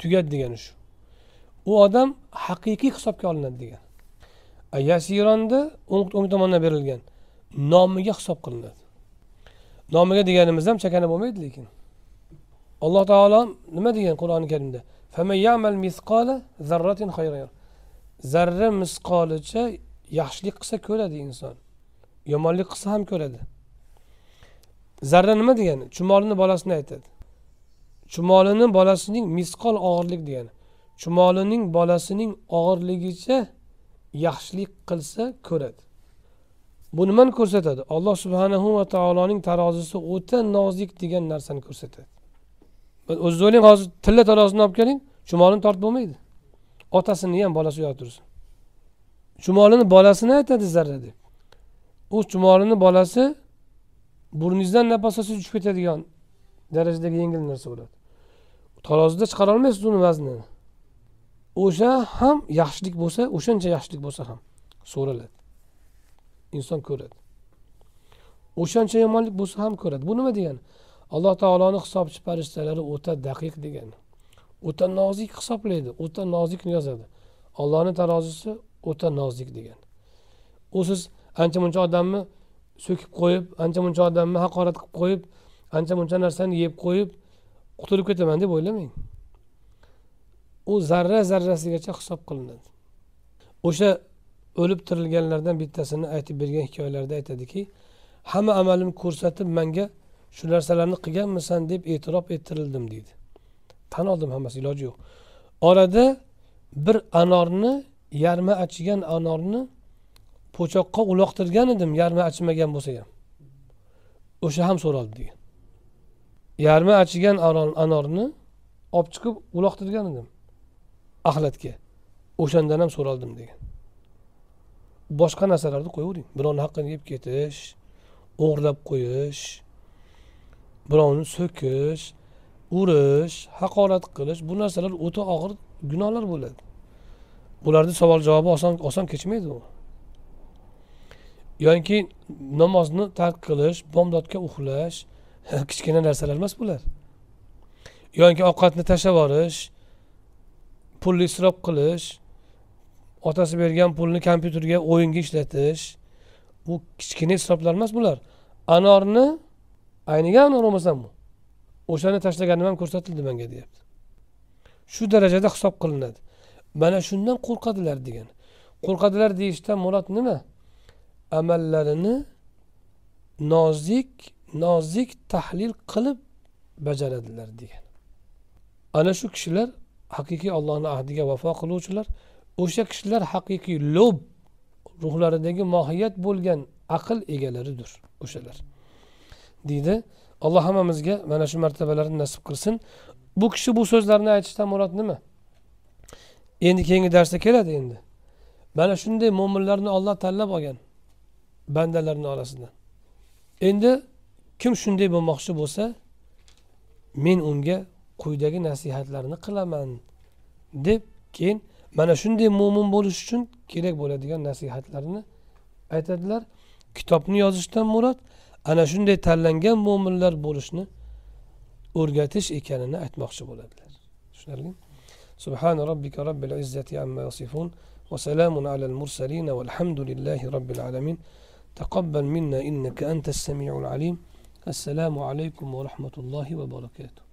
tugadi degani shu u odam haqiqiy hisobga olinadi degan yasironni o'ng tomondan berilgan nomiga hisob qilinadi nomiga deganimiz ham chakana bo'lmaydi lekin alloh taolo nima degan qur'oni karimda zarra misqolicha yaxshilik qilsa ko'radi inson yomonlik qilsa ham ko'radi zarra nima degani chumolini bolasini aytadi chumolini bolasining misqol og'irlik degani chumolining bolasining og'irligicha yaxshilik qilsa ko'radi bu nimani ko'rsatadi alloh subhanahu va taoloning tarozisi o'ta nozik degan narsani ko'rsatadi o'zingiz o'ylang hozir tilla tarozini olib keling chumolini tortib bo'lmaydi otasini ham bolasi uyalib tursin chumolini bolasini aytadi zarra deb u chumolini bolasi burningizdan nafas olsa uchib ketadigan darajadagi yengil narsa bo'ladi tarozida chiqara olmaysiz uni vaznini o'sha ham yaxshilik bo'lsa o'shancha yaxshilik bo'lsa ham so'raladi inson ko'radi o'shancha yomonlik bo'lsa ham ko'radi bu nima degani alloh taoloni hisobchi farishtalari o'ta daqiq degani o'ta nozik hisoblaydi o'ta nozik yozadi ollohni tarozisi o'ta nozik degan u siz ancha muncha odamni so'kib qo'yib ancha muncha odamni haqorat qilib qo'yib ancha muncha narsani yeb qo'yib qutulib ketaman deb o'ylamang u zarra zarrasigacha hisob qilinadi o'sha o'lib tirilganlardan bittasini aytib bergan hikoyalarida aytadiki hamma amalimni ko'rsatib manga shu narsalarni qilganmisan deb e'tirof ettirildim deydi tan oldim hammasi iloji yo'q orada bir anorni yarmi achigan anorni po'choqqa uloqtirgan edim yarmi achimagan bo'lsa ham o'sha ham so'raldi degan yarmi achigan anorni olib chiqib uloqtirgan edim axlatga o'shandan ham so'raldim degan boshqa narsalarni qo'yavering birovni haqqini yeb ketish o'g'irlab qo'yish birovni so'kish urish haqorat qilish bu narsalar o'ta og'ir gunohlar bo'ladi ularni savol javobi oson oson kechmaydi u yoinki namozni tark qilish bomdodga uxlash kichkina narsalar emas bular yoki ovqatni tashlab yuborish pulni isrof qilish otasi bergan pulni kompyuterga o'yinga ishlatish bu kichkina isroflar emas bular anorni ayniga anor bo'lmasam bu o'shani tashlaganim ham ko'rsatildi manga deyapti shu darajada hisob qilinadi mana shundan qo'rqadilar degan qo'rqadilar deyishdan murod nima amallarini nozik nozik tahlil qilib bajaradilar degan ana shu kishilar haqiqiy allohni ahdiga vafo qiluvchilar o'sha kishilar haqiqiy lob ruhlaridagi mohiyat bo'lgan aql egalaridir o'shalar deydi alloh hammamizga mana shu martabalarni nasib qilsin bu kishi bu so'zlarni aytishdan murod nima endi keyingi darsda keladi endi mana shunday mo'minlarni olloh tanlab olgan bandalarni orasidan endi kim shunday bo'lmoqchi bo'lsa men unga quyidagi nasihatlarni qilaman deb keyin mana shunday mo'min bo'lish uchun kerak bo'ladigan nasihatlarni aytadilar kitobni yozishdan murod ana shunday tanlangan mo'minlar bo'lishni o'rgatish ekanini aytmoqchi bo'ladilar tushunarlimi سبحان ربك رب العزة عما يصفون وسلام على المرسلين والحمد لله رب العالمين تقبل منا إنك أنت السميع العليم السلام عليكم ورحمة الله وبركاته